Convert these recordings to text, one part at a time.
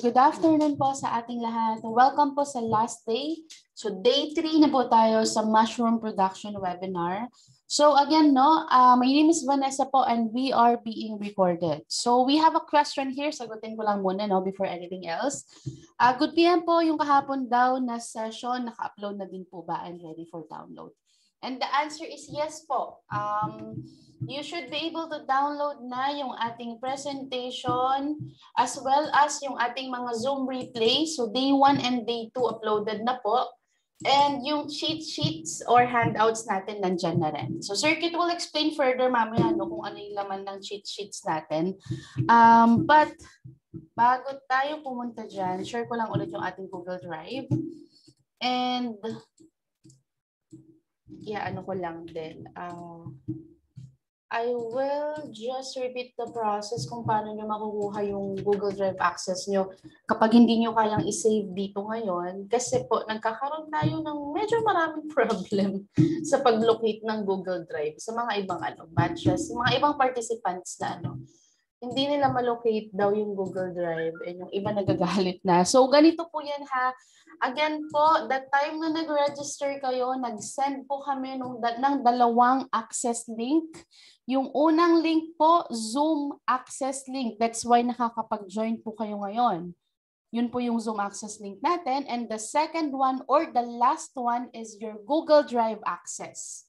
good afternoon po sa ating lahat. Welcome po sa last day. So day 3 na po tayo sa mushroom production webinar. So again, no, uh, my name is Vanessa po and we are being recorded. So we have a question here, sagutin ko lang muna no, before anything else. Uh, good PM po yung kahapon daw na session, naka-upload na din po ba and ready for download? And the answer is yes po. Um, you should be able to download na yung ating presentation as well as yung ating mga Zoom replay. So day 1 and day 2 uploaded na po. And yung cheat sheets or handouts natin nandyan na rin. So Circuit will explain further mamaya ano, kung ano yung laman ng cheat sheets natin. Um, but bago tayo pumunta dyan, share ko lang ulit yung ating Google Drive. And yeah, ano ko lang din. Um, I will just repeat the process kung paano nyo makukuha yung Google Drive access nyo kapag hindi nyo kayang isave dito ngayon kasi po nagkakaroon tayo ng medyo maraming problem sa paglocate ng Google Drive sa mga ibang ano, batches, sa mga ibang participants na ano, hindi nila malocate daw yung Google Drive and yung iba nagagalit na. So, ganito po yan ha. Again po, the time na nag-register kayo, nag-send po kami nung, ng dalawang access link. Yung unang link po, Zoom access link. That's why nakakapag-join po kayo ngayon. Yun po yung Zoom access link natin. And the second one or the last one is your Google Drive access.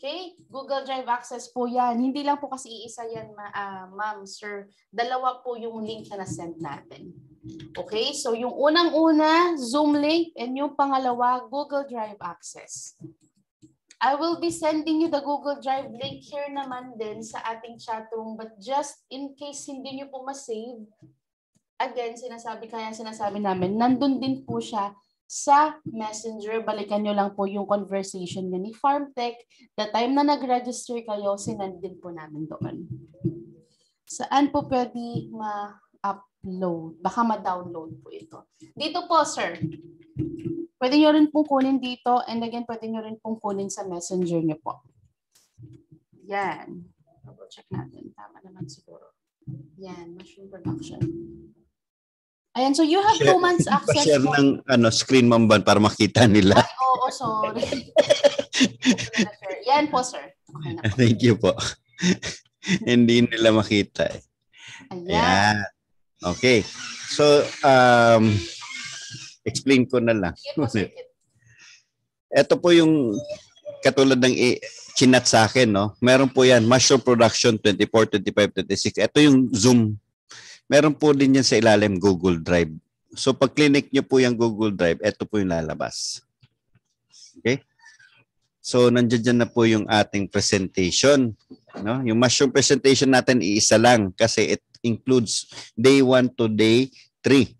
Okay? Google Drive access po yan. Hindi lang po kasi iisa yan, ma uh, ma'am, sir. Dalawa po yung link na na-send natin. Okay? So yung unang-una, Zoom link, and yung pangalawa, Google Drive access. I will be sending you the Google Drive link here naman din sa ating chat room. But just in case hindi nyo po ma-save, again, sinasabi kaya sinasabi namin, nandun din po siya sa Messenger. Balikan nyo lang po yung conversation nyo ni FarmTech. The time na nag-register kayo, sinand din po namin doon. Saan po pwede ma-upload? Baka ma-download po ito. Dito po, sir. Pwede nyo rin pong kunin dito and again, pwede nyo rin pong kunin sa Messenger nyo po. Yan. Double check natin. Tama naman siguro. Yan, mushroom production. Ayan, so you have share, two months access. Share ng ano, screen ma'am para makita nila. oo, oh, sorry. Yan po, sir. Okay Thank you po. Hindi nila makita. Eh. Ayan. Ayan. Okay. So, um, explain ko na lang. Ito po yung katulad ng i- chinat sa akin, no? Meron po yan, mushroom production 24, 25, 26. Ito yung Zoom Meron po din yan sa ilalim Google Drive. So pag clinic nyo po yung Google Drive, ito po yung lalabas. Okay? So nandiyan dyan na po yung ating presentation. No? Yung mushroom presentation natin, iisa lang kasi it includes day 1 to day 3.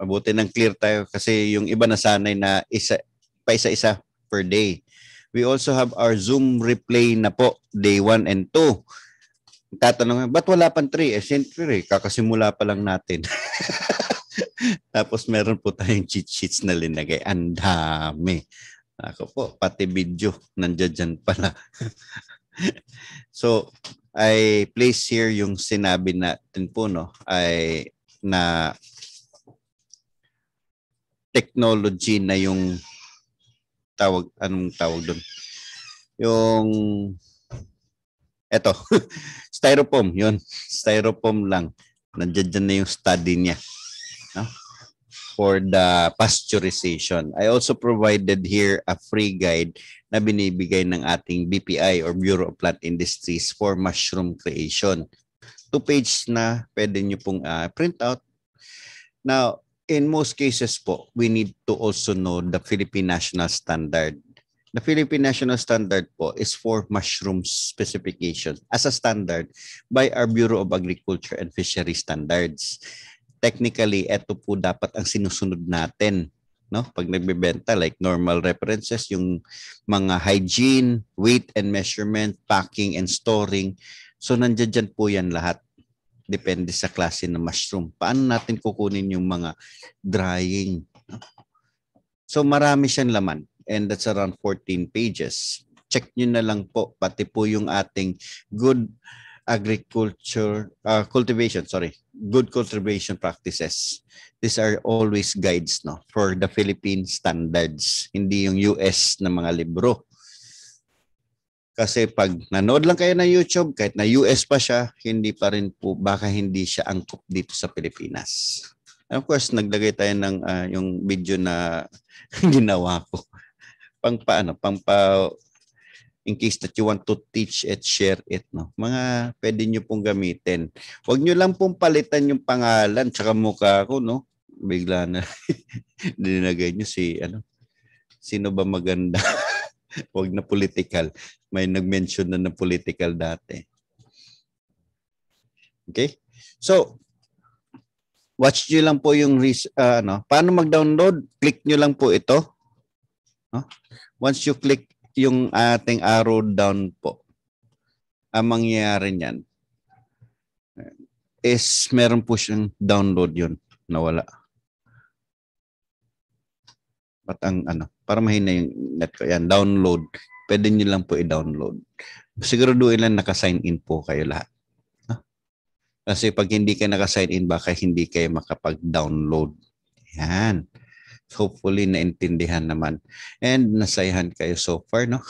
Mabuti ng clear tayo kasi yung iba nasanay na isa, pa isa-isa per day. We also have our Zoom replay na po, day 1 and 2 tatanong, ba't wala pang 3? Eh, siyempre, eh, kakasimula pa lang natin. Tapos meron po tayong cheat sheets na linagay. Ang dami. Ako po, pati video, nandiyan dyan pala. so, I place here yung sinabi natin po, no? Ay, na technology na yung tawag, anong tawag doon? Yung Eto, styrofoam, yun. Styrofoam lang. Nandiyan dyan na yung study niya. No? For the pasteurization. I also provided here a free guide na binibigay ng ating BPI or Bureau of Plant Industries for mushroom creation. Two page na pwede nyo pong uh, print out. Now, in most cases po, we need to also know the Philippine National Standard The Philippine National Standard po is for mushroom specification as a standard by our Bureau of Agriculture and Fishery Standards. Technically, ito po dapat ang sinusunod natin no? Pag nagbebenta like normal references yung mga hygiene, weight and measurement, packing and storing. So nandiyan dyan po yan lahat. Depende sa klase ng mushroom. Paano natin kukunin yung mga drying? So marami siyang laman and that's around 14 pages. Check nyo na lang po pati po yung ating good agriculture uh, cultivation sorry good cultivation practices these are always guides no for the Philippine standards hindi yung US na mga libro kasi pag nanood lang kayo na YouTube, kahit na US pa siya, hindi pa rin po, baka hindi siya angkop dito sa Pilipinas. And of course, naglagay tayo ng uh, yung video na ginawa ko pang paano, pang pa, in case that you want to teach it, share it, no? Mga pwede nyo pong gamitin. Huwag nyo lang pong palitan yung pangalan tsaka mukha ko, no? Bigla na dinagay nyo si, ano, sino ba maganda? Huwag na political. May nag-mention na na political dati. Okay? So, watch nyo lang po yung, uh, ano, paano mag-download? Click nyo lang po ito No? Once you click yung ating arrow down po, ang mangyayari niyan is meron po siyang download yun. Nawala. At ang ano, para mahina yung net ko. Yan, download. Pwede nyo lang po i-download. Siguro doon lang naka-sign in po kayo lahat. Kasi pag hindi kayo naka-sign in, baka hindi kayo makapag-download. Yan hopefully naintindihan naman. And nasayahan kayo so far, no?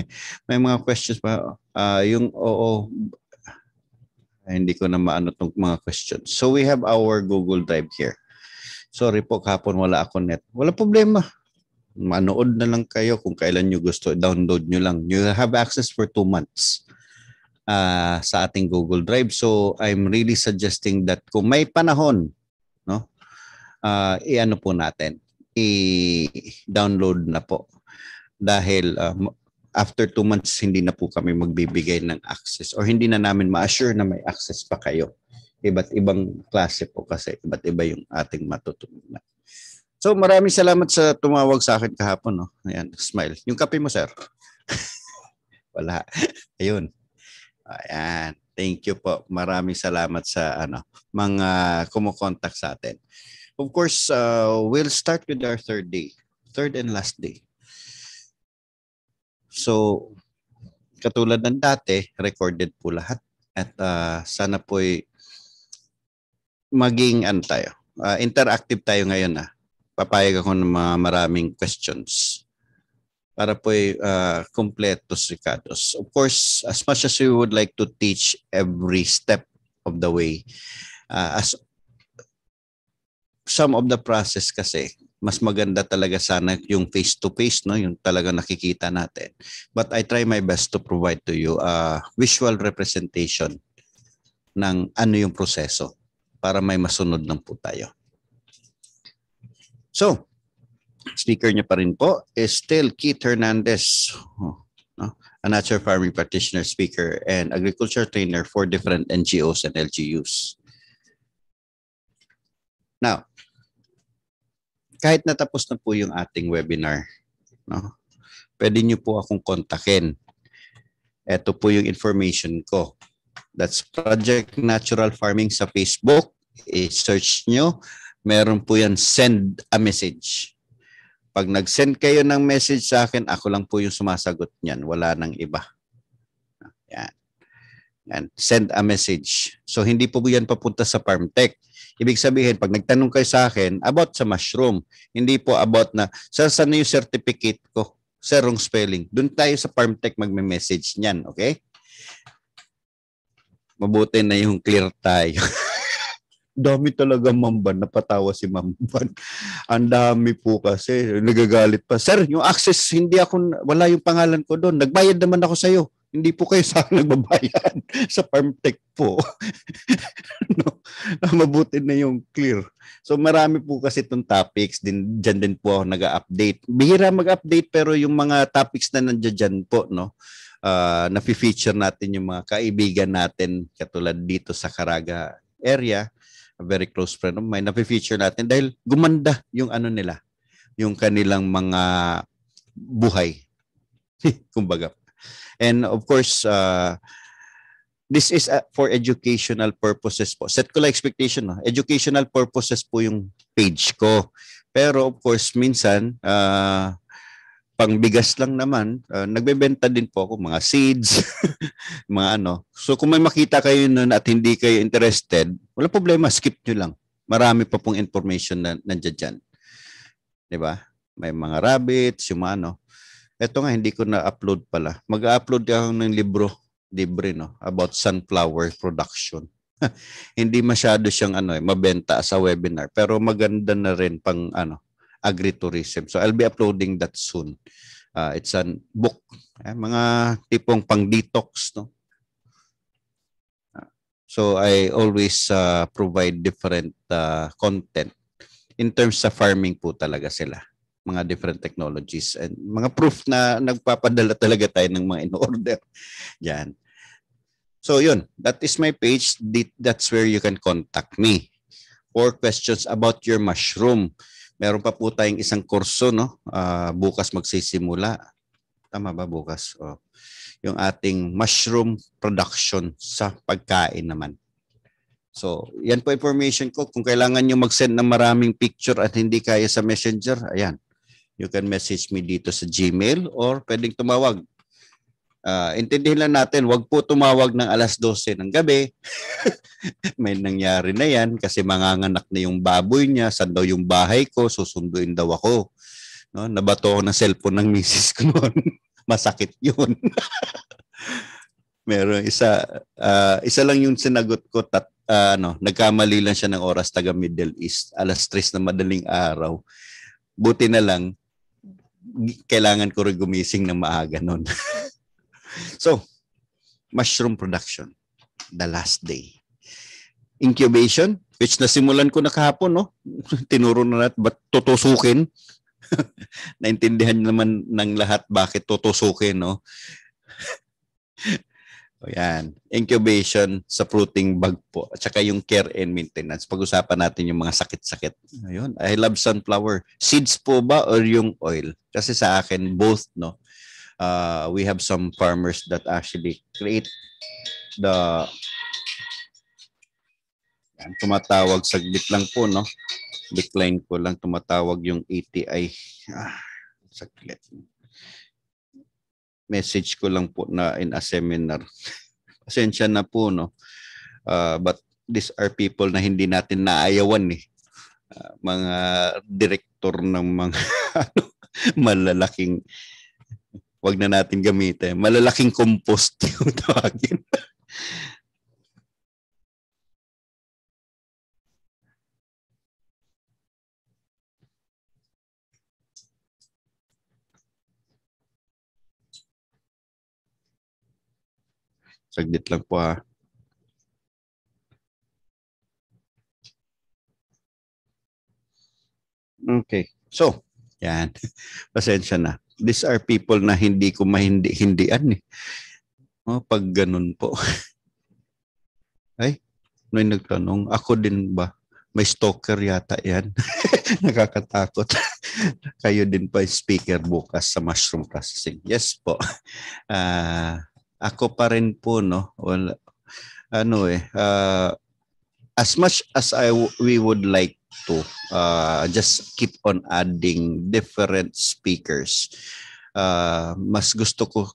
May mga questions pa. Uh, ah, yung oo, ah, hindi ko na maano tong mga questions. So we have our Google Drive here. Sorry po, kahapon wala ako net. Wala problema. Manood na lang kayo kung kailan nyo gusto. Download nyo lang. You have access for two months uh, sa ating Google Drive. So I'm really suggesting that kung may panahon, no, uh, i po natin i-download na po. Dahil um, after two months, hindi na po kami magbibigay ng access or hindi na namin ma-assure na may access pa kayo. Iba't ibang klase po kasi iba't iba yung ating matutunan. So maraming salamat sa tumawag sa akin kahapon. No? Ayan, smile. Yung kape mo, sir. Wala. Ayun. Ayan. Thank you po. Maraming salamat sa ano, mga kumukontak sa atin. Of course, uh, we'll start with our third day, third and last day. So, katulad ng dati, recorded po lahat. At uh, sana po'y maging ano tayo, uh, interactive tayo ngayon ah. Papayag ako ng mga maraming questions para po uh, completos Ricardos. Of course, as much as we would like to teach every step of the way, uh, as some of the process kasi mas maganda talaga sana yung face to face no yung talaga nakikita natin but i try my best to provide to you a visual representation ng ano yung proseso para may masunod lang po tayo so speaker niya pa rin po is still Keith Hernandez no? a natural farming practitioner speaker and agriculture trainer for different NGOs and LGUs now kahit natapos na po yung ating webinar, no? pwede nyo po akong kontakin. Ito po yung information ko. That's Project Natural Farming sa Facebook. I-search nyo. Meron po yan, send a message. Pag nag-send kayo ng message sa akin, ako lang po yung sumasagot niyan. Wala nang iba. Yan. Yan, send a message. So hindi po yan papunta sa farm tech. Ibig sabihin, pag nagtanong kayo sa akin about sa mushroom, hindi po about na, sir, saan yung certificate ko? Sir, wrong spelling. Doon tayo sa farm tech magme-message niyan, okay? Mabuti na yung clear tayo. dami talaga mamban. Napatawa si mamban. Ang dami po kasi. Nagagalit pa. Sir, yung access, hindi ako, wala yung pangalan ko doon. Nagbayad naman ako sa'yo hindi po kayo sa nagbabayad sa farm tech po. no? Mabuti na yung clear. So marami po kasi itong topics. Din, dyan din po ako nag-update. Bihira mag-update pero yung mga topics na nandiyan dyan po, no? Uh, ah, na-feature natin yung mga kaibigan natin katulad dito sa Caraga area. A very close friend of mine. Na-feature natin dahil gumanda yung ano nila. Yung kanilang mga buhay. Kumbaga And of course, uh, this is uh, for educational purposes po. Set ko lang expectation. No? Educational purposes po yung page ko. Pero of course, minsan, uh, pangbigas lang naman, uh, nagbebenta din po ako mga seeds, mga ano. So kung may makita kayo nun at hindi kayo interested, wala problema, skip nyo lang. Marami pa pong information na nandiyan dyan. ba? Diba? May mga rabbits, yung mga ano. Ito nga, hindi ko na-upload pala. Mag-upload ako ng libro, libre, no? About sunflower production. hindi masyado siyang ano, eh, mabenta sa webinar. Pero maganda na rin pang ano, agritourism. So I'll be uploading that soon. Uh, it's a book. Eh, mga tipong pang-detox, no? Ah, so I always uh, provide different uh, content in terms sa farming po talaga sila mga different technologies and mga proof na nagpapadala talaga tayo ng mga in-order. Yan. So yun, that is my page. That's where you can contact me for questions about your mushroom. Meron pa po tayong isang kurso, no? Uh, bukas magsisimula. Tama ba bukas? Oh. Yung ating mushroom production sa pagkain naman. So, yan po information ko. Kung kailangan nyo mag-send ng maraming picture at hindi kaya sa messenger, ayan. You can message me dito sa Gmail or pwedeng tumawag. Uh, intindihin lang natin, wag po tumawag ng alas 12 ng gabi. May nangyari na yan kasi manganganak na yung baboy niya, saan daw yung bahay ko, susunduin daw ako. No, nabato ako ng cellphone ng misis ko noon. Masakit yun. Meron isa uh, isa lang yung sinagot ko tat, uh, ano, nagkamali lang siya ng oras taga Middle East, alas 3 na madaling araw. Buti na lang kailangan ko rin gumising ng maaga noon. so, mushroom production, the last day. Incubation, which nasimulan ko na kahapon, no? Tinuro na natin, ba't tutusukin? Naintindihan naman ng lahat bakit tutusukin, no? Ayan. Incubation sa fruiting bag po. At saka yung care and maintenance. Pag-usapan natin yung mga sakit-sakit. Ayun. I love sunflower. Seeds po ba or yung oil? Kasi sa akin, both, no? Uh, we have some farmers that actually create the... Yan, tumatawag. Saglit lang po, no? Decline ko lang. Tumatawag yung ATI. Ah, saglit. Saglit message ko lang po na in a seminar. Pasensya na po, no? Uh, but these are people na hindi natin naayawan, eh. Uh, mga direktor ng mga ano, malalaking wag na natin gamitin. Malalaking compost yung tawagin. Saglit lang po ha. Ah. Okay. So, yan. Pasensya na. These are people na hindi ko mahindi-hindian eh. Oh, pag ganun po. Ay, may nagtanong, ako din ba? May stalker yata yan. Nakakatakot. Kayo din pa speaker bukas sa mushroom processing. Yes po. Ah... Uh, ako pa rin po no wala ano eh uh, as much as I we would like to uh, just keep on adding different speakers uh, mas gusto ko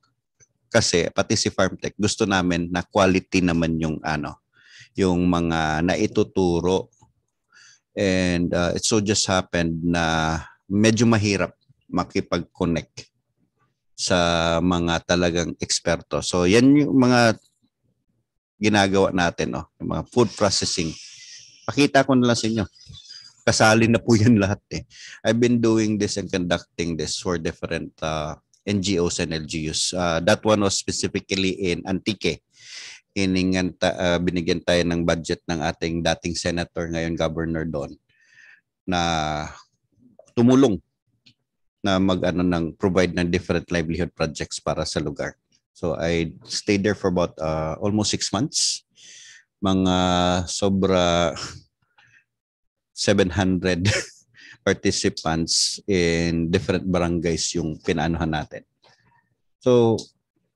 kasi pati si FarmTech gusto namin na quality naman yung ano yung mga naituturo and uh, it so just happened na medyo mahirap makipag-connect sa mga talagang eksperto. So yan yung mga ginagawa natin, no? Oh, yung mga food processing. Pakita ko na lang sa inyo. Kasali na po yan lahat. Eh. I've been doing this and conducting this for different uh, NGOs and LGUs. Uh, that one was specifically in Antique. Iningan ta, uh, binigyan tayo ng budget ng ating dating senator, ngayon governor doon, na tumulong na mag-ano ng provide ng different livelihood projects para sa lugar. So I stayed there for about uh, almost six months. Mga sobra 700 participants in different barangays yung pinaanuhan natin. So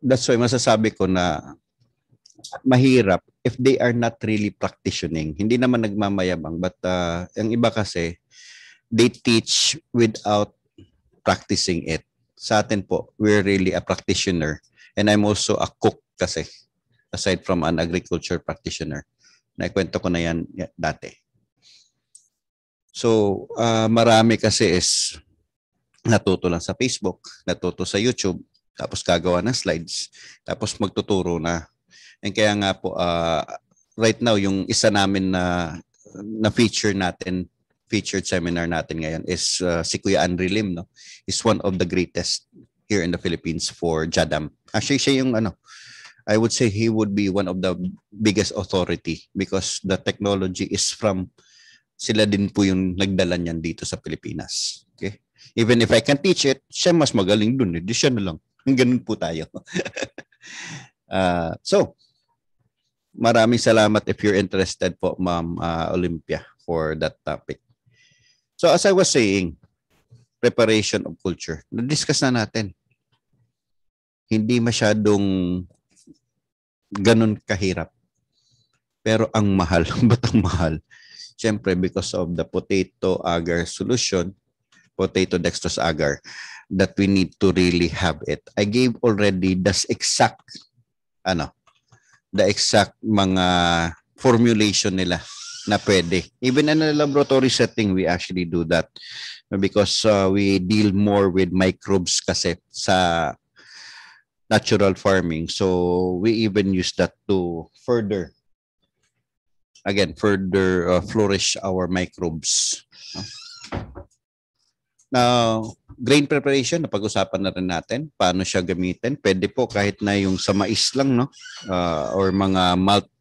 that's why masasabi ko na mahirap if they are not really practicing. Hindi naman nagmamayabang but uh, ang iba kasi they teach without practicing it. Sa atin po, we're really a practitioner. And I'm also a cook kasi, aside from an agriculture practitioner. Naikwento ko na yan dati. So, uh, marami kasi is natuto lang sa Facebook, natuto sa YouTube, tapos gagawa ng slides, tapos magtuturo na. And kaya nga po, uh, right now, yung isa namin na na feature natin featured seminar natin ngayon is uh, si Kuya Andre Lim, no? Is one of the greatest here in the Philippines for JADAM. Actually, siya yung ano, I would say he would be one of the biggest authority because the technology is from sila din po yung nagdala niyan dito sa Pilipinas. Okay? Even if I can teach it, siya mas magaling dun. Eh. Di siya na lang. Ganun po tayo. uh, so, maraming salamat if you're interested po, Ma'am uh, Olympia, for that topic. So as I was saying, preparation of culture. Na-discuss na natin. Hindi masyadong ganun kahirap. Pero ang mahal. Ba't ang mahal? Siyempre, because of the potato agar solution, potato dextrose agar, that we need to really have it. I gave already the exact, ano, the exact mga formulation nila na pwede. Even in a laboratory setting, we actually do that because uh, we deal more with microbes kasi sa natural farming. So we even use that to further, again, further uh, flourish our microbes. Now, grain preparation, napag-usapan na rin natin. Paano siya gamitin? Pwede po kahit na yung sa mais lang, no? Uh, or mga malt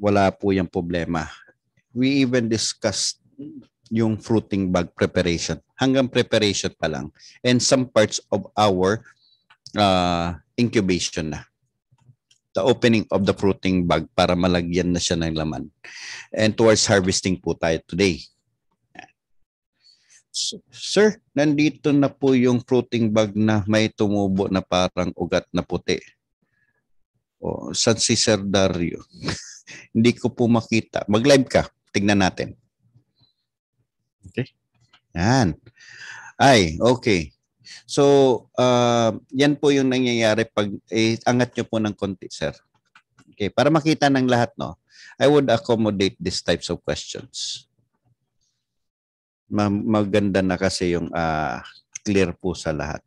wala po yung problema. We even discussed yung fruiting bag preparation. Hanggang preparation pa lang. And some parts of our uh, incubation na. The opening of the fruiting bag para malagyan na siya ng laman. And towards harvesting po tayo today. Sir, nandito na po yung fruiting bag na may tumubo na parang ugat na puti. O, San Cesar Dario? Hindi ko po makita. Mag-live ka. Tignan natin. Okay. Yan. Ay, okay. So, uh, yan po yung nangyayari pag eh, angat nyo po ng konti, sir. Okay, para makita ng lahat, no? I would accommodate these types of questions. Ma- maganda na kasi yung uh, clear po sa lahat.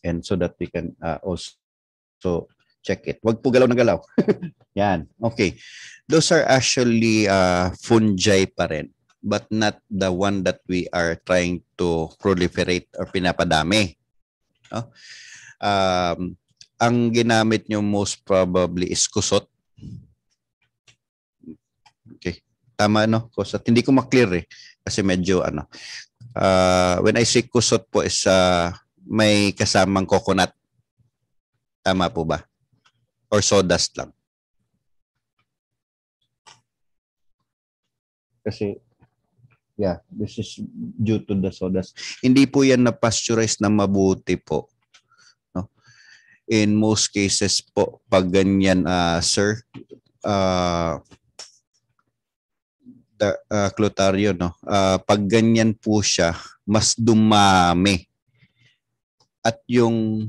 And so that we can uh, also check it. Huwag po galaw na galaw. Yan. Okay. Those are actually uh, fungi pa rin but not the one that we are trying to proliferate or pinapadami. No? Um, ang ginamit nyo most probably is kusot. Okay. Tama, no? Kusot. Hindi ko maklear eh. Kasi medyo ano. Uh, when I say kusot po is uh, may kasamang coconut. Tama po ba? Or sawdust lang? Kasi, yeah, this is due to the sodas. Hindi po yan na pasteurized na mabuti po. No? In most cases po, pag ganyan, uh, sir, uh, the, uh, Clotario, no? Uh, pag ganyan po siya, mas dumami. At yung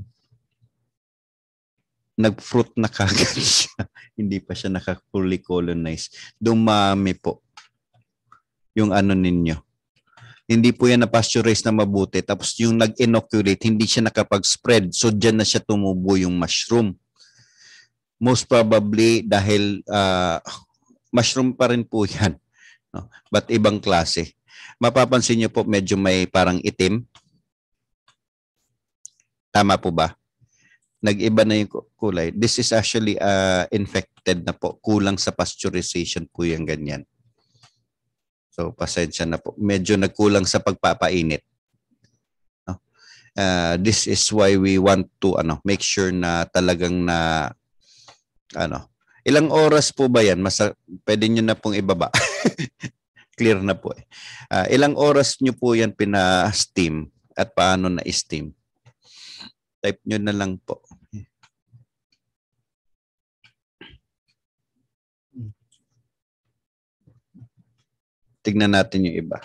nag-fruit na kagad siya, hindi pa siya naka-fully colonized. Dumami po yung ano ninyo. Hindi po yan na-pasteurize na mabuti. Tapos yung nag-inoculate, hindi siya nakapag-spread. So dyan na siya tumubo yung mushroom. Most probably dahil uh, mushroom pa rin po yan. No? But ibang klase. Mapapansin niyo po medyo may parang itim. Tama po ba? Nag-iba na yung kulay. This is actually uh, infected na po. Kulang sa pasteurization po yung ganyan. So pasensya na po. Medyo nagkulang sa pagpapainit. No? Uh, this is why we want to ano make sure na talagang na ano ilang oras po ba yan? Mas pwede niyo na pong ibaba. Clear na po eh. Uh, ilang oras niyo po yan pina-steam at paano na steam? Type niyo na lang po. tignan natin yung iba.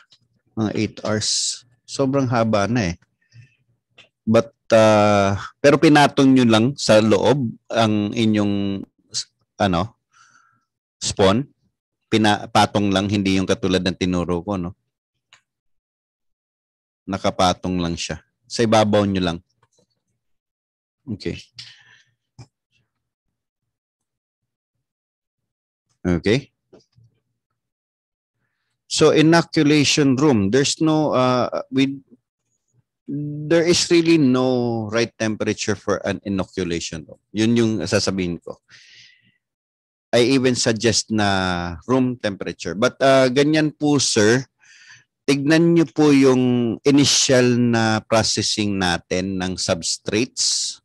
Mga 8 hours. Sobrang haba na eh. But, uh, pero pinatong nyo lang sa loob ang inyong, ano, spawn. Pinapatong lang, hindi yung katulad ng tinuro ko, no? Nakapatong lang siya. Sa ibabaw nyo lang. Okay. Okay. So inoculation room, there's no uh, with there is really no right temperature for an inoculation room. Yun yung sasabihin ko. I even suggest na room temperature. But uh, ganyan po sir, tignan niyo po yung initial na processing natin ng substrates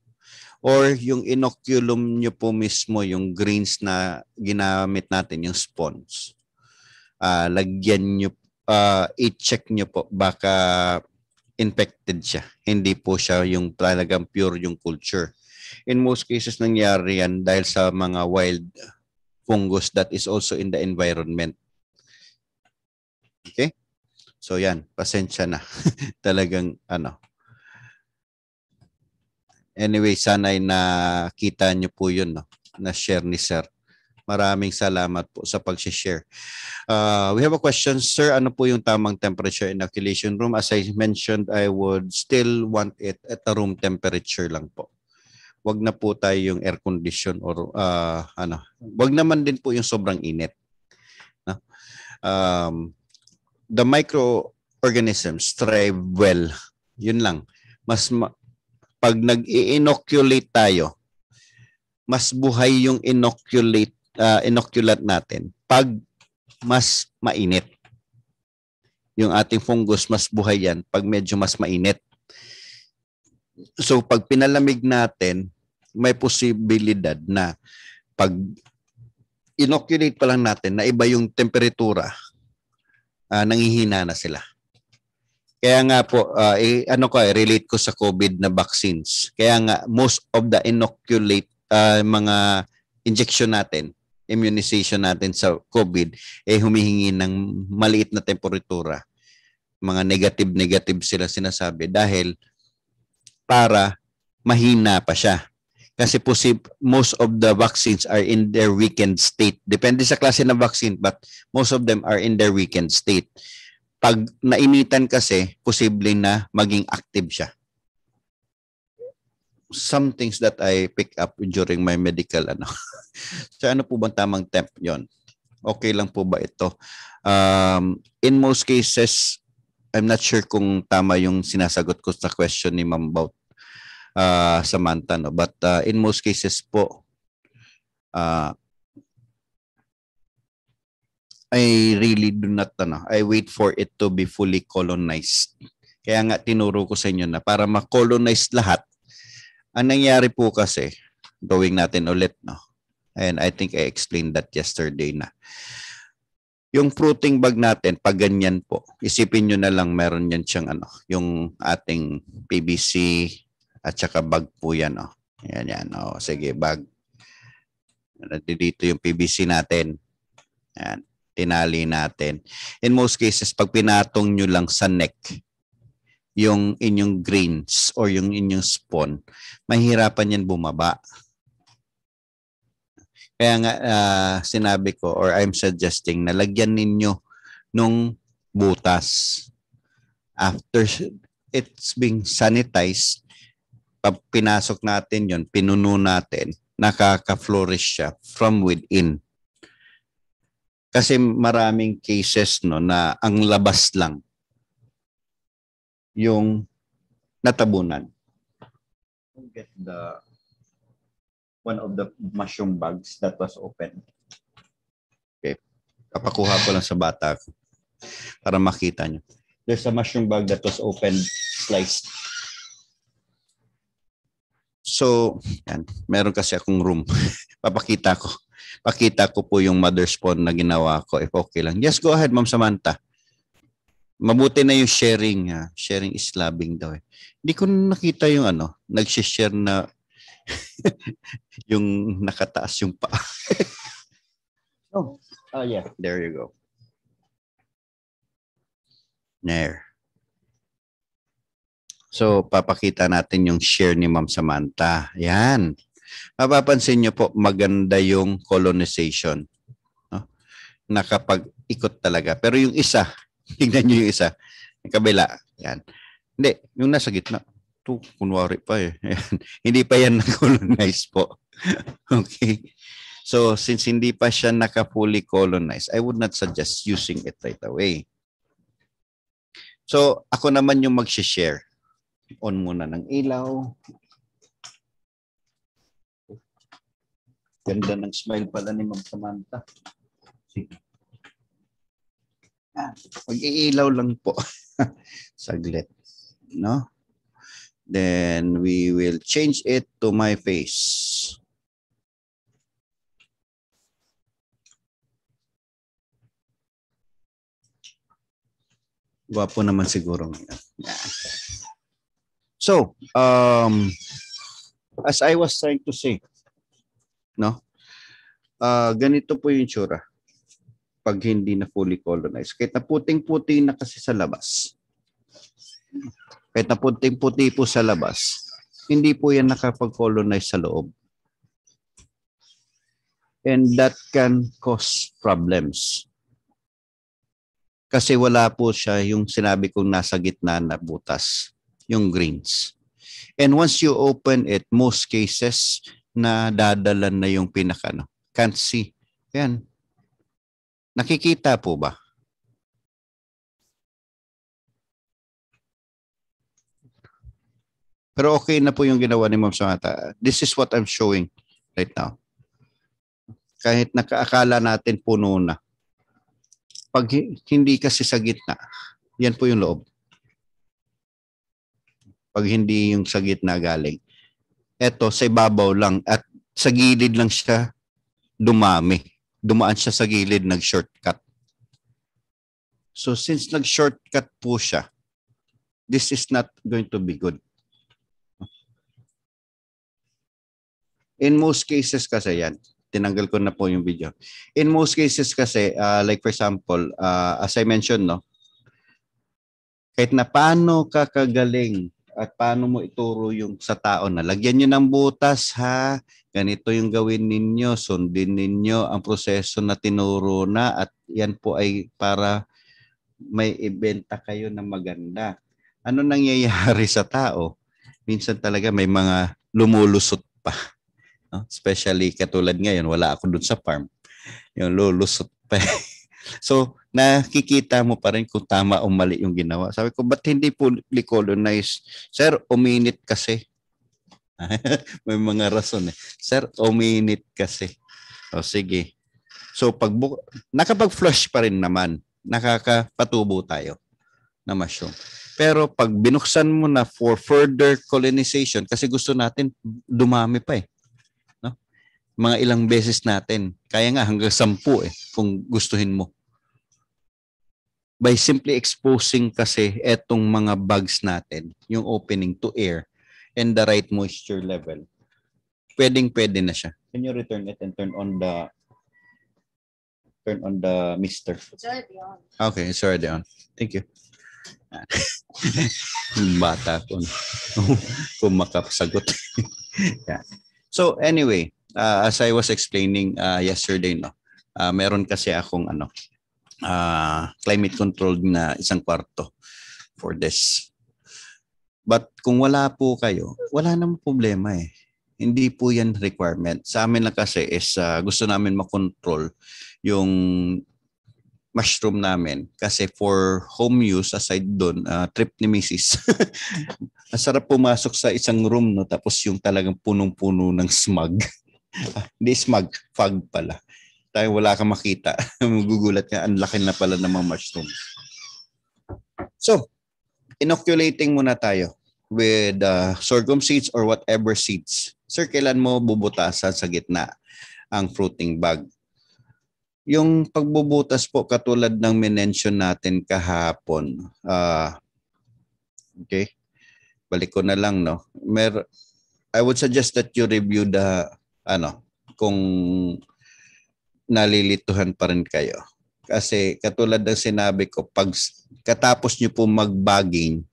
or yung inoculum niyo po mismo yung greens na ginamit natin, yung spawns uh, lagyan nyo, uh, i-check nyo po, baka infected siya. Hindi po siya yung talagang pure yung culture. In most cases, nangyari yan dahil sa mga wild fungus that is also in the environment. Okay? So yan, pasensya na. Talagang ano. Anyway, sanay na kita niyo po yun, no? na share ni Sir. Maraming salamat po sa pag-share. Uh, we have a question, sir. Ano po yung tamang temperature inoculation room? As I mentioned, I would still want it at a room temperature lang po. Wag na po tayo yung air condition or uh, ano. Wag naman din po yung sobrang init. No? Um, the microorganisms thrive well. Yun lang. Mas ma- pag nag-inoculate tayo, mas buhay yung inoculate uh, inoculate natin, pag mas mainit, yung ating fungus, mas buhay yan pag medyo mas mainit. So pag pinalamig natin, may posibilidad na pag inoculate pa lang natin na iba yung temperatura, uh, nangihina na sila. Kaya nga po, uh, eh, ano ko, eh, relate ko sa COVID na vaccines. Kaya nga, most of the inoculate uh, mga injection natin immunization natin sa COVID, eh humihingi ng maliit na temperatura. Mga negative-negative sila sinasabi dahil para mahina pa siya. Kasi po si, most of the vaccines are in their weakened state. Depende sa klase ng vaccine but most of them are in their weakened state. Pag nainitan kasi, posible na maging active siya some things that I pick up during my medical ano. so ano po bang tamang temp 'yon? Okay lang po ba ito? Um, in most cases, I'm not sure kung tama yung sinasagot ko sa question ni Ma'am Baut uh, ah, Samantha no, but uh, in most cases po uh, I really do not ano, I wait for it to be fully colonized. Kaya nga tinuro ko sa inyo na para ma-colonize lahat, ang nangyari po kasi, going natin ulit, no? And I think I explained that yesterday na. Yung fruiting bag natin, pag ganyan po, isipin nyo na lang meron yan siyang ano, yung ating PVC at saka bag po yan. Oh. Yan yan. Oh. Sige, bag. Dito yung PVC natin. Yan. Tinali natin. In most cases, pag pinatong nyo lang sa neck, yung inyong grains or yung inyong spawn, mahirapan yan bumaba. Kaya nga uh, sinabi ko or I'm suggesting na lagyan ninyo nung butas after it's being sanitized pag pinasok natin yon pinuno natin nakaka-flourish siya from within kasi maraming cases no na ang labas lang yung natabunan. Get the one of the mushroom bags that was open. Okay. Kapakuha ko lang sa bata para makita nyo. There's a mushroom bag that was open sliced. So, yan. Meron kasi akong room. Papakita ko. Pakita ko po yung mother's pond na ginawa ko. If okay lang. Yes, go ahead, Ma'am Samantha. Mabuti na yung sharing. Ha? Sharing is loving daw. Eh. Hindi ko nakita yung ano, nag-share na yung nakataas yung paa. oh. oh, yeah. There you go. There. So, papakita natin yung share ni Ma'am Samantha. Yan. Mapapansin nyo po, maganda yung colonization. No? Nakapag-ikot talaga. Pero yung isa, Tingnan nyo yung isa. Yung kabila. Yan. Hindi, yung nasa gitna. Ito, kunwari pa eh. Yan. hindi pa yan na-colonize po. okay. So, since hindi pa siya naka-fully colonized, I would not suggest using it right away. So, ako naman yung mag-share. On muna ng ilaw. Ganda ng smile pala ni Ma'am Samantha. Sige. Pag-iilaw lang po. Saglit. No? Then we will change it to my face. Gwapo naman siguro ngayon. So, um, as I was trying to say, no? Uh, ganito po yung tsura pag hindi na fully colonized. Kahit na puting-puti na kasi sa labas. Kahit na puting-puti po sa labas, hindi po yan nakapag-colonize sa loob. And that can cause problems. Kasi wala po siya yung sinabi kong nasa gitna na butas, yung greens. And once you open it, most cases na dadalan na yung pinaka ano, can't see. Yan, Nakikita po ba? Pero okay na po yung ginawa ni Ma'am Samantha. This is what I'm showing right now. Kahit nakaakala natin puno na. Pag hindi kasi sa gitna, yan po yung loob. Pag hindi yung sa gitna galing. Eto, sa ibabaw lang at sa gilid lang siya dumami dumaan siya sa gilid, nag-shortcut. So since nag-shortcut po siya, this is not going to be good. In most cases kasi yan, tinanggal ko na po yung video. In most cases kasi, uh, like for example, uh, as I mentioned, no, kahit na paano ka at paano mo ituro yung sa tao na lagyan niyo ng butas ha. Ganito yung gawin ninyo, sundin ninyo ang proseso na tinuro na at yan po ay para may ibenta kayo na maganda. Ano nangyayari sa tao? Minsan talaga may mga lumulusot pa. No? Especially katulad ngayon, wala ako dun sa farm. Yung lulusot pa. Eh. So, nakikita mo pa rin kung tama o mali yung ginawa. Sabi ko, ba't hindi po colonized? Sir, uminit kasi. May mga rason eh. Sir, uminit kasi. O sige. So, pag bu- nakapag-flush pa rin naman, nakakapatubo tayo na mushroom. Pero pag binuksan mo na for further colonization, kasi gusto natin dumami pa eh mga ilang beses natin. Kaya nga hanggang sampu eh kung gustuhin mo. By simply exposing kasi etong mga bugs natin, yung opening to air and the right moisture level, pwedeng pwede na siya. Can you return it and turn on the turn on the mister? It's already on. Okay, it's already on. Thank you. Bata ko. Kumakapasagot. yeah. So anyway, uh, as I was explaining uh, yesterday, no, uh, meron kasi akong ano, uh, climate controlled na isang kwarto for this. But kung wala po kayo, wala namang problema eh. Hindi po yan requirement. Sa amin lang kasi is uh, gusto namin makontrol yung mushroom namin kasi for home use aside doon uh, trip ni Mrs. Ang sarap pumasok sa isang room no tapos yung talagang punong-puno ng smog. Hindi smug, fog pala. Tayo wala kang makita. Magugulat ka, ang laki na pala ng mga mushroom. So, inoculating muna tayo with uh, sorghum seeds or whatever seeds. Sir, kailan mo bubutasan sa gitna ang fruiting bag? Yung pagbubutas po katulad ng minention natin kahapon. Uh, okay? Balik ko na lang, no? Mer I would suggest that you review the ano, kung nalilituhan pa rin kayo. Kasi katulad ng sinabi ko, pag katapos niyo po mag-bagging,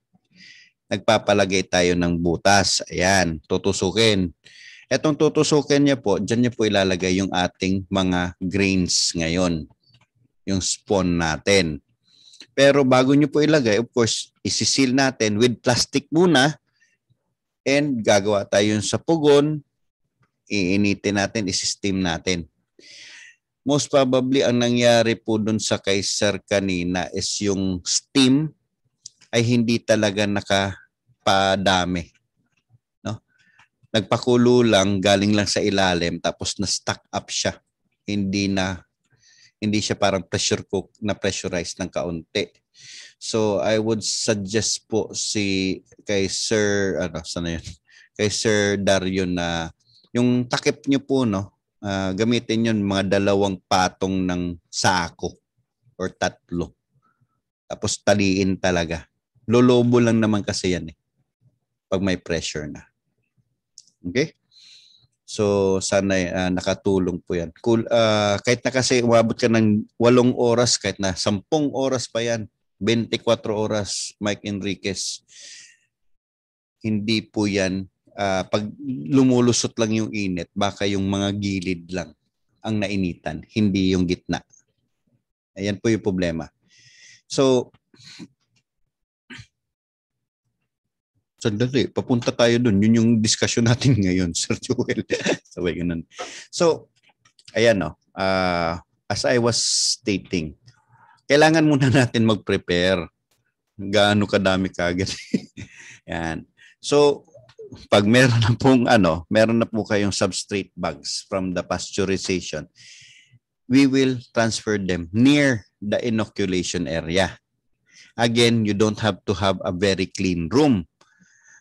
nagpapalagay tayo ng butas. Ayan, tutusukin. Etong tutusukin niya po, diyan niya po ilalagay yung ating mga grains ngayon. Yung spawn natin. Pero bago niyo po ilagay, of course, isisil natin with plastic muna and gagawa tayo sa pugon iinitin natin, i-steam natin. Most probably, ang nangyari po dun sa kay Sir kanina is yung steam ay hindi talaga nakapadami. No? Nagpakulo lang, galing lang sa ilalim, tapos na-stack up siya. Hindi na hindi siya parang pressure cook na pressurized ng kaunti. So I would suggest po si kay Sir ano sana yun? Kay Sir Dario na yung takip nyo po, no? Uh, gamitin yun mga dalawang patong ng sako or tatlo. Tapos taliin talaga. Lolobo lang naman kasi yan eh. Pag may pressure na. Okay? So sana uh, nakatulong po yan. Cool. Uh, ah, kahit na kasi umabot ka ng walong oras, kahit na sampung oras pa yan, 24 oras, Mike Enriquez, hindi po yan uh, pag lumulusot lang yung init, baka yung mga gilid lang ang nainitan, hindi yung gitna. Ayan po yung problema. So, sandali, papunta tayo dun. Yun yung discussion natin ngayon, Sir Joel. Sabay ganun. So, ayan no. Uh, ah, as I was stating, kailangan muna natin mag-prepare. Gaano kadami kagad. Yan. So, pag meron na pong ano, meron na po kayong substrate bags from the pasteurization, we will transfer them near the inoculation area. Again, you don't have to have a very clean room.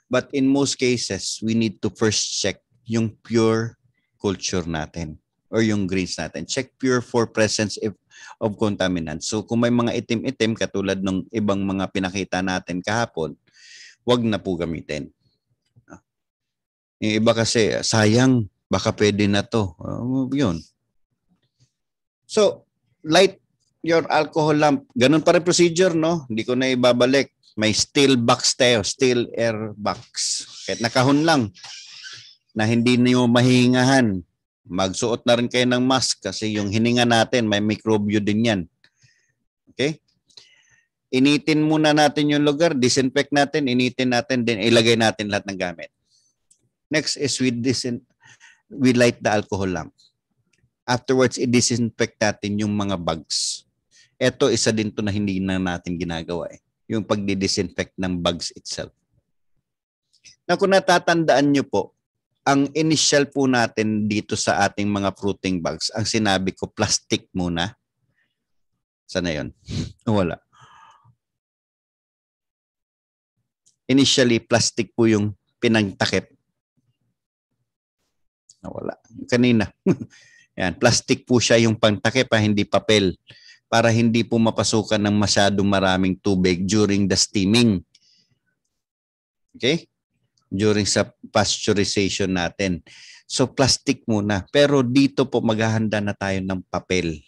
But in most cases, we need to first check yung pure culture natin or yung greens natin. Check pure for presence if, of contaminants. So kung may mga itim-itim katulad ng ibang mga pinakita natin kahapon, wag na po gamitin. Yung iba kasi, sayang, baka pwede na to. Uh, yun. So, light your alcohol lamp. Ganun pa rin procedure, no? Hindi ko na ibabalik. May steel box tayo, steel air box. Kahit nakahon lang na hindi niyo mahingahan. Magsuot na rin kayo ng mask kasi yung hininga natin, may mikrobyo din yan. Okay? Initin muna natin yung lugar, disinfect natin, initin natin, then ilagay natin lahat ng gamit. Next is we disin we light the alcohol lamp. Afterwards, i-disinfect natin yung mga bugs. Ito, isa din to na hindi na natin ginagawa eh. Yung pagdi-disinfect ng bugs itself. Na kung natatandaan nyo po, ang initial po natin dito sa ating mga fruiting bugs, ang sinabi ko, plastic muna. Sana yon Wala. Initially, plastic po yung pinagtakip Nawala. Kanina. Yan, plastic po siya yung pangtake pa hindi papel para hindi po mapasukan ng masyadong maraming tubig during the steaming. Okay? During sa pasteurization natin. So plastic muna. Pero dito po maghahanda na tayo ng papel.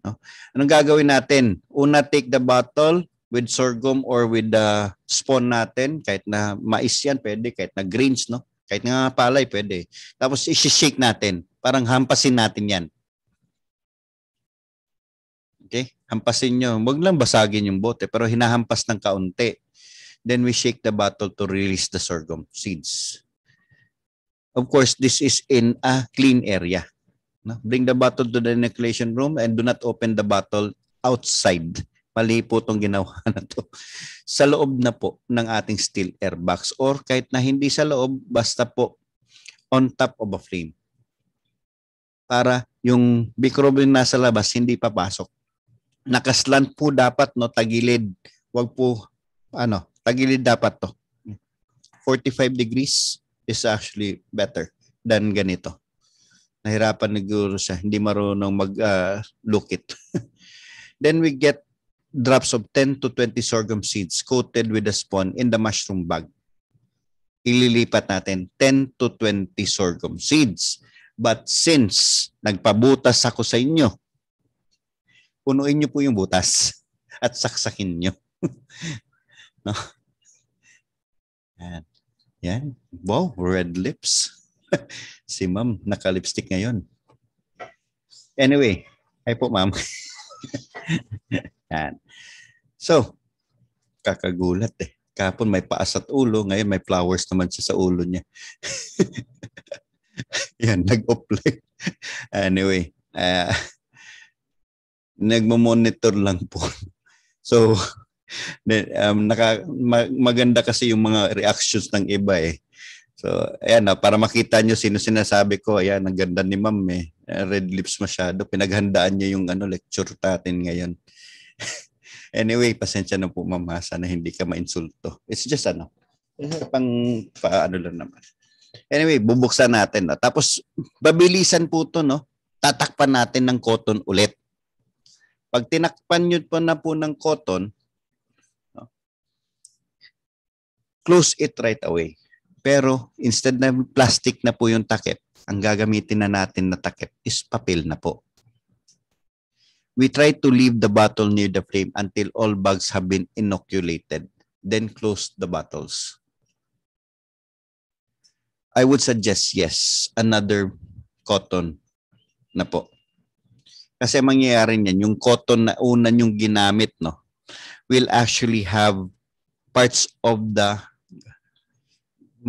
No? Anong gagawin natin? Una, take the bottle with sorghum or with the spoon natin. Kahit na mais yan, pwede. Kahit na greens, no? Kahit nga palay, pwede. Tapos isi-shake natin. Parang hampasin natin yan. Okay? Hampasin nyo. Huwag lang basagin yung bote, pero hinahampas ng kaunti. Then we shake the bottle to release the sorghum seeds. Of course, this is in a clean area. No? Bring the bottle to the inoculation room and do not open the bottle outside mali po itong ginawa na to. Sa loob na po ng ating steel air box or kahit na hindi sa loob, basta po on top of a frame. Para yung microbe yung nasa labas hindi papasok. Nakaslant po dapat no tagilid. Wag po ano, tagilid dapat to. 45 degrees is actually better than ganito. Nahirapan siguro siya, hindi marunong mag uh, look it. Then we get drops of 10 to 20 sorghum seeds coated with a spawn in the mushroom bag. Ililipat natin 10 to 20 sorghum seeds. But since nagpabutas ako sa inyo, punuin niyo po yung butas at saksakin niyo. no? Yan. Yan. Wow, red lips. si ma'am, naka-lipstick ngayon. Anyway, ay po ma'am. Yan. So, kakagulat eh. Kapon may paas at ulo, ngayon may flowers naman siya sa ulo niya. Yan, nag-offline. anyway, uh, nagmo-monitor lang po. So, um, naka, maganda kasi yung mga reactions ng iba eh. So, ayan na, ah, para makita nyo sino sinasabi ko, ayan, ang ganda ni ma'am eh. Ah, red lips masyado. Pinaghandaan nyo yung ano, lecture natin ngayon. anyway, pasensya na po ma'am ha, sana hindi ka mainsulto. It's just ano, pang paano lang naman. Anyway, bubuksan natin. No? Ah. Tapos, babilisan po to no? Tatakpan natin ng cotton ulit. Pag tinakpan nyo po na po ng cotton, no? close it right away. Pero instead na plastic na po yung takip, ang gagamitin na natin na takip is papel na po. We try to leave the bottle near the frame until all bugs have been inoculated, then close the bottles. I would suggest yes, another cotton na po. Kasi mangyayari niyan, yung cotton na una yung ginamit, no, will actually have parts of the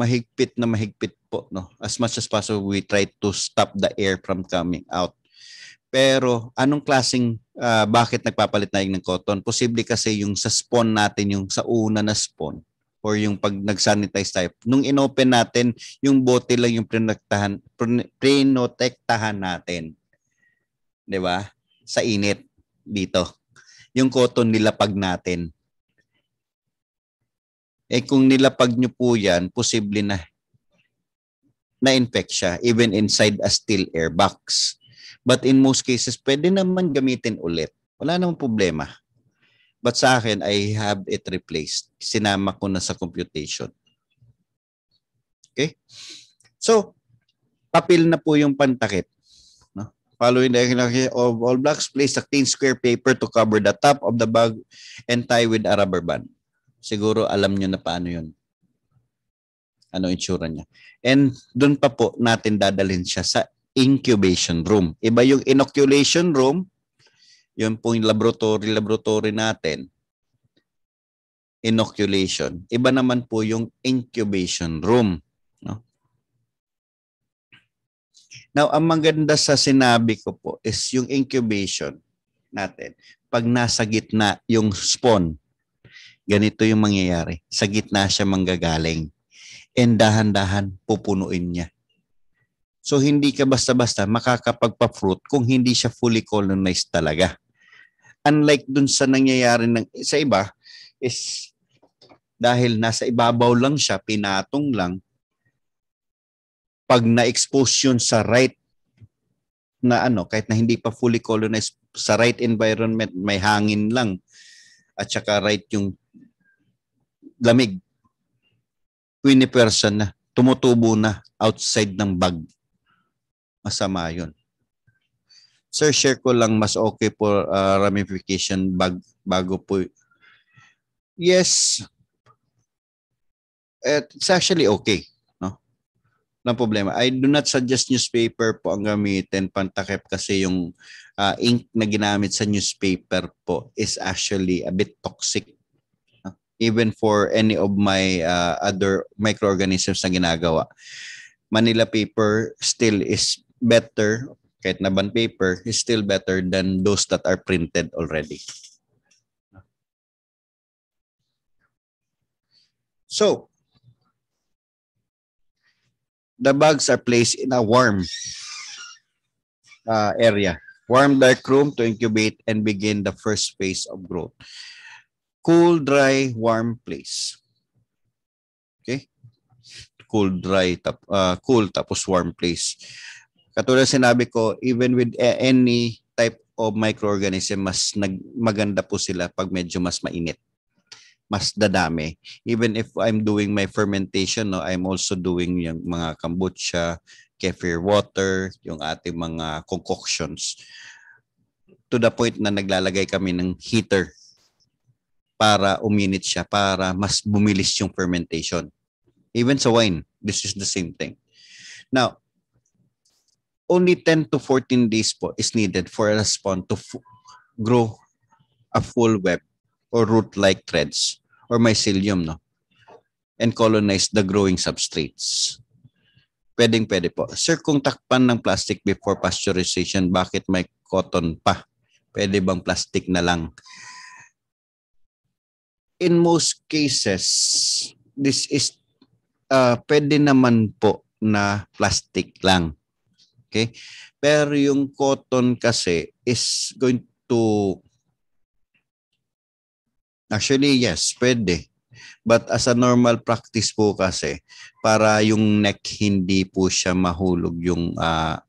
mahigpit na mahigpit po no as much as possible we try to stop the air from coming out pero anong klasing uh, ah, bakit nagpapalit na ng cotton posible kasi yung sa spawn natin yung sa una na spawn or yung pag nag-sanitize tayo nung inopen natin yung bote lang yung prinaktahan prinotektahan natin 'di ba sa init dito yung cotton nilapag natin eh kung nilapag nyo po yan, posible na na-infect siya even inside a still air box. But in most cases, pwede naman gamitin ulit. Wala namang problema. But sa akin, I have it replaced. Sinama ko na sa computation. Okay? So, papil na po yung pantakit. No? Following the instruction of all blocks, place a clean square paper to cover the top of the bag and tie with a rubber band siguro alam nyo na paano yun. Ano itsura niya. And doon pa po natin dadalhin siya sa incubation room. Iba yung inoculation room, yun po yung laboratory, laboratory natin. Inoculation. Iba naman po yung incubation room. No? Now, ang maganda sa sinabi ko po is yung incubation natin. Pag nasa gitna yung spawn, ganito yung mangyayari. Sa gitna siya manggagaling. And dahan-dahan pupunuin niya. So hindi ka basta-basta makakapagpa-fruit kung hindi siya fully colonized talaga. Unlike dun sa nangyayari ng sa iba is dahil nasa ibabaw lang siya, pinatong lang, pag na-expose yun sa right na ano, kahit na hindi pa fully colonized, sa right environment, may hangin lang, at saka right yung lamig. 20% na. Tumutubo na outside ng bag. Masama yun. Sir, share ko lang mas okay for uh, ramification bag, bago po. Yes. It's actually okay. No? Walang problema. I do not suggest newspaper po ang gamitin. Pantakip kasi yung uh, ink na ginamit sa newspaper po is actually a bit toxic even for any of my uh, other microorganisms na ginagawa. Manila paper still is better, kahit na bond paper, is still better than those that are printed already. So, the bugs are placed in a warm uh, area, warm dark room to incubate and begin the first phase of growth cool, dry, warm place. Okay? Cool, dry, tap, uh, cool tapos warm place. Katulad sinabi ko, even with eh, any type of microorganism, mas nag, maganda po sila pag medyo mas mainit mas dadami. Even if I'm doing my fermentation, no, I'm also doing yung mga kombucha, kefir water, yung ating mga concoctions to the point na naglalagay kami ng heater para uminit siya, para mas bumilis yung fermentation. Even sa wine, this is the same thing. Now, only 10 to 14 days po is needed for a spawn to f- grow a full web or root-like threads or mycelium, no? And colonize the growing substrates. Pwedeng pwede po. Sir, kung takpan ng plastic before pasteurization, bakit may cotton pa? Pwede bang plastic na lang? in most cases, this is uh, pwede naman po na plastic lang. Okay? Pero yung cotton kasi is going to Actually, yes, pwede. But as a normal practice po kasi, para yung neck hindi po siya mahulog yung uh,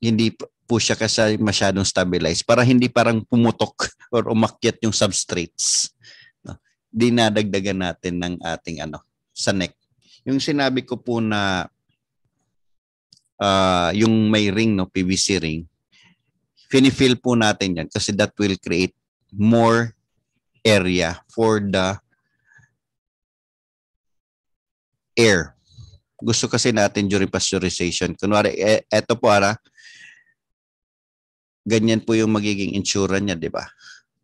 hindi po siya kasi masyadong stabilized para hindi parang pumutok or umakyat yung substrates. No? Dinadagdagan natin ng ating ano, sa neck. Yung sinabi ko po na uh, yung may ring, no, PVC ring, finifill po natin yan kasi that will create more area for the air. Gusto kasi natin during pasteurization. Kunwari, e-, eto po ara, ganyan po yung magiging insura niya, di ba?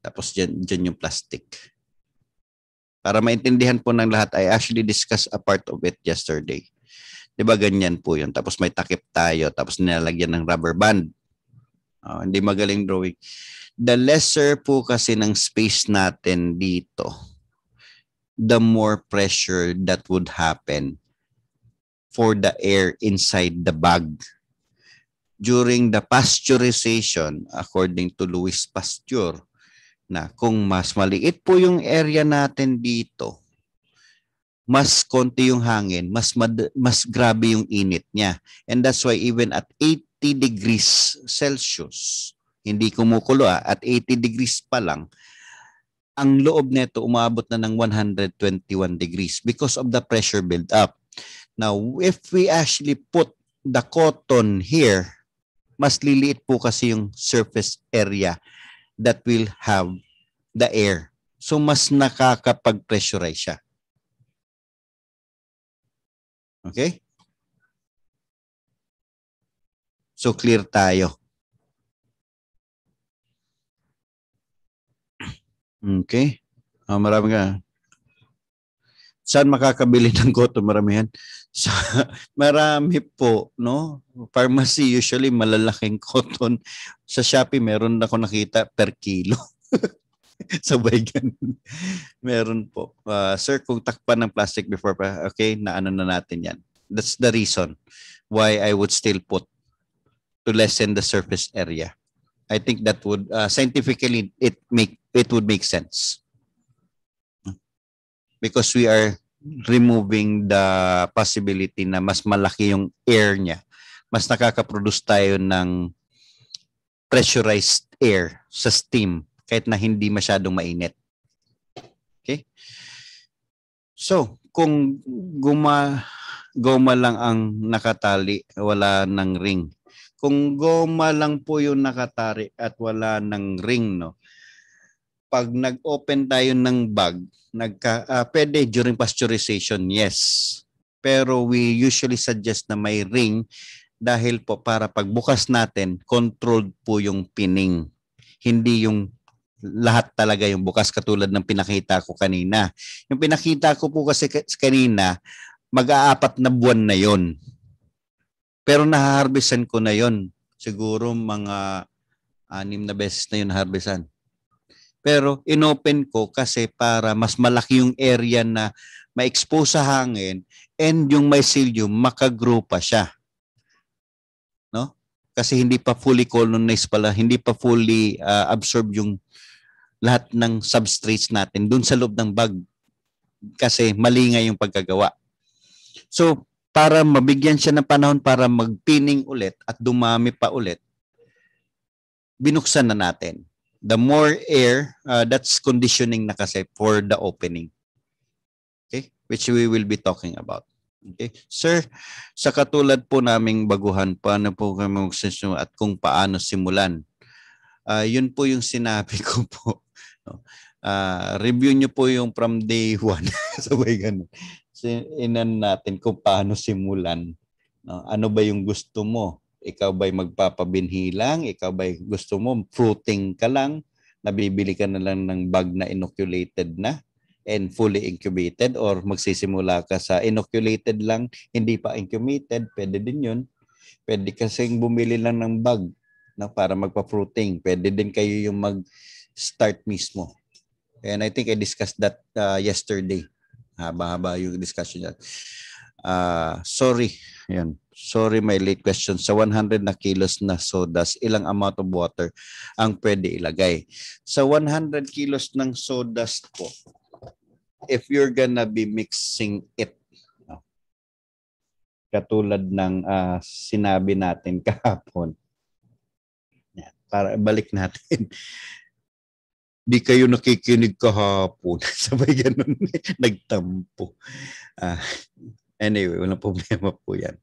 Tapos dyan, dyan yung plastic. Para maintindihan po ng lahat, I actually discussed a part of it yesterday. Di ba ganyan po yun? Tapos may takip tayo, tapos nilalagyan ng rubber band. Oh, hindi magaling drawing. The lesser po kasi ng space natin dito, the more pressure that would happen for the air inside the bag during the pasteurization according to Louis Pasteur na kung mas maliit po yung area natin dito, mas konti yung hangin, mas mad- mas grabe yung init niya. And that's why even at 80 degrees Celsius, hindi kumukulo ah, at 80 degrees pa lang, ang loob nito umabot na ng 121 degrees because of the pressure build up. Now, if we actually put the cotton here mas liliit po kasi yung surface area that will have the air. So mas nakakapag-pressurize siya. Okay? So clear tayo. Okay? Uh, marami ka. Saan makakabili ng cotton? Maramihan. sa marami po, no? Pharmacy, usually malalaking cotton. Sa Shopee, meron na ako nakita per kilo. sa ganun. Meron po. Uh, sir, kung takpan ng plastic before pa, okay, naano na natin yan. That's the reason why I would still put to lessen the surface area. I think that would, uh, scientifically, it make it would make sense because we are removing the possibility na mas malaki yung air niya. Mas nakakaproduce tayo ng pressurized air sa steam kahit na hindi masyadong mainit. Okay? So, kung guma goma lang ang nakatali, wala ng ring. Kung goma lang po yung nakatari at wala ng ring, no, pag nag-open tayo ng bag, nagka, uh, pwede during pasteurization, yes. Pero we usually suggest na may ring dahil po para pagbukas natin, controlled po yung pining. Hindi yung lahat talaga yung bukas katulad ng pinakita ko kanina. Yung pinakita ko po kasi kanina, mag-aapat na buwan na yon. Pero nahaharbisan ko na yon. Siguro mga anim na beses na yun naharbisan. Pero inopen ko kasi para mas malaki yung area na ma-expose sa hangin and yung mycelium makagrow pa siya. No? Kasi hindi pa fully colonized pala, hindi pa fully uh, ah, absorb yung lahat ng substrates natin dun sa loob ng bag kasi mali nga yung pagkagawa. So, para mabigyan siya ng panahon para mag magpining ulit at dumami pa ulit, binuksan na natin the more air, uh, that's conditioning na kasi for the opening. Okay? Which we will be talking about. Okay? Sir, sa katulad po naming baguhan, paano po kami magsisimula at kung paano simulan? Uh, yun po yung sinabi ko po. Uh, review nyo po yung from day one. Sabay ganun. Inan natin kung paano simulan. No? Ano ba yung gusto mo? Ikaw ba'y magpapabinhi lang? Ikaw ba'y gusto mo fruiting ka lang? Nabibili ka na lang ng bag na inoculated na and fully incubated or magsisimula ka sa inoculated lang, hindi pa incubated, pwede din yun. Pwede kasing bumili lang ng bag na para magpa-fruiting. Pwede din kayo yung mag-start mismo. And I think I discussed that uh, yesterday. Haba-haba yung discussion natin. Uh, sorry, yan Sorry my late question. Sa 100 na kilos na sodas, ilang amount of water ang pwede ilagay? Sa 100 kilos ng sodas po, if you're gonna be mixing it, no? katulad ng uh, sinabi natin kahapon, para balik natin. Di kayo nakikinig kahapon. Sabay ganun, nagtampo. Uh, Anyway, walang problema po yan.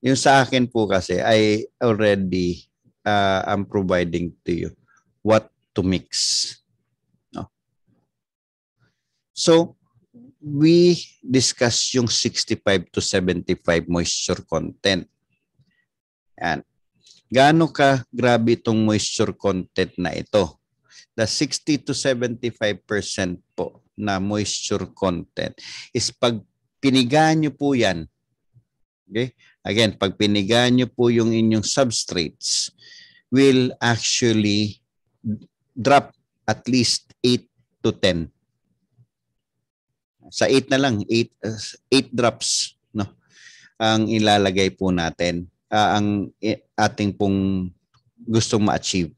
Yung sa akin po kasi, I already uh, am providing to you what to mix. No? So, we discuss yung 65 to 75 moisture content. Yan. Gaano ka grabe itong moisture content na ito? The 60 to 75% po na moisture content is pag pinigaan nyo po yan, okay? again, pag pinigaan nyo po yung inyong substrates, will actually drop at least 8 to 10. Sa 8 na lang, 8, 8 uh, drops no, ang ilalagay po natin, uh, ang ating pong gustong ma-achieve.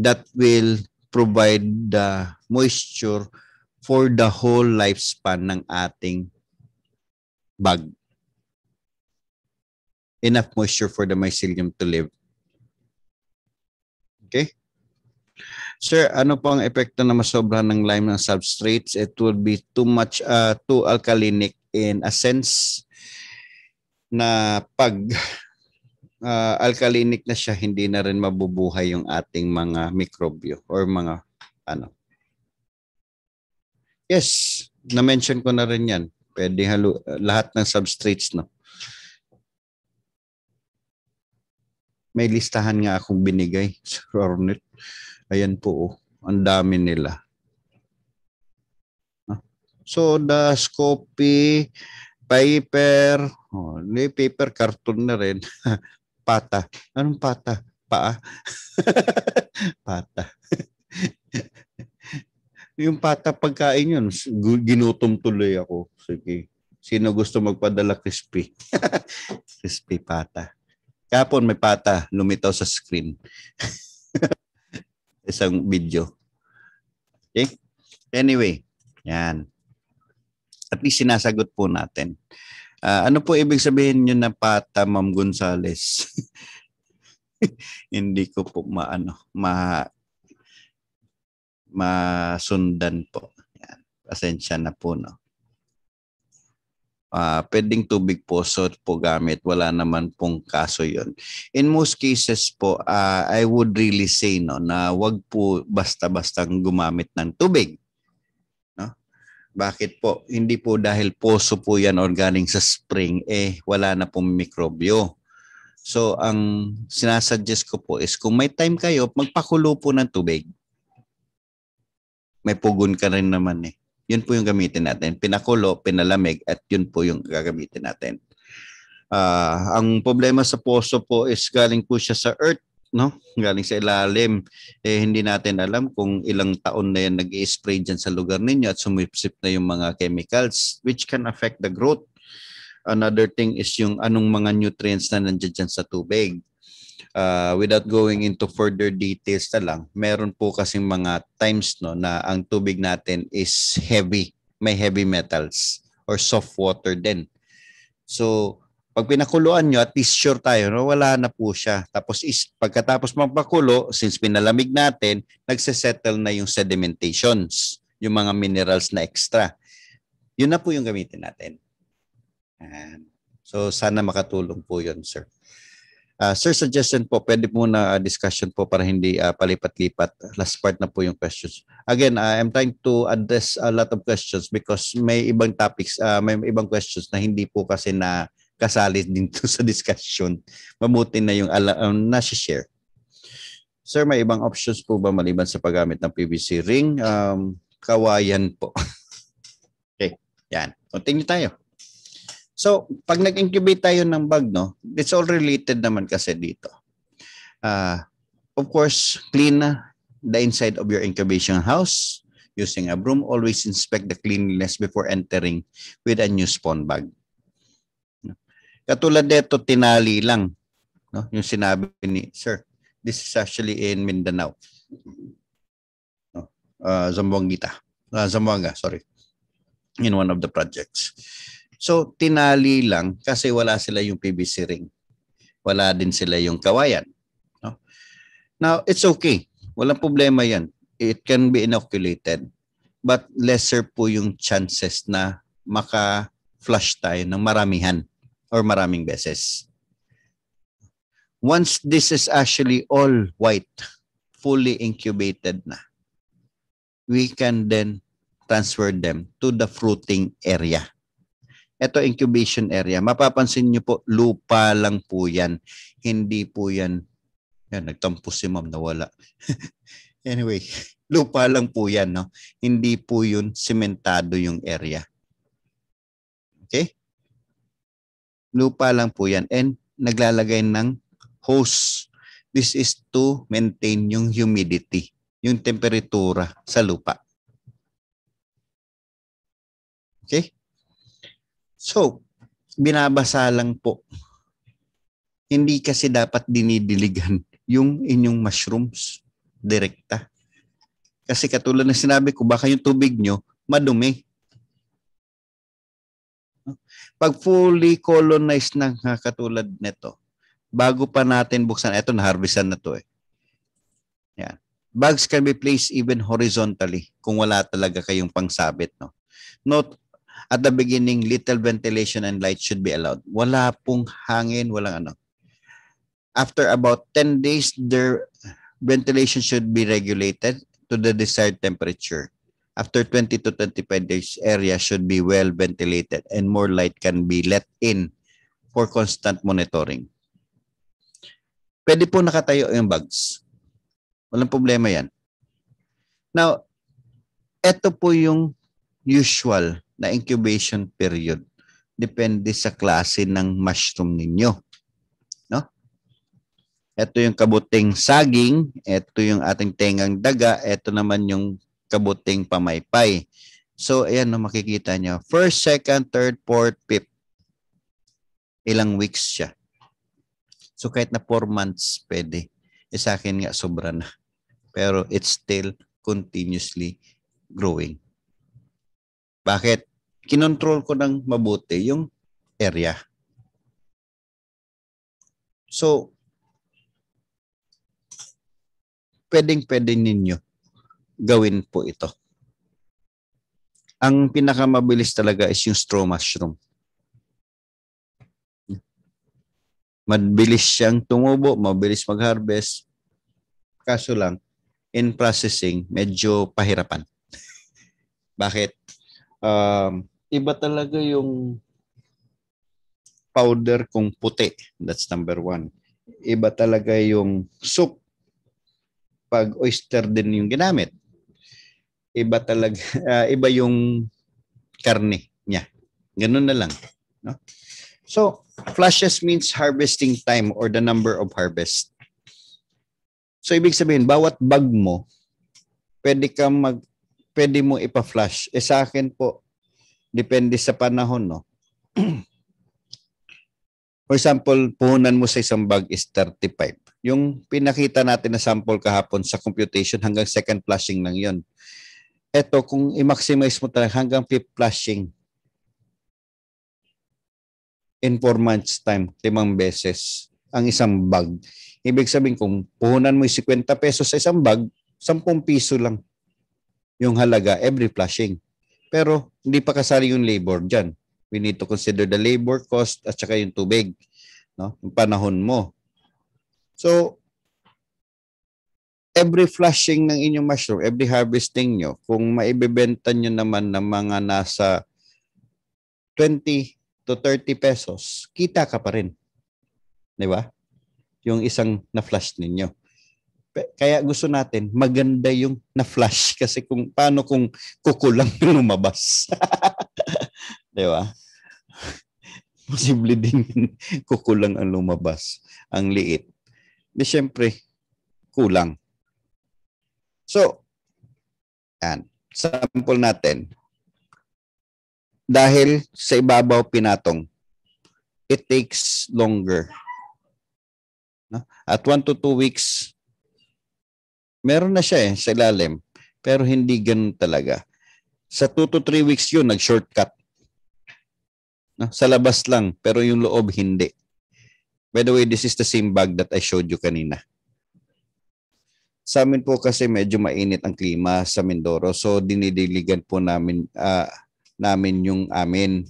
That will provide the moisture for the whole lifespan ng ating bug. Enough moisture for the mycelium to live. Okay? Sir, ano po ang epekto na masobra ng lime ng substrates? It would be too much, uh, too alkalinic in a sense na pag uh, alkalinic na siya, hindi na rin mabubuhay yung ating mga mikrobyo or mga ano Yes, na-mention ko na rin yan. Pwede halo, lahat ng substrates, no? May listahan nga akong binigay sa Ornet. Ayan po, oh. ang dami nila. So, the copy, paper, oh, ni paper cartoon na rin. pata. Anong pata? Paa? pata yung pata pagkain yun, ginutom tuloy ako. Sige. Sino gusto magpadala crispy? crispy pata. Kapon may pata, lumitaw sa screen. Isang video. Okay? Anyway, yan. At least sinasagot po natin. Uh, ano po ibig sabihin nyo na pata, Ma'am Gonzales? Hindi ko po maano, ma masundan po. Yan. Pasensya na po no. Uh, pwedeng tubig po soot po gamit. Wala naman pong kaso yon. In most cases po, uh, I would really say no, na wag po basta-bastang gumamit ng tubig. No? Bakit po? Hindi po dahil poso po yan or galing sa spring, eh wala na pong mikrobyo. So ang sinasuggest ko po is kung may time kayo, magpakulo po ng tubig may pugon ka rin naman eh. Yun po yung gamitin natin. Pinakulo, pinalamig, at yun po yung gagamitin natin. Uh, ang problema sa poso po is galing po siya sa earth, no? Galing sa ilalim. Eh, hindi natin alam kung ilang taon na yan nag spray dyan sa lugar ninyo at sumipsip na yung mga chemicals which can affect the growth. Another thing is yung anong mga nutrients na nandiyan dyan sa tubig uh, without going into further details na lang, meron po kasi mga times no na ang tubig natin is heavy, may heavy metals or soft water din. So, pag pinakuluan nyo, at least sure tayo, no, wala na po siya. Tapos is, pagkatapos magpakulo, since pinalamig natin, nagsesettle na yung sedimentations, yung mga minerals na extra. Yun na po yung gamitin natin. And so sana makatulong po yun, sir. Uh, sir, suggestion po, pwede muna uh, ah, discussion po para hindi uh, palipat-lipat. Last part na po yung questions. Again, uh, I'm trying to address a lot of questions because may ibang topics, uh, may ibang questions na hindi po kasi na kasali dito sa discussion. Mabuti na yung ala- um, nasi-share. Sir, may ibang options po ba maliban sa paggamit ng PVC ring? Um, kawayan po. okay, yan. Continue tayo. So, pag nag-incubate tayo ng bug, no, it's all related naman kasi dito. Uh, of course, clean the inside of your incubation house using a broom. Always inspect the cleanliness before entering with a new spawn bug. Katulad dito, tinali lang. No? Yung sinabi ni, Sir, this is actually in Mindanao. No? Uh, Zamboanga, Uh, Zamboanga, sorry. In one of the projects. So, tinali lang kasi wala sila yung PVC ring. Wala din sila yung kawayan. No? Now, it's okay. Walang problema yan. It can be inoculated. But lesser po yung chances na maka-flush tayo ng maramihan or maraming beses. Once this is actually all white, fully incubated na, we can then transfer them to the fruiting area. Ito incubation area. Mapapansin niyo po, lupa lang po yan. Hindi po yan. Yan, nagtampo si ma'am, nawala. anyway, lupa lang po yan. No? Hindi po yun sementado yung area. Okay? Lupa lang po yan. And naglalagay ng hose. This is to maintain yung humidity, yung temperatura sa lupa. Okay? So, binabasa lang po. Hindi kasi dapat dinidiligan yung inyong mushrooms direkta. Kasi katulad ng sinabi ko, baka yung tubig nyo madumi. Pag fully colonized na katulad nito, bago pa natin buksan, eto na-harvestan na to eh. Yan. Bags can be placed even horizontally kung wala talaga kayong pangsabit. No? Note, at the beginning, little ventilation and light should be allowed. Wala pong hangin, walang ano. After about 10 days, their ventilation should be regulated to the desired temperature. After 20 to 25 days, area should be well ventilated and more light can be let in for constant monitoring. Pwede po nakatayo yung bugs. Walang problema yan. Now, ito po yung usual na incubation period depende sa klase ng mushroom ninyo. No? Ito yung kabuting saging, ito yung ating tengang daga, ito naman yung kabuting pamaypay. So, ayan, no, makikita nyo. First, second, third, fourth, fifth. Ilang weeks siya. So, kahit na 4 months, pwede. E sa akin nga, sobra na. Pero it's still continuously growing. Bakit? Kinontrol ko ng mabuti yung area. So, pwedeng-pwede ninyo gawin po ito. Ang pinakamabilis talaga is yung straw mushroom. Mabilis siyang tumubo, mabilis mag-harvest. Kaso lang, in processing, medyo pahirapan. Bakit? um, iba talaga yung powder kung puti. That's number one. Iba talaga yung soup pag oyster din yung ginamit. Iba talaga, uh, iba yung karne niya. Ganun na lang. No? So, flushes means harvesting time or the number of harvest. So, ibig sabihin, bawat bag mo, pwede kang mag pwede mo ipa-flash. Eh sa akin po, depende sa panahon, no? For example, puhunan mo sa isang bag is 35. Yung pinakita natin na sample kahapon sa computation, hanggang second flashing lang yon. Ito, kung i-maximize mo talaga hanggang fifth flashing, in 4 months time, limang beses ang isang bag. Ibig sabihin kung puhunan mo 50 pesos sa isang bag, 10 piso lang yung halaga every flushing. Pero hindi pa kasali yung labor dyan. We need to consider the labor cost at saka yung tubig, no? yung panahon mo. So, every flushing ng inyong mushroom, every harvesting nyo, kung maibebenta nyo naman ng mga nasa 20 to 30 pesos, kita ka pa rin. Di ba? Yung isang na-flush ninyo. Kaya gusto natin, maganda yung na-flash kasi kung paano kung kukulang yung lumabas. Di ba? Posible din kukulang ang lumabas. Ang liit. Di syempre, kulang. So, yan. Sample natin. Dahil sa ibabaw pinatong, it takes longer. No? At 1 to 2 weeks Meron na siya eh sa ilalim. Pero hindi ganun talaga. Sa 2 to 3 weeks yun, nag-shortcut. No? Sa labas lang, pero yung loob hindi. By the way, this is the same bag that I showed you kanina. Sa amin po kasi medyo mainit ang klima sa Mindoro. So dinidiligan po namin uh, namin yung amin.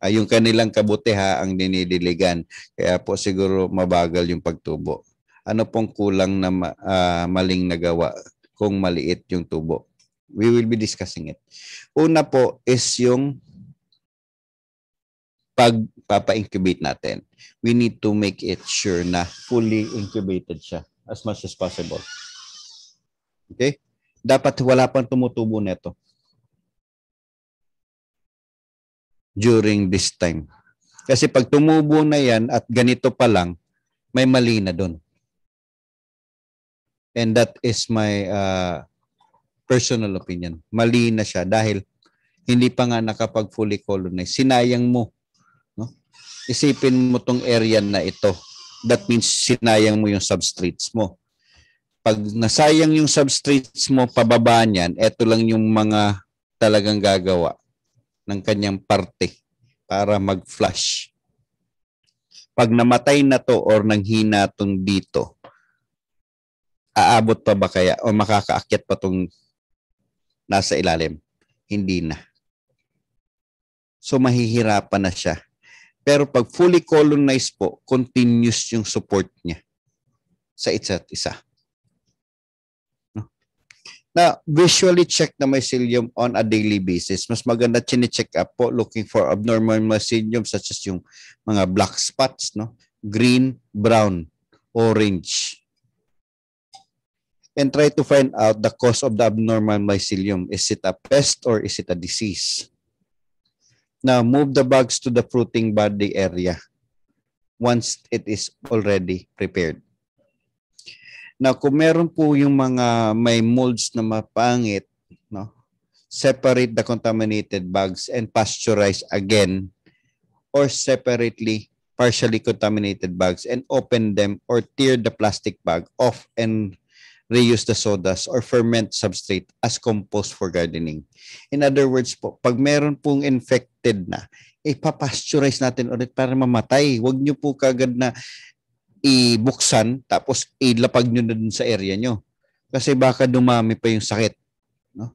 Ay, uh, yung kanilang kabute ha ang dinidiligan. Kaya po siguro mabagal yung pagtubo ano pong kulang na ma, uh, maling nagawa kung maliit yung tubo. We will be discussing it. Una po is yung pagpapa-incubate natin. We need to make it sure na fully incubated siya as much as possible. Okay? Dapat wala pang tumutubo nito during this time. Kasi pag tumubo na yan at ganito pa lang, may mali na doon. And that is my uh, personal opinion. Mali na siya dahil hindi pa nga nakapag fully colonize. Sinayang mo. No? Isipin mo tong area na ito. That means sinayang mo yung substrates mo. Pag nasayang yung substrates mo, pababa niyan, eto lang yung mga talagang gagawa ng kanyang parte para mag-flush. Pag namatay na to or nanghina tong dito, aabot pa ba kaya o makakaakyat pa tong nasa ilalim? Hindi na. So mahihirapan na siya. Pero pag fully colonized po, continuous yung support niya sa isa't isa. No? Na visually check na mycelium on a daily basis. Mas maganda chine-check up po looking for abnormal mycelium such as yung mga black spots, no? green, brown, orange and try to find out the cause of the abnormal mycelium. Is it a pest or is it a disease? Now, move the bugs to the fruiting body area once it is already prepared. Now, kung meron po yung mga may molds na mapangit, no, separate the contaminated bugs and pasteurize again or separately partially contaminated bags and open them or tear the plastic bag off and reuse the sodas or ferment substrate as compost for gardening. In other words po, pag meron pong infected na, ipapasturize natin ulit para mamatay. Huwag nyo po kagad na ibuksan tapos ilapag nyo na dun sa area nyo. Kasi baka dumami pa yung sakit. No?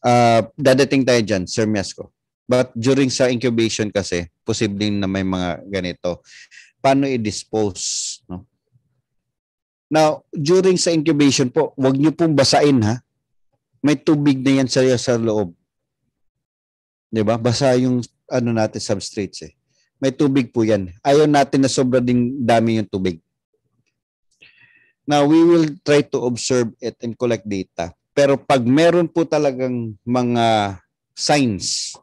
Uh, dadating tayo dyan, Sir Miasco. But during sa incubation kasi, posibleng na may mga ganito paano i-dispose. No? Now, during sa incubation po, huwag niyo pong basain ha. May tubig na yan sa, sa loob. 'Di ba? Basa yung ano natin substrates eh. May tubig po yan. Ayaw natin na sobra ding dami yung tubig. Now, we will try to observe it and collect data. Pero pag meron po talagang mga signs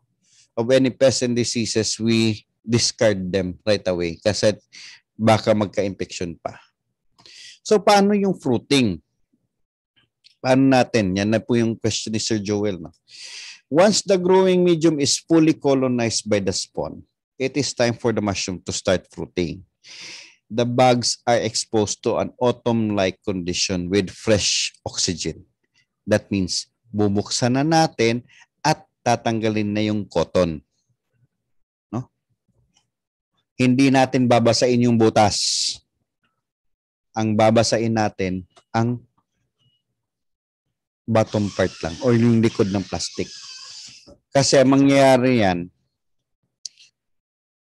of any pests and diseases, we discard them right away kasi baka magka-infection pa. So paano yung fruiting? Paano natin? Yan na po yung question ni Sir Joel. No? Once the growing medium is fully colonized by the spawn, it is time for the mushroom to start fruiting. The bugs are exposed to an autumn-like condition with fresh oxygen. That means bubuksan na natin at tatanggalin na yung cotton hindi natin babasain yung butas. Ang babasain natin ang bottom part lang o yung likod ng plastic. Kasi mangyayari yan.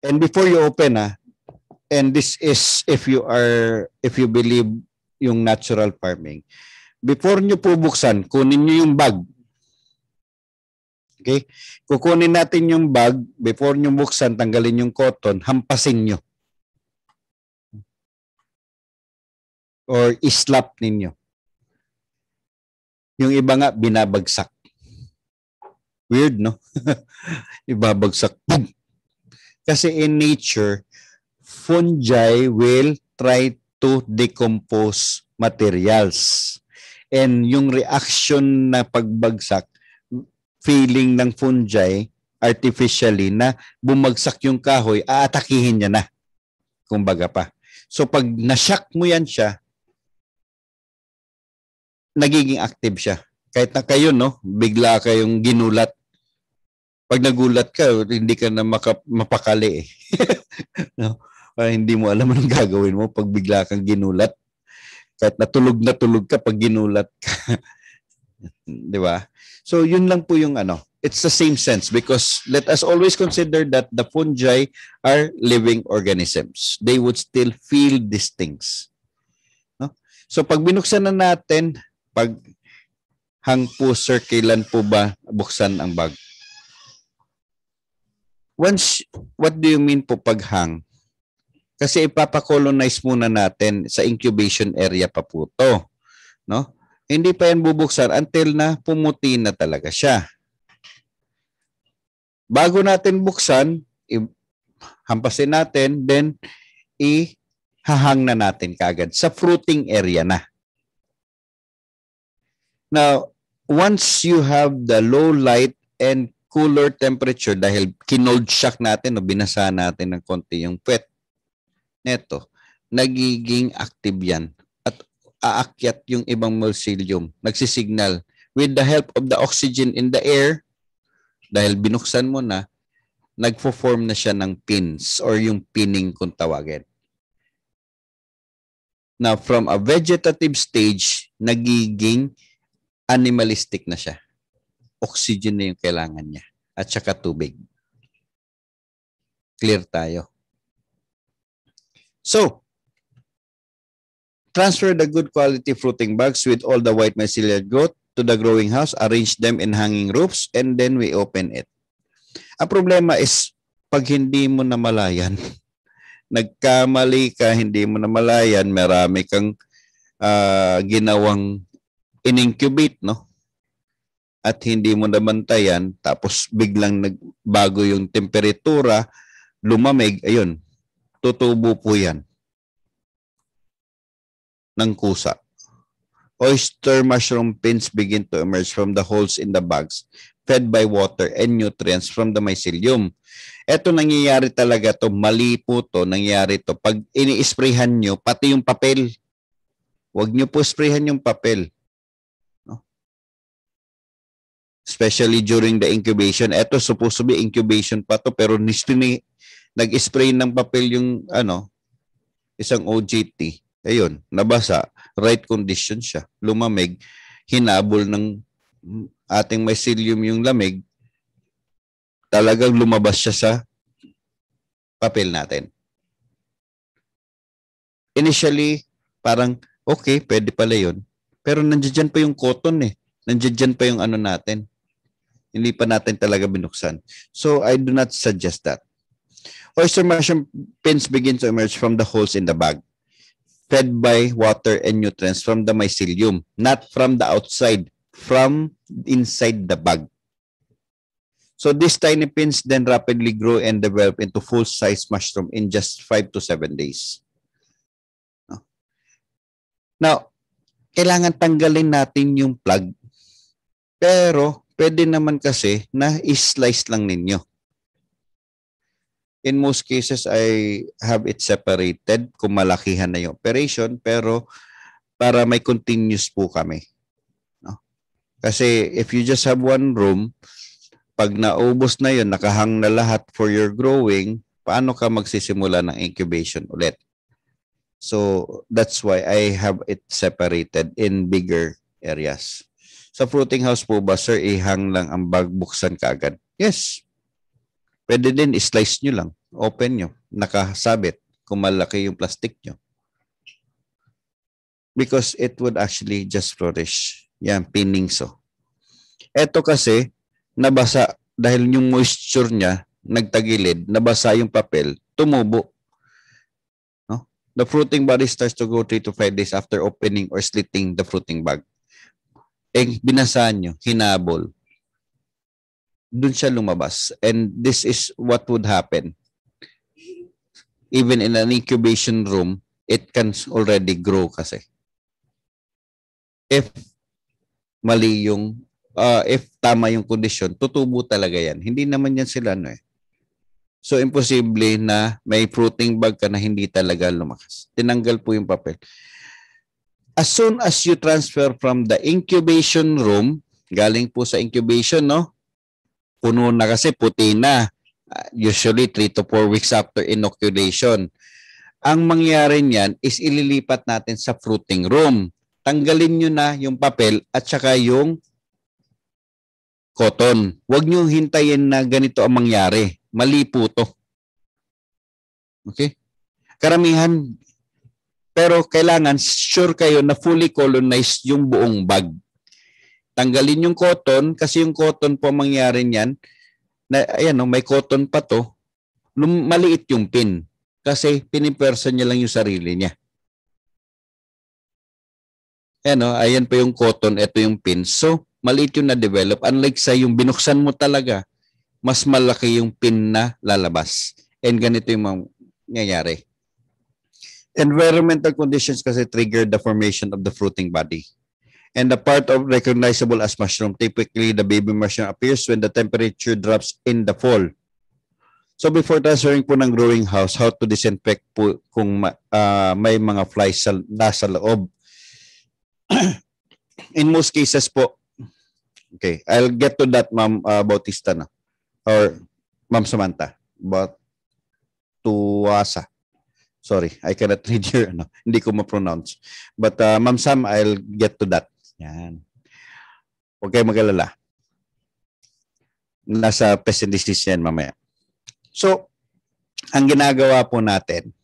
And before you open ah, and this is if you are if you believe yung natural farming. Before nyo po buksan, kunin nyo yung bag Okay? Kukunin natin yung bag, before nyo buksan, tanggalin yung cotton, hampasin nyo. Or islap ninyo. Yung iba nga, binabagsak. Weird, no? Ibabagsak. Boom! Kasi in nature, fungi will try to decompose materials. And yung reaction na pagbagsak feeling ng fungi artificially na bumagsak yung kahoy, aatakihin niya na. Kumbaga pa. So pag nashock mo yan siya, nagiging active siya. Kahit na kayo, no? Bigla kayong ginulat. Pag nagulat ka, hindi ka na maka, mapakali eh. no? Para hindi mo alam anong gagawin mo pag bigla kang ginulat. Kahit natulog na tulog ka pag ginulat ka. Di ba? So yun lang po yung ano. It's the same sense because let us always consider that the fungi are living organisms. They would still feel these things. No? So pag binuksan na natin, pag hang po sir, kailan po ba buksan ang bag? Once, what do you mean po pag hang? Kasi ipapakolonize muna natin sa incubation area pa po to. No? Hindi pa yan bubuksan until na pumuti na talaga siya. Bago natin buksan, hampasin natin, then ihahang na natin kagad sa fruiting area na. Now, once you have the low light and cooler temperature dahil kinold shock natin o binasa natin ng konti yung pet, neto, nagiging active yan aakyat yung ibang mycelium, Nagsisignal. With the help of the oxygen in the air, dahil binuksan mo na, nagpo-form na siya ng pins or yung pinning kung tawagin. Now, from a vegetative stage, nagiging animalistic na siya. Oxygen na yung kailangan niya at saka tubig. Clear tayo. So, transfer the good quality fruiting bags with all the white mycelial growth to the growing house, arrange them in hanging roofs, and then we open it. Ang problema is, pag hindi mo namalayan, nagkamali ka, hindi mo namalayan, marami kang uh, ginawang in-incubate, no? At hindi mo namantayan, tapos biglang nagbago yung temperatura, lumamig, ayun, tutubo po yan ng kusa. Oyster mushroom pins begin to emerge from the holes in the bags fed by water and nutrients from the mycelium. Ito nangyayari talaga to, mali po to, nangyayari to. Pag ini-sprayhan nyo, pati yung papel. Huwag nyo po sprayhan yung papel. No? Especially during the incubation. Ito supposed to be incubation pa to pero nag-spray ng papel yung ano, isang OJT Ayun, nabasa, right condition siya. Lumamig, hinabol ng ating mycelium yung lamig, talagang lumabas siya sa papel natin. Initially, parang okay, pwede pala yun. Pero nandiyan pa yung cotton eh. Nandiyan pa yung ano natin. Hindi pa natin talaga binuksan. So I do not suggest that. Oyster mushroom pins begin to emerge from the holes in the bag fed by water and nutrients from the mycelium, not from the outside, from inside the bag. So these tiny pins then rapidly grow and develop into full-size mushroom in just 5 to 7 days. Now, kailangan tanggalin natin yung plug. Pero, pwede naman kasi na i-slice lang ninyo in most cases, I have it separated kung malakihan na yung operation. Pero para may continuous po kami. No? Kasi if you just have one room, pag naubos na yon nakahang na lahat for your growing, paano ka magsisimula ng incubation ulit? So that's why I have it separated in bigger areas. Sa fruiting house po ba, sir, ihang lang ang bag buksan kaagad? Yes. Pwede din slice nyo lang. Open nyo. Nakasabit kung malaki yung plastic nyo. Because it would actually just flourish. Yan, piningso. Ito kasi, nabasa dahil yung moisture niya nagtagilid, nabasa yung papel, tumubo. No? The fruiting body starts to go 3 to 5 days after opening or slitting the fruiting bag. Eh, binasaan nyo, hinabol dun siya lumabas. And this is what would happen. Even in an incubation room, it can already grow kasi. If mali yung, uh, if tama yung condition, tutubo talaga yan. Hindi naman yan sila no eh. So imposible na may fruiting bag ka na hindi talaga lumakas. Tinanggal po yung papel. As soon as you transfer from the incubation room, galing po sa incubation, no? puno na kasi puti na ah, usually 3 to 4 weeks after inoculation. Ang mangyari niyan is ililipat natin sa fruiting room. Tanggalin nyo na yung papel at saka yung cotton. Huwag nyo hintayin na ganito ang mangyari. Mali po to. Okay? Karamihan, pero kailangan sure kayo na fully colonized yung buong bag Tanggalin yung cotton kasi yung cotton po mangyari niyan na ayan no, may cotton pa to. Nung maliit yung pin kasi piniperson niya lang yung sarili niya. Ayan no, ayan pa yung cotton, ito yung pin. So maliit yung na-develop unlike sa yung binuksan mo talaga mas malaki yung pin na lalabas. And ganito yung mangyayari. Environmental conditions kasi trigger the formation of the fruiting body and the part of recognizable as mushroom. Typically, the baby mushroom appears when the temperature drops in the fall. So before transferring po ng growing house, how to disinfect po kung uh, may mga flies sa, nasa loob. in most cases po, okay, I'll get to that, Ma'am uh, Bautista na, or Ma'am Samantha, but Tuwasa. Sorry, I cannot read your, ano, hindi ko ma-pronounce. But uh, Ma'am Sam, I'll get to that. Yan. Huwag kayong mag-alala. Nasa present decision yan mamaya. So, ang ginagawa po natin,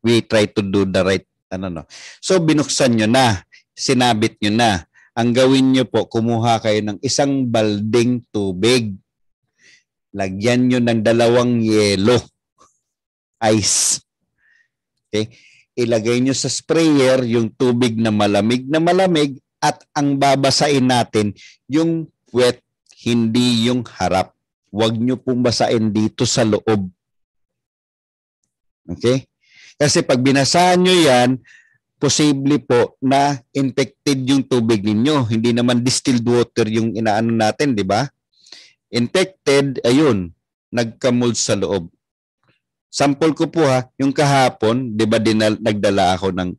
we try to do the right, ano no. So, binuksan nyo na, sinabit nyo na. Ang gawin nyo po, kumuha kayo ng isang balding tubig. Lagyan nyo ng dalawang yelo. Ice. Okay? Ilagay nyo sa sprayer yung tubig na malamig na malamig at ang babasain natin yung wet, hindi yung harap. Huwag nyo pong basain dito sa loob. Okay? Kasi pag binasahan nyo yan, posible po na infected yung tubig ninyo. Hindi naman distilled water yung inaano natin, di ba? Infected, ayun, nagkamul sa loob. Sample ko po ha, yung kahapon, di ba din nagdala ako ng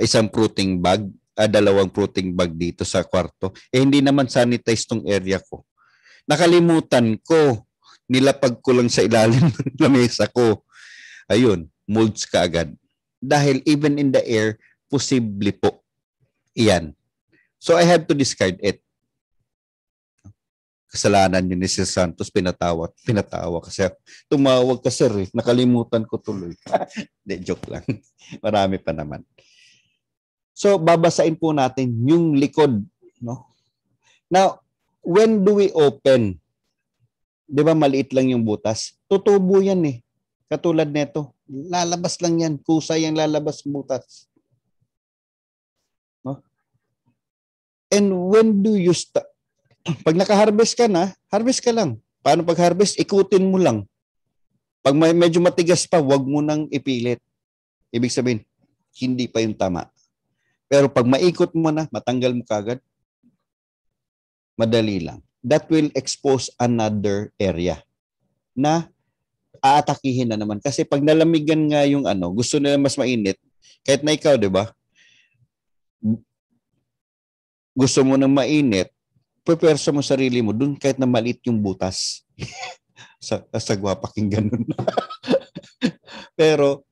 isang fruiting bag uh, dalawang protein bag dito sa kwarto. Eh hindi naman sanitized tong area ko. Nakalimutan ko. Nilapag ko lang sa ilalim ng lamesa ko. Ayun, molds ka agad. Dahil even in the air, posible po. Iyan. So I have to discard it. Kasalanan yun ni Sir Santos, pinatawa, pinatawa kasi tumawag ka sir eh. Nakalimutan ko tuloy. De, joke lang. Marami pa naman. So babasain po natin yung likod, no? Now, when do we open? 'Di ba maliit lang yung butas? Tutubo 'yan eh. Katulad nito. Lalabas lang 'yan, kusay ang lalabas butas. No? And when do you start? Pag naka-harvest ka na, harvest ka lang. Paano pag-harvest? Ikutin mo lang. Pag may medyo matigas pa, wag mo nang ipilit. Ibig sabihin, hindi pa yung tama. Pero pag maikot mo na, matanggal mo kagad, madali lang. That will expose another area na aatakihin na naman. Kasi pag nalamigan nga yung ano, gusto nila mas mainit, kahit na ikaw, di ba? Gusto mo nang mainit, prepare sa mo sarili mo dun kahit na maliit yung butas. sa, sa guwapaking ganun. Pero,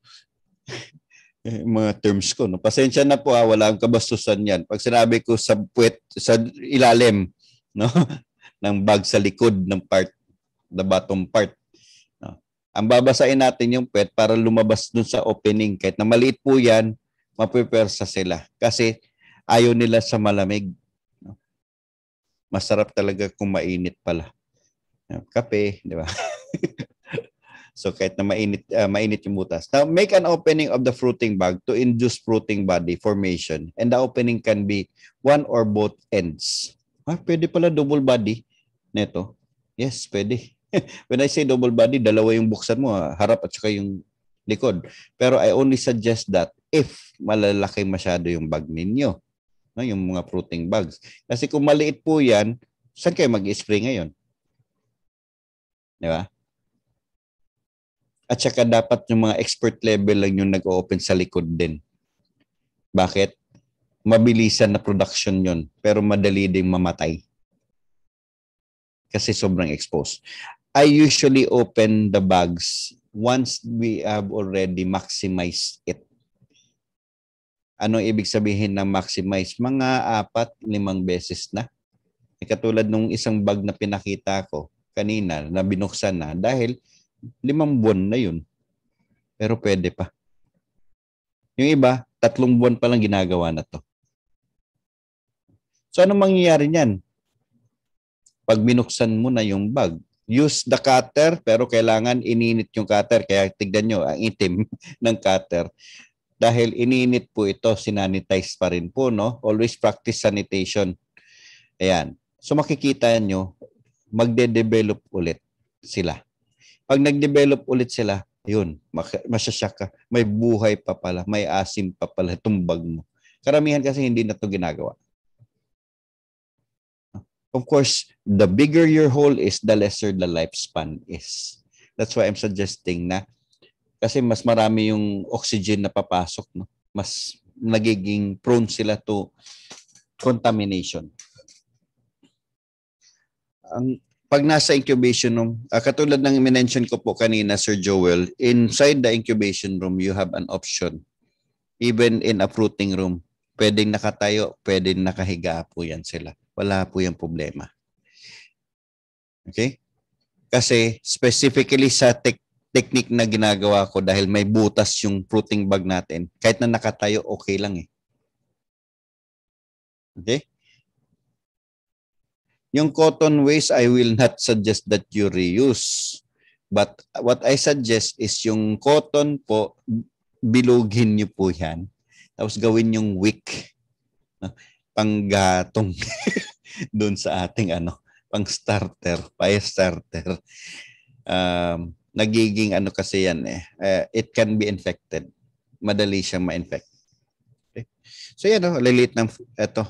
eh, mga terms ko. No? Pasensya na po ha, wala ang kabastusan yan. Pag sinabi ko sa puwet, sa ilalim no? ng bag sa likod ng part, the bottom part. No? Ang babasain natin yung puwet para lumabas dun sa opening. Kahit na maliit po yan, mapipersa sila. Kasi ayaw nila sa malamig. No? Masarap talaga kung mainit pala. Kape, di ba? So kahit na mainit uh, mainit yung butas. Now make an opening of the fruiting bag to induce fruiting body formation and the opening can be one or both ends. Ah, pwede pala double body nito. Yes, pwede. When I say double body, dalawa yung buksan mo, ah, harap at saka yung likod. Pero I only suggest that if malalaki masyado yung bag ninyo, no, yung mga fruiting bags. Kasi kung maliit po yan, saan kayo mag-spray ngayon? Di ba? At saka dapat yung mga expert level lang yung nag-open sa likod din. Bakit? Mabilisan na production yon pero madali ding mamatay. Kasi sobrang exposed. I usually open the bags once we have already maximized it. Anong ibig sabihin ng maximize? Mga apat, limang beses na. Katulad nung isang bag na pinakita ko kanina na binuksan na dahil limang buwan na yun. Pero pwede pa. Yung iba, tatlong buwan pa lang ginagawa na to. So anong mangyayari niyan? Pag binuksan mo na yung bag, use the cutter pero kailangan ininit yung cutter. Kaya tignan nyo, ang itim ng cutter. Dahil ininit po ito, sinanitize pa rin po. No? Always practice sanitation. Ayan. So makikita nyo, magde-develop ulit sila. Pag nag-develop ulit sila, yun, masasyak ka. May buhay pa pala, may asim pa pala, tumbag mo. Karamihan kasi hindi na to ginagawa. Of course, the bigger your hole is, the lesser the lifespan is. That's why I'm suggesting na kasi mas marami yung oxygen na papasok, no? mas nagiging prone sila to contamination. Ang pag nasa incubation room, uh, katulad ng minention ko po kanina, Sir Joel, inside the incubation room, you have an option. Even in a fruiting room, pwedeng nakatayo, pwedeng nakahiga po yan sila. Wala po yung problema. Okay? Kasi specifically sa tech technique na ginagawa ko dahil may butas yung fruiting bag natin, kahit na nakatayo, okay lang eh. Okay? Yung cotton waste, I will not suggest that you reuse. But what I suggest is yung cotton po, bilugin niyo po yan. Tapos gawin yung wick. No? Panggatong doon sa ating ano, pang starter, fire starter. Um, nagiging ano kasi yan eh. Uh, it can be infected. Madali siyang ma-infect. Okay? So yan o, oh, lilit ng ito,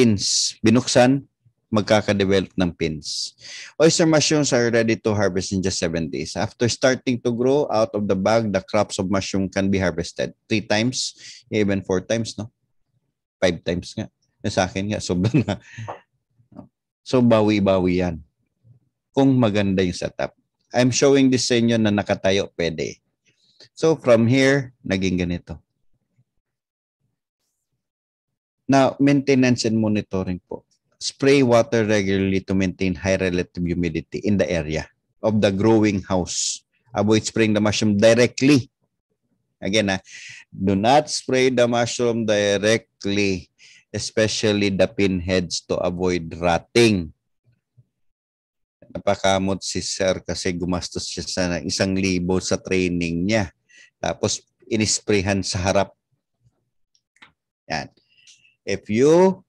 pins. Binuksan, magkaka-develop ng pins. Oyster mushrooms are ready to harvest in just 7 days. After starting to grow out of the bag, the crops of mushroom can be harvested three times, even four times, no? 5 times nga. Eh, sa akin nga, sobra na. So, bawi-bawi yan. Kung maganda yung setup. I'm showing this sa inyo na nakatayo, pwede. So, from here, naging ganito. Now, maintenance and monitoring po. Spray water regularly to maintain high relative humidity in the area of the growing house. Avoid spraying the mushroom directly. Again, ha, ah, do not spray the mushroom directly, especially the pinheads to avoid rotting napakamot si sir kasi gumastos siya sa isang libo sa training niya. Tapos inisprehan sa harap. Yan. If you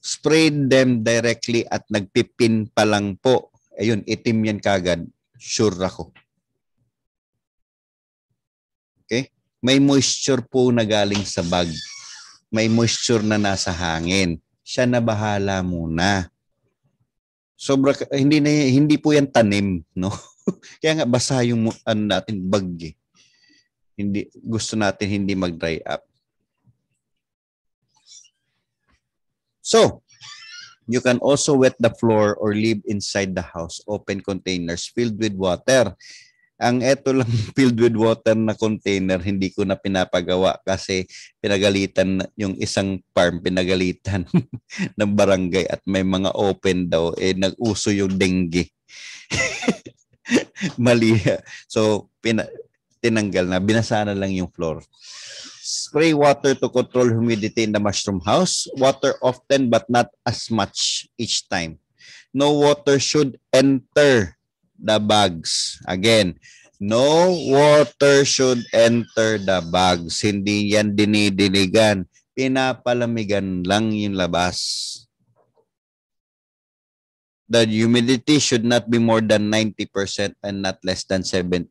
spray them directly at nagpipin pa lang po, ayun, itim yan kagad. Sure ako. Okay? May moisture po na galing sa bag. May moisture na nasa hangin. Siya na bahala muna. Sobra hindi na, hindi po yan tanim, no? Kaya nga basa yung ano natin bag eh. Hindi gusto natin hindi mag-dry up. So, you can also wet the floor or leave inside the house open containers filled with water. Ang eto lang filled with water na container, hindi ko na pinapagawa kasi pinagalitan yung isang farm, pinagalitan ng barangay at may mga open daw. Eh, nag-uso yung dengue. Mali. So, pina- tinanggal na, binasa na lang yung floor. Spray water to control humidity in the mushroom house. Water often but not as much each time. No water should enter the bags. Again, no water should enter the bags. Hindi yan dinidiligan. Pinapalamigan lang yung labas the humidity should not be more than 90% and not less than 75%.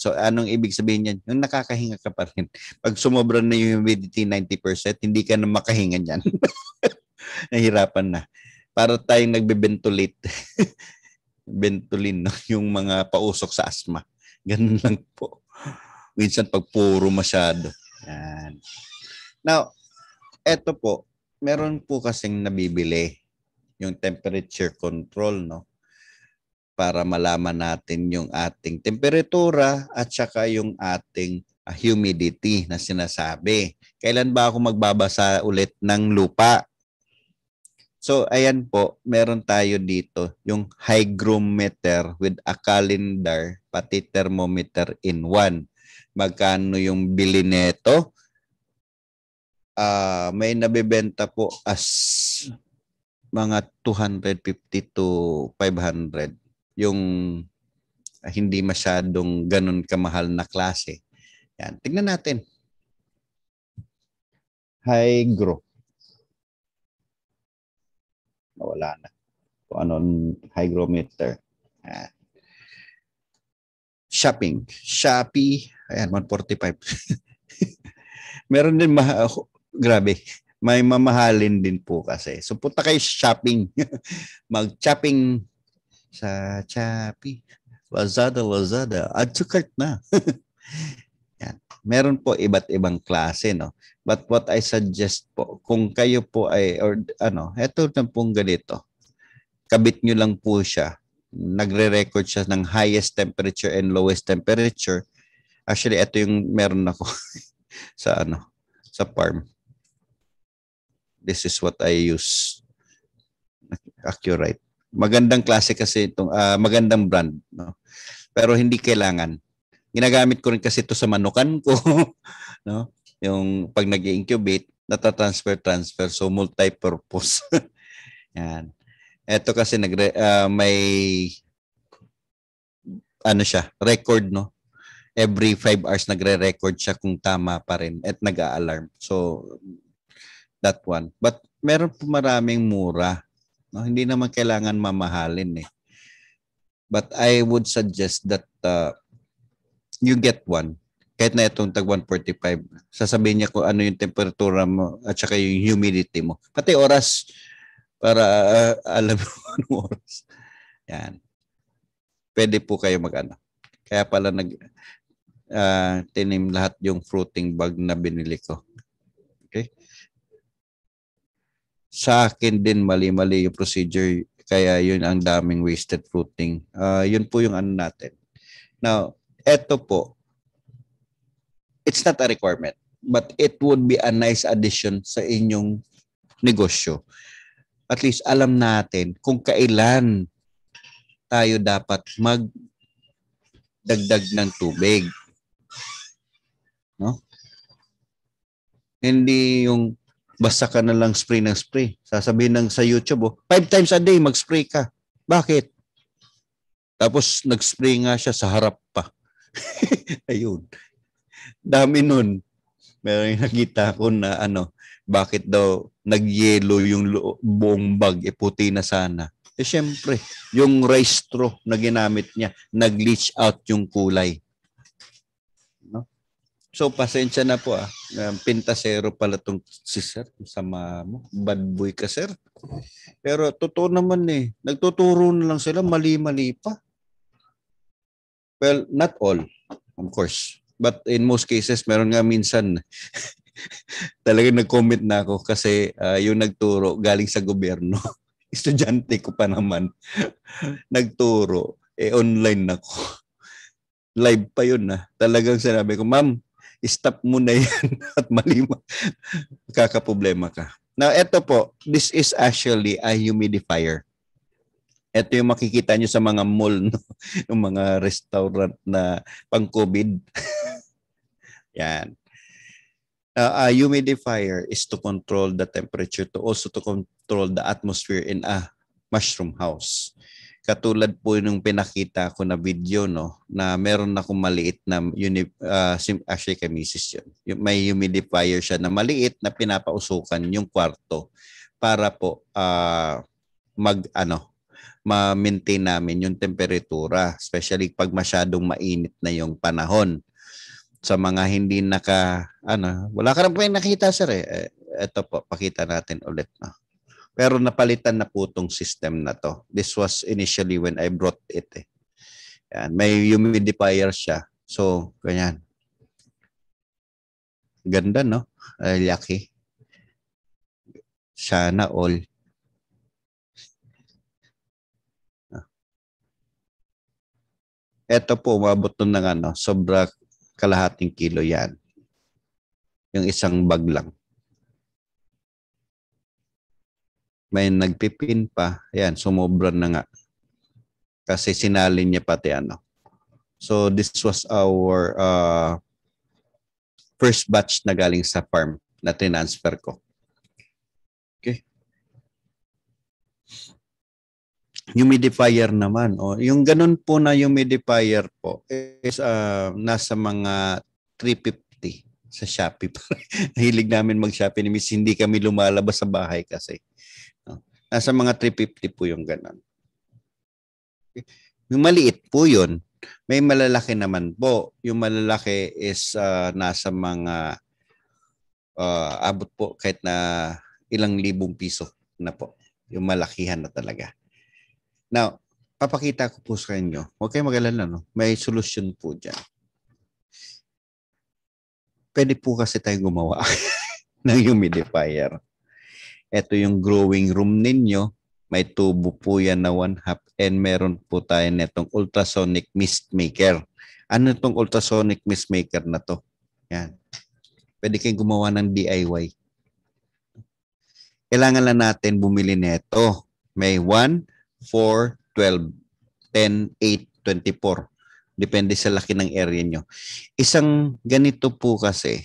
So anong ibig sabihin niyan? Yung nakakahinga ka pa rin. Pag sumobra na yung humidity 90%, hindi ka na makahinga niyan. Nahirapan na. Para tayong nagbe-ventilate. Ventolin, no? yung mga pausok sa asthma. Ganun lang po. Minsan pag puro masyado. Yan. Now, eto po, meron po kasing nabibili yung temperature control no para malaman natin yung ating temperatura at saka yung ating ah, humidity na sinasabi. Kailan ba ako magbabasa ulit ng lupa? So ayan po, meron tayo dito yung hygrometer with a calendar pati thermometer in one. Magkano yung bili neto? Uh, may nabebenta po as mga 250 to 500 yung hindi masyadong ganun kamahal na klase. Yan, tingnan natin. High growth. Nawala na. Kung anong hygrometer. Yan. Shopping. Shopee. Ayan, 145. Meron din ma- oh, grabe may mamahalin din po kasi. So punta kayo shopping. Mag-shopping sa Shopee. Lazada, Lazada. Add to cart na. Yan. Meron po iba't ibang klase, no? But what I suggest po, kung kayo po ay, or ano, eto na pong ganito. Kabit nyo lang po siya. Nagre-record siya ng highest temperature and lowest temperature. Actually, ito yung meron ako sa ano, sa farm This is what I use. Accurate. Magandang klase kasi itong uh, magandang brand, no. Pero hindi kailangan. Ginagamit ko rin kasi ito sa manukan ko, no. Yung pag nag-incubate, nata-transfer transfer so multi-purpose. Yan. Ito kasi nagre, uh, may ano siya, record no. Every 5 hours nagre-record siya kung tama pa rin at nag-a-alarm. So that one. But meron po maraming mura. No, hindi naman kailangan mamahalin eh. But I would suggest that uh, you get one. Kahit na itong tag 145, sasabihin niya kung ano yung temperatura mo at saka yung humidity mo. Pati oras para uh, alam mo ano oras. Yan. Pwede po kayo mag-ano. Kaya pala nag uh, tinim lahat yung fruiting bag na binili ko. Okay? sa akin din mali-mali yung procedure kaya yun ang daming wasted fruiting. Uh, yun po yung ano natin. Now, eto po, it's not a requirement, but it would be a nice addition sa inyong negosyo. At least alam natin kung kailan tayo dapat mag dagdag ng tubig. No? Hindi yung basta ka na lang spray ng spray. Sasabihin ng sa YouTube, oh, five times a day mag-spray ka. Bakit? Tapos nag-spray nga siya sa harap pa. Ayun. Dami nun. Meron yung nakita ko na ano, bakit daw nagyelo yung lo- buong bag, e puti na sana. Eh syempre, yung rice straw na ginamit niya, nag-leach out yung kulay. So, pasensya na po ah. Pintasero pala tong si sir. Sama mo. Bad boy ka sir. Pero totoo naman eh. Nagtuturo na lang sila mali-mali pa. Well, not all. Of course. But in most cases, meron nga minsan talaga nag-comment na ako kasi uh, yung nagturo galing sa gobyerno. Estudyante ko pa naman. nagturo. Eh, online ako. Live pa yun na. Ah. Talagang sinabi ko, ma'am, stop mo na yan at mali mo. Kakaproblema ka. Now, ito po, this is actually a humidifier. Ito yung makikita nyo sa mga mall, no? yung mga restaurant na pang-COVID. Yan. Uh, a humidifier is to control the temperature to also to control the atmosphere in a mushroom house katulad po nung pinakita ko na video no na meron na akong maliit na uni, uh, actually kay yun. May humidifier siya na maliit na pinapausukan yung kwarto para po uh, mag ano ma-maintain namin yung temperatura especially pag masyadong mainit na yung panahon sa mga hindi naka ano wala ka rin po nakita sir eh ito eh, po pakita natin ulit no pero napalitan na po itong system na to. This was initially when I brought it. Eh. Yan. May humidifier siya. So, ganyan. Ganda, no? Uh, lucky. Sana all. Ito po, umabot nun ng ano, sobra kalahating kilo yan. Yung isang bag lang. may nagpipin pa. Ayan, sumobra na nga. Kasi sinalin niya pati ano. So this was our uh, first batch na galing sa farm na transfer ko. Okay. Humidifier naman. Oh. Yung ganun po na humidifier po is uh, nasa mga 350 sa Shopee. Hilig namin mag-Shopee ni Miss. Hindi kami lumalabas sa bahay kasi. Nasa mga 350 po yung ganun. Yung maliit po yun. May malalaki naman po. Yung malalaki is uh, nasa mga uh, abot po kahit na ilang libong piso na po. Yung malakihan na talaga. Now, papakita ko po sa inyo. Huwag kayong mag-alala. No? May solution po dyan. Pwede po kasi tayo gumawa ng humidifier. Ito yung growing room ninyo. May tubo po yan na one half and meron po tayo netong ultrasonic mist maker. Ano itong ultrasonic mist maker na to? Yan. Pwede kayong gumawa ng DIY. Kailangan lang natin bumili nito. May 1, 4, 12, 10, 8, 24. Depende sa laki ng area nyo. Isang ganito po kasi,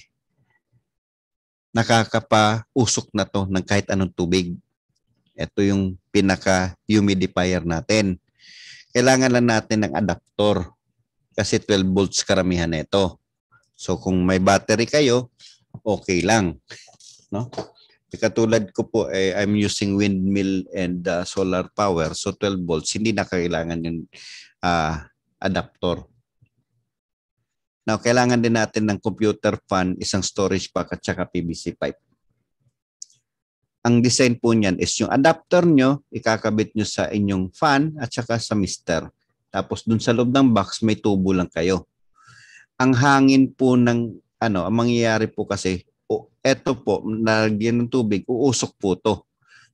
nakakapausok na to ng kahit anong tubig. Ito yung pinaka-humidifier natin. Kailangan lang natin ng adapter kasi 12 volts karamihan nito. So kung may battery kayo, okay lang, no? Katulad ko po, eh, I'm using windmill and uh, solar power. So 12 volts, hindi na kailangan yung uh, ah, adapter. Now, kailangan din natin ng computer fan, isang storage pack at saka PVC pipe. Ang design po niyan is yung adapter nyo, ikakabit nyo sa inyong fan at saka sa mister. Tapos dun sa loob ng box, may tubo lang kayo. Ang hangin po ng, ano, ang mangyayari po kasi, oh, eto po, nalagyan ng tubig, uusok po to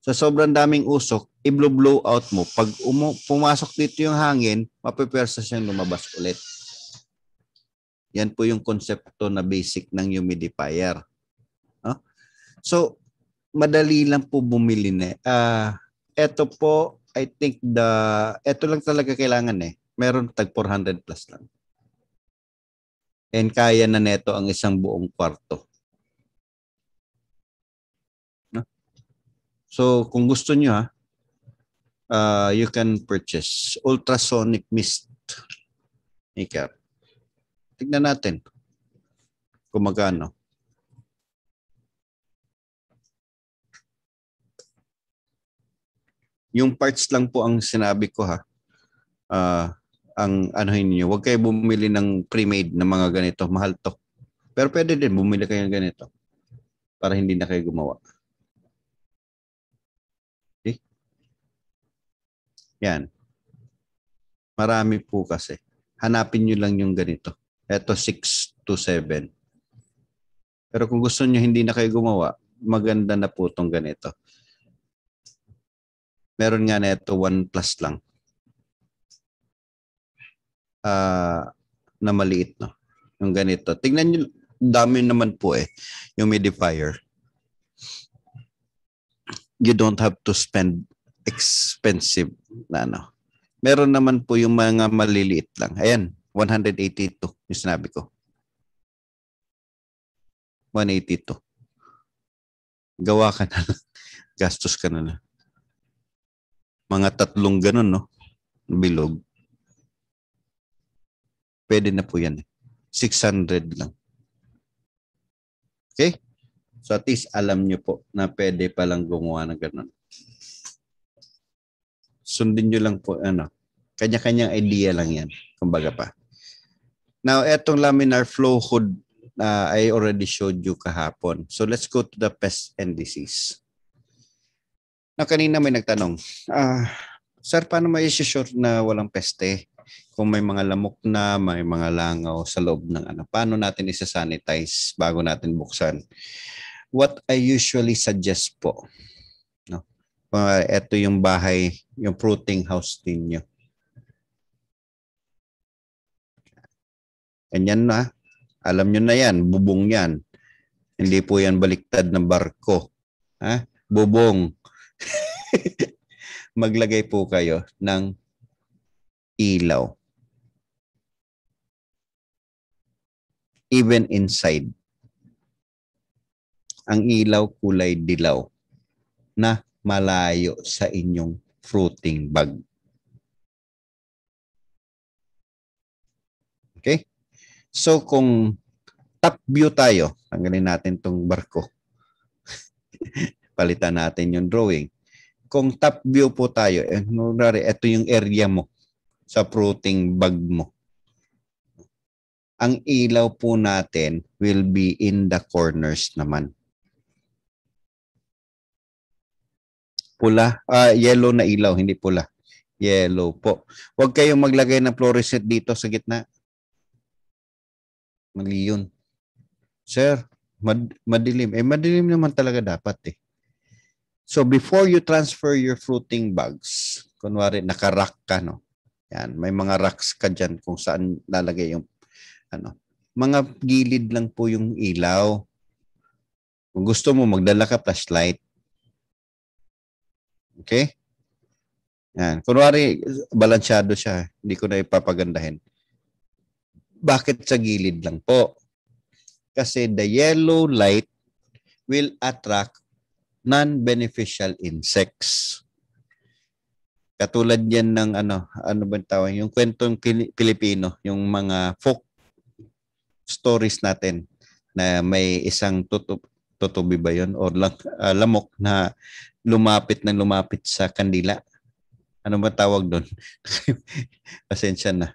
sa so, sobrang daming usok, i-blow out mo. Pag umu- pumasok dito yung hangin, mapipersa siyang lumabas ulit. Yan po yung konsepto na basic ng humidifier. No? So, madali lang po bumili na. Uh, eh. ito ah, po, I think the, ito lang talaga kailangan eh. Meron tag 400 plus lang. And kaya na neto ang isang buong kwarto. No? So, kung gusto nyo ha, uh, you can purchase ultrasonic mist maker. Tignan natin kung magkano. Yung parts lang po ang sinabi ko ha. Uh, ang ano niyo, huwag kayo bumili ng pre-made na mga ganito, mahal to. Pero pwede din bumili kayo ng ganito para hindi na kayo gumawa. Okay? Yan. Marami po kasi. Hanapin niyo lang yung ganito eto 6 to 7. Pero kung gusto niyo hindi na kayo gumawa, maganda na po itong ganito. Meron nga na ito 1 plus lang. Uh, na maliit, no? Yung ganito. Tingnan niyo, dami naman po eh, yung humidifier. You don't have to spend expensive na ano. Meron naman po yung mga maliliit lang. Ayan, 182 yung sinabi ko. 182. Gawa ka na lang. Gastos ka na lang. Mga tatlong ganun, no? Bilog. Pwede na po yan. 600 eh. lang. Okay? So at least alam nyo po na pwede palang gumawa ng ganun. Sundin nyo lang po, ano, kanya-kanyang idea lang yan. Kumbaga pa. Now, etong laminar flow hood uh, I already showed you kahapon. So let's go to the pest and disease. Na kanina may nagtanong, ah, Sir, paano may sure na walang peste? Kung may mga lamok na, may mga langaw sa loob ng ano, paano natin isa-sanitize bago natin buksan? What I usually suggest po, no? Uh, ah, ito yung bahay, yung fruiting house din niyo. Ganyan na. Alam nyo na yan, bubong yan. Hindi po yan baliktad ng barko. Ha? Bubong. Maglagay po kayo ng ilaw. Even inside. Ang ilaw kulay dilaw na malayo sa inyong fruiting bag. So kung top view tayo, tanggalin natin tong barko. Palitan natin yung drawing. Kung top view po tayo, eh, ito yung area mo sa fruiting bag mo. Ang ilaw po natin will be in the corners naman. Pula, ah, yellow na ilaw, hindi pula. Yellow po. Huwag kayong maglagay ng fluorescent dito sa gitna. Mali yun. Sir, mad- madilim. Eh, madilim naman talaga dapat eh. So, before you transfer your fruiting bags, kunwari, nakarack ka, no? Yan, may mga racks ka dyan kung saan lalagay yung, ano, mga gilid lang po yung ilaw. Kung gusto mo, magdala ka flashlight. Okay? Yan. Kunwari, balansyado siya. Hindi ko na ipapagandahin. Bakit sa gilid lang po? Kasi the yellow light will attract non-beneficial insects. Katulad yan ng ano, ano ba tawag? Yung kwentong Pilipino, yung mga folk stories natin na may isang tutub, tutubi ba yun? O lang, uh, lamok na lumapit na lumapit sa kandila. Ano ba tawag doon? Pasensya na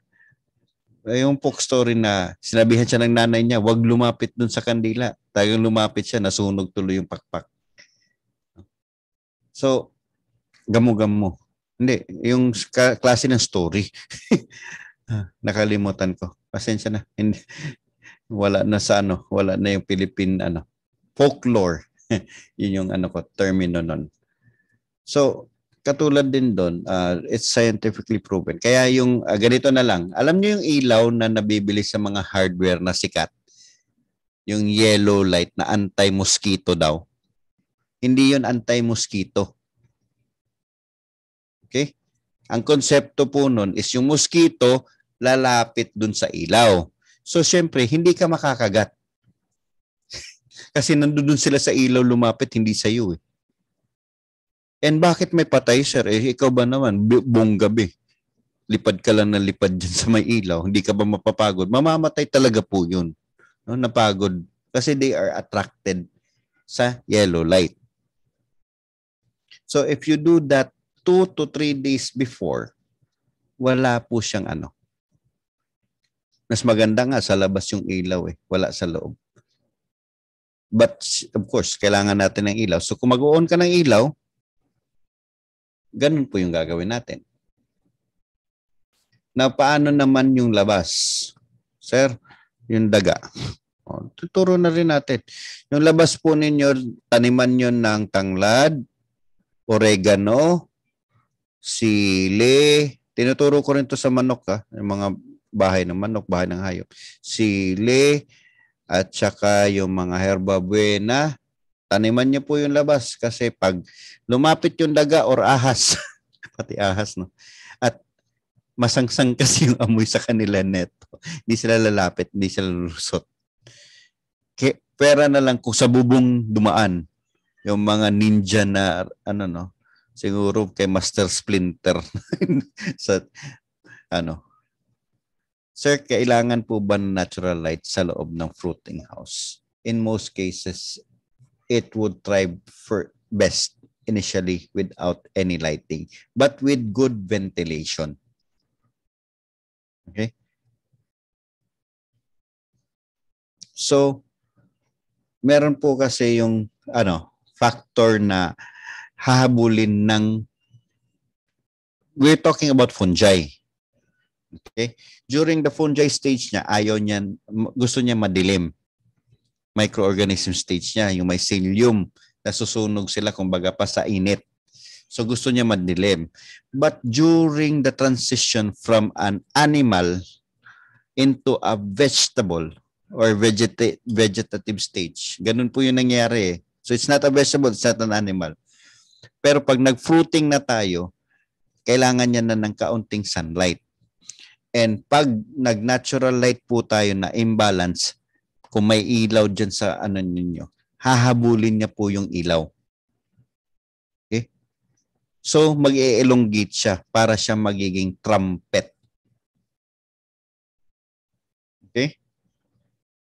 eh, yung folk story na sinabihan siya ng nanay niya, huwag lumapit dun sa kandila. Tagang lumapit siya, nasunog tuloy yung pakpak. So, gamo-gamo. Hindi, yung klase ng story. Ah, nakalimutan ko. Pasensya na. Hindi. wala na sa ano, wala na yung Philippine ano, folklore. Yun yung ano ko, termino nun. So, katulad din doon, uh, ah, it's scientifically proven. Kaya yung uh, ganito na lang, alam niyo yung ilaw na nabibili sa mga hardware na sikat, yung yellow light na anti-mosquito daw. Hindi yun anti-mosquito. Okay? Ang konsepto po nun is yung mosquito lalapit dun sa ilaw. So, syempre, hindi ka makakagat. Kasi nandun sila sa ilaw lumapit, hindi sa iyo eh. And bakit may patay, sir? Eh, ikaw ba naman, buong gabi, lipad ka lang na lipad dyan sa may ilaw, hindi ka ba mapapagod? Mamamatay talaga po yun. No? Napagod. Kasi they are attracted sa yellow light. So if you do that 2 to 3 days before, wala po siyang ano. Mas maganda nga sa labas yung ilaw eh, wala sa loob. But of course, kailangan natin ng ilaw. So kung mag-on ka ng ilaw, Ganun po yung gagawin natin. Na paano naman yung labas? Sir, yung daga. O, tuturo na rin natin. Yung labas po ninyo, taniman nyo ng tanglad, oregano, sili. Tinuturo ko rin to sa manok ha, ah. yung mga bahay ng manok, bahay ng hayop. Sili, at saka yung mga herba buena, taniman niyo po yung labas kasi pag lumapit yung daga or ahas, pati ahas, no? At masangsang kasi yung amoy sa kanila neto. Hindi sila lalapit, hindi sila lulusot. K- pera na lang kung sa bubong dumaan. Yung mga ninja na, ano no, siguro kay Master Splinter. sa, ano, Sir, kailangan po ba natural light sa loob ng fruiting house? In most cases, it would thrive for best initially without any lighting, but with good ventilation. Okay. So, meron po kasi yung ano, factor na hahabulin ng we're talking about fungi. Okay? During the fungi stage niya, ayaw niya, gusto niya madilim microorganism stage niya, yung mycelium, nasusunog sila kumbaga pa sa init. So gusto niya madilim. But during the transition from an animal into a vegetable or vegeta- vegetative stage, ganun po yung nangyari. Eh. So it's not a vegetable, it's not an animal. Pero pag nag-fruiting na tayo, kailangan niya na ng kaunting sunlight. And pag nag-natural light po tayo na imbalance, kung may ilaw dyan sa ano ninyo, hahabulin niya po yung ilaw. Okay? So, mag-e-elongate siya para siya magiging trumpet. Okay?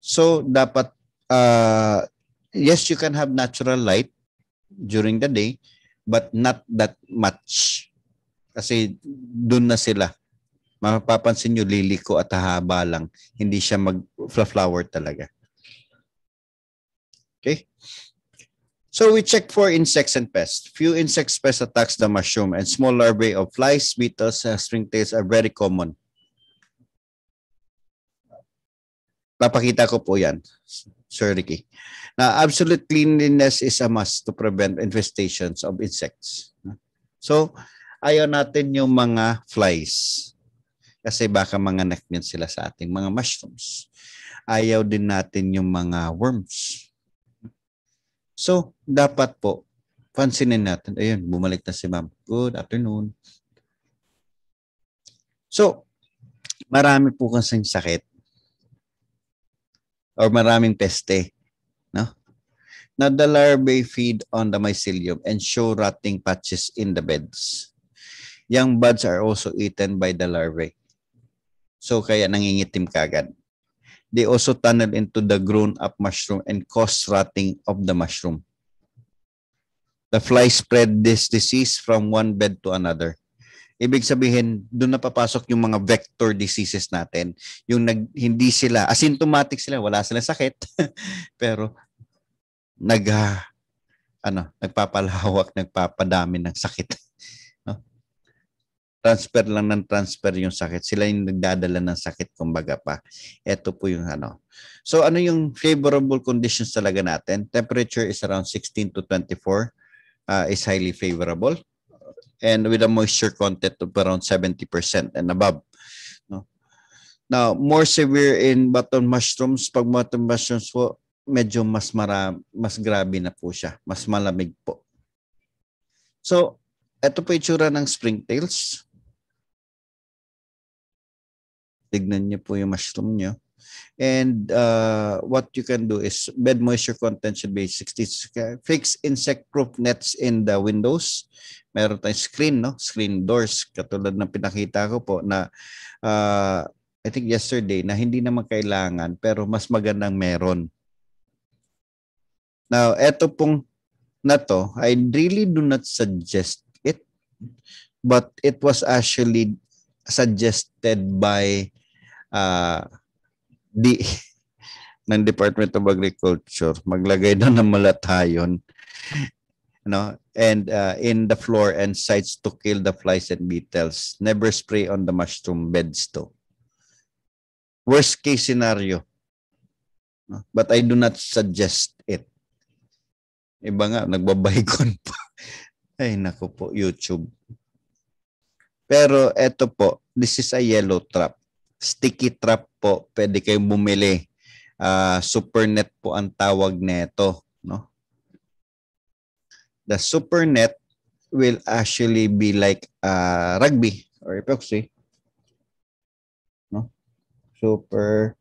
So, dapat, uh, yes, you can have natural light during the day, but not that much. Kasi doon na sila mapapansin nyo liliko at hahaba lang. Hindi siya mag-flower talaga. Okay? So we check for insects and pests. Few insect pests attacks the mushroom and small larvae of flies, beetles, and stringtails are very common. Papakita ko po yan, Sir Ricky. Now, absolute cleanliness is a must to prevent infestations of insects. So, ayaw natin yung mga flies. Kasi baka mga din sila sa ating mga mushrooms. Ayaw din natin yung mga worms. So, dapat po, pansinin natin. Ayun, bumalik na si ma'am. Good afternoon. So, marami po kasing sakit or maraming peste. No? Now, the larvae feed on the mycelium and show rotting patches in the beds. Young buds are also eaten by the larvae. So kaya nangingitim kagad. They also tunnel into the grown-up mushroom and cause rotting of the mushroom. The fly spread this disease from one bed to another. Ibig sabihin, doon na papasok yung mga vector diseases natin. Yung nag, hindi sila, asymptomatic sila, wala silang sakit. pero nag, ah, ano, nagpapalawak, nagpapadami ng sakit transfer lang ng transfer yung sakit. Sila yung nagdadala ng sakit kumbaga pa. Ito po yung ano. So ano yung favorable conditions talaga natin? Temperature is around 16 to 24 uh, is highly favorable and with a moisture content of around 70% and above. No? Now, more severe in button mushrooms. Pag button mushrooms po, medyo mas mara, mas grabe na po siya. Mas malamig po. So, ito po itsura ng springtails tignan niyo po yung mushroom niyo. And uh, what you can do is bed moisture content should be 60. Fix insect proof nets in the windows. Meron tayong screen, no? Screen doors. Katulad ng pinakita ko po na uh, I think yesterday na hindi naman kailangan pero mas magandang meron. Now, eto pong na to, I really do not suggest it but it was actually suggested by uh, di ng Department of Agriculture maglagay daw ng malatayon no and uh, in the floor and sites to kill the flies and beetles never spray on the mushroom beds too worst case scenario no? but I do not suggest it iba nga nagbabaygon pa ay nako po YouTube pero eto po this is a yellow trap sticky trap po, pwede kayong bumili. Uh, supernet po ang tawag nito, no? The supernet will actually be like uh, rugby or epoxy. No? Super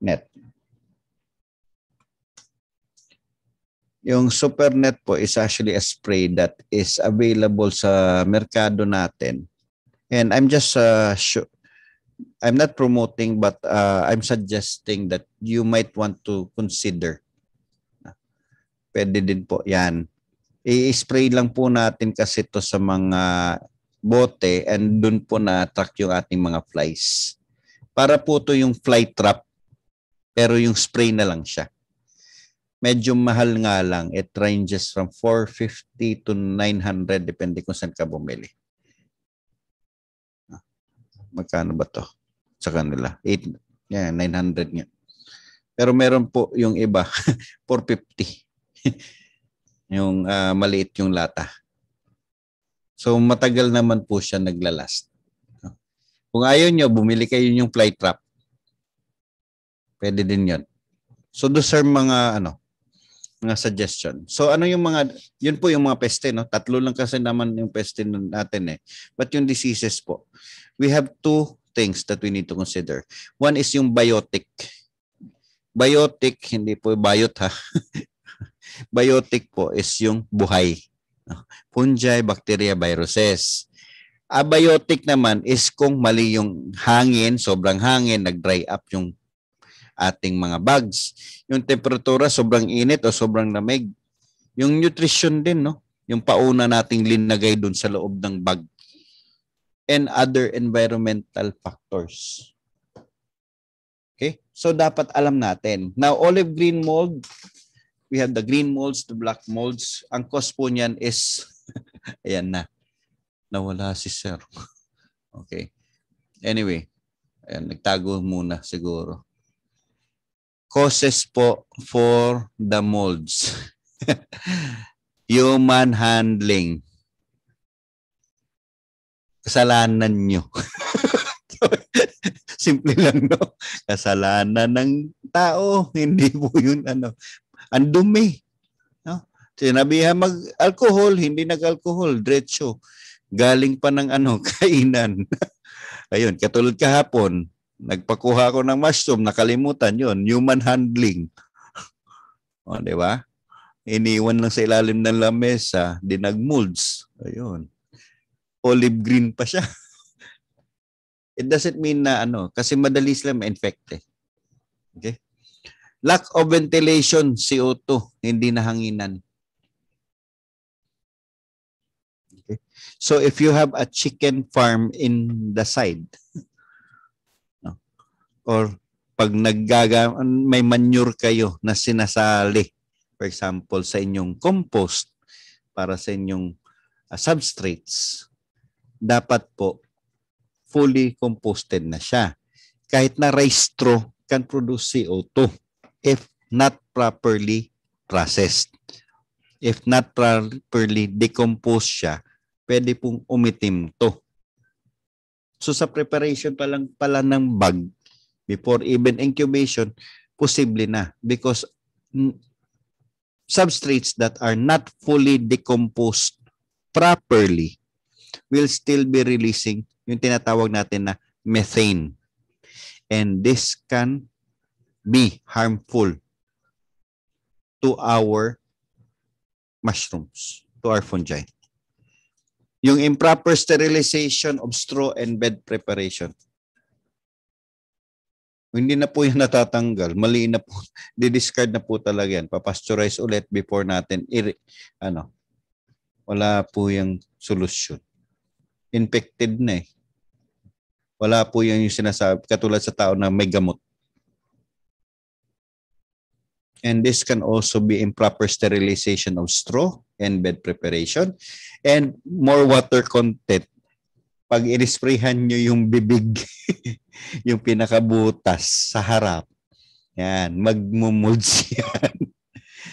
net. Yung super net po is actually a spray that is available sa merkado natin. And I'm just uh, ah, sh- I'm not promoting but uh, I'm suggesting that you might want to consider. Pwede din po 'yan. I-spray lang po natin kasi to sa mga bote and doon po na-attract yung ating mga flies. Para po to yung fly trap pero yung spray na lang siya. Medyo mahal nga lang. It ranges from 450 to 900 depende kung saan ka bumili magkano ba to sa kanila? 8, yeah, 900 nga. Pero meron po yung iba, 450. yung uh, maliit yung lata. So matagal naman po siya naglalast. Kung ayaw nyo, bumili kayo yung fly trap. Pwede din yon. So do sir mga ano, mga suggestion. So ano yung mga, yun po yung mga peste, no? Tatlo lang kasi naman yung peste natin eh. But yung diseases po, we have two things that we need to consider. One is yung biotic. Biotic, hindi po biot ha. biotic po is yung buhay. Fungi, bacteria, viruses. Abiotic naman is kung mali yung hangin, sobrang hangin, nag-dry up yung ating mga bags. Yung temperatura, sobrang init o sobrang lamig. Yung nutrition din, no? yung pauna nating linagay doon sa loob ng bag. And other environmental factors. Okay? So dapat alam natin. Now, olive green mold, we have the green molds, the black molds. Ang cost po niyan is, ayan na, nawala si sir. okay. Anyway, ayan, nagtago muna siguro causes po for the molds. Human handling. Kasalanan nyo. Simple lang, no? Kasalanan ng tao. Hindi po yun, ano. Ang dumi. No? Sinabihan mag-alcohol, hindi nag-alcohol. Diretso. Galing pa ng ano, kainan. Ayun, katulad kahapon, Nagpakuha ko ng mushroom, nakalimutan yon Human handling. o, di ba? Iniwan lang sa ilalim ng lamesa, dinagmolds. Ayun. Olive green pa siya. It doesn't mean na ano, kasi madali sila ma-infect eh. Okay? Lack of ventilation, CO2, hindi na hanginan. Okay? So if you have a chicken farm in the side, or pag naggaga may manure kayo na sinasali for example sa inyong compost para sa inyong uh, substrates dapat po fully composted na siya kahit na rice straw can produce CO2 if not properly processed if not properly decomposed siya pwede pong umitim to so sa preparation pa lang pala ng bag before even incubation, posible na because substrates that are not fully decomposed properly will still be releasing yung tinatawag natin na methane. And this can be harmful to our mushrooms, to our fungi. Yung improper sterilization of straw and bed preparation hindi na po yan natatanggal. Mali na po. Didiscard na po talaga yan. Papasturize ulit before natin. I- ano, wala po yung solusyon. Infected na eh. Wala po yan yung sinasabi. Katulad sa tao na may gamot. And this can also be improper sterilization of straw and bed preparation and more water content pag inisprayhan nyo yung bibig, yung pinakabutas sa harap, yan, magmumuds yan.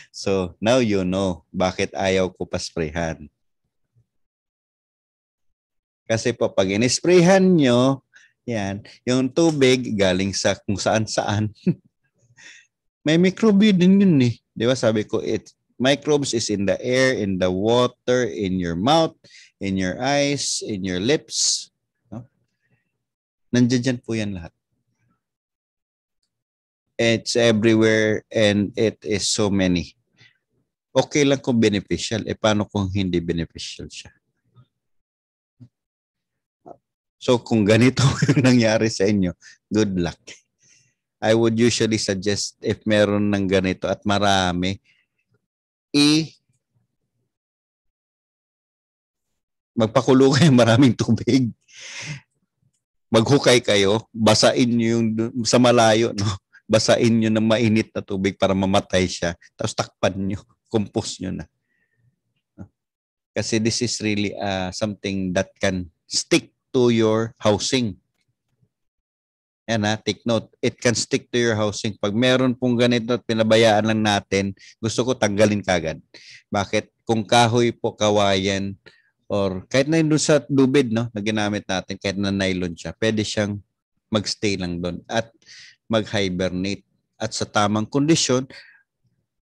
so, now you know bakit ayaw ko pasprayhan. Kasi po, pag inisprayhan nyo, yan, yung tubig galing sa kung saan-saan. May microbe din yun eh. Di ba sabi ko, it, microbes is in the air, in the water, in your mouth, in your eyes, in your lips. No? Nandiyan dyan po yan lahat. It's everywhere and it is so many. Okay lang kung beneficial. E paano kung hindi beneficial siya? So kung ganito yung nangyari sa inyo, good luck. I would usually suggest if meron ng ganito at marami, i magpakulo kayo maraming tubig. Maghukay kayo, basain niyo yung sa malayo, no? Basain niyo ng mainit na tubig para mamatay siya. Tapos takpan niyo, compost niyo na. Kasi this is really uh, something that can stick to your housing. Yan ha, ah, take note. It can stick to your housing. Pag meron pong ganito at pinabayaan lang natin, gusto ko tanggalin kagad. Bakit? Kung kahoy po, kawayan, or kahit na doon sa dubid no, na ginamit natin, kahit na nylon siya, pwede siyang magstay lang doon at maghibernate. At sa tamang kondisyon,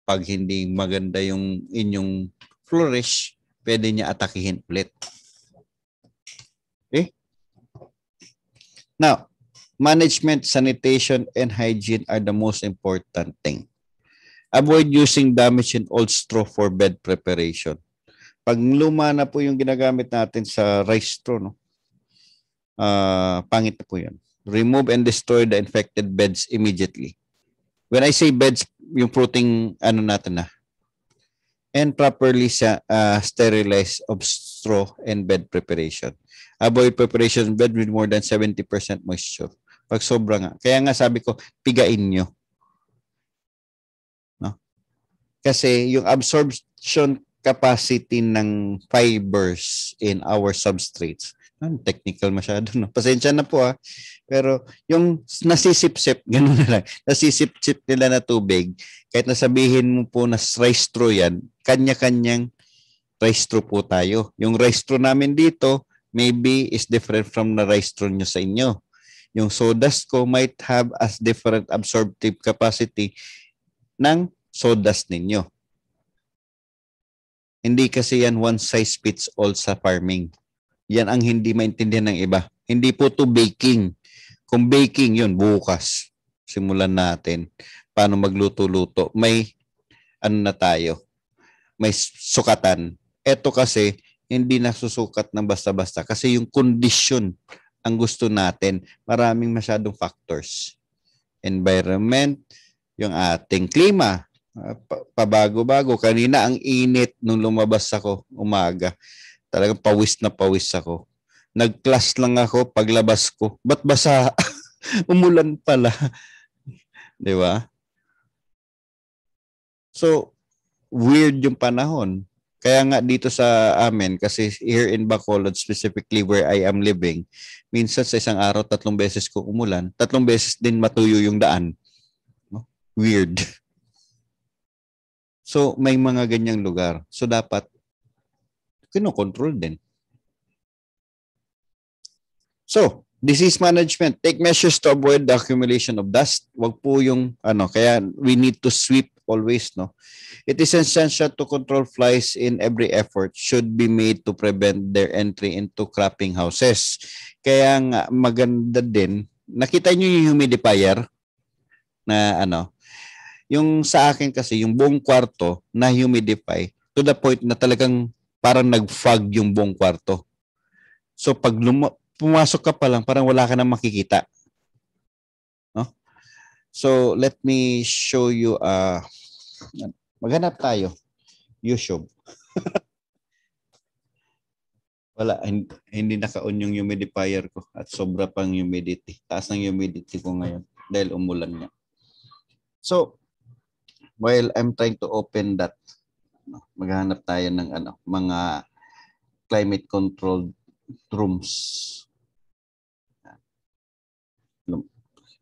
pag hindi maganda yung inyong flourish, pwede niya atakihin ulit. Okay? Eh? Now, management, sanitation, and hygiene are the most important thing. Avoid using damaged and old straw for bed preparation. Pag luma na po yung ginagamit natin sa rice straw, no? uh, pangit na po yan. Remove and destroy the infected beds immediately. When I say beds, yung fruiting ano natin na. And properly sa uh, ah, sterilize of straw and bed preparation. Avoid preparation bed with more than 70% moisture. Pag sobra nga. Kaya nga sabi ko, pigain nyo. No? Kasi yung absorption capacity ng fibers in our substrates, ang ah, technical masyado, no? Pasensya na po, ah. Pero yung nasisip-sip, gano'n na lang, nasisip-sip nila na tubig, kahit nasabihin mo po na rice straw yan, kanya-kanyang rice straw po tayo. Yung rice straw namin dito, maybe is different from the rice straw nyo sa inyo. Yung sodas ko might have as different absorptive capacity ng sodas ninyo. Hindi kasi yan one size fits all sa farming. Yan ang hindi maintindihan ng iba. Hindi po to baking. Kung baking yun, bukas. Simulan natin. Paano magluto-luto. May ano na tayo. May sukatan. Ito kasi, hindi nasusukat ng basta-basta. Kasi yung condition ang gusto natin. Maraming masyadong factors. Environment, yung ating klima, ah, pabago-bago. Kanina ang init nung lumabas ako umaga. Talagang pawis na pawis ako. Nag-class lang ako paglabas ko. Ba't basa? Umulan pala. Di ba? So, weird yung panahon. Kaya nga dito sa amin, kasi here in Bacolod specifically where I am living, minsan sa isang araw, tatlong beses ko umulan, tatlong beses din matuyo yung daan. No? Weird. So, may mga ganyang lugar. So, dapat kinokontrol din. So, disease management. Take measures to avoid the accumulation of dust. Wag po yung, ano, kaya we need to sweep always, no? It is essential to control flies in every effort should be made to prevent their entry into cropping houses. Kaya nga maganda din, nakita niyo yung humidifier na ano, yung sa akin kasi yung buong kwarto na humidify to the point na talagang parang nag-fog yung buong kwarto. So pag lum- pumasok ka pa lang, parang wala ka nang makikita. So, let me show you. Uh, maghanap tayo. YouTube. Wala, hindi, naka-on yung humidifier ko at sobra pang humidity. Taas ng humidity ko ngayon dahil umulan niya. So, while I'm trying to open that, maghanap tayo ng ano, mga climate controlled rooms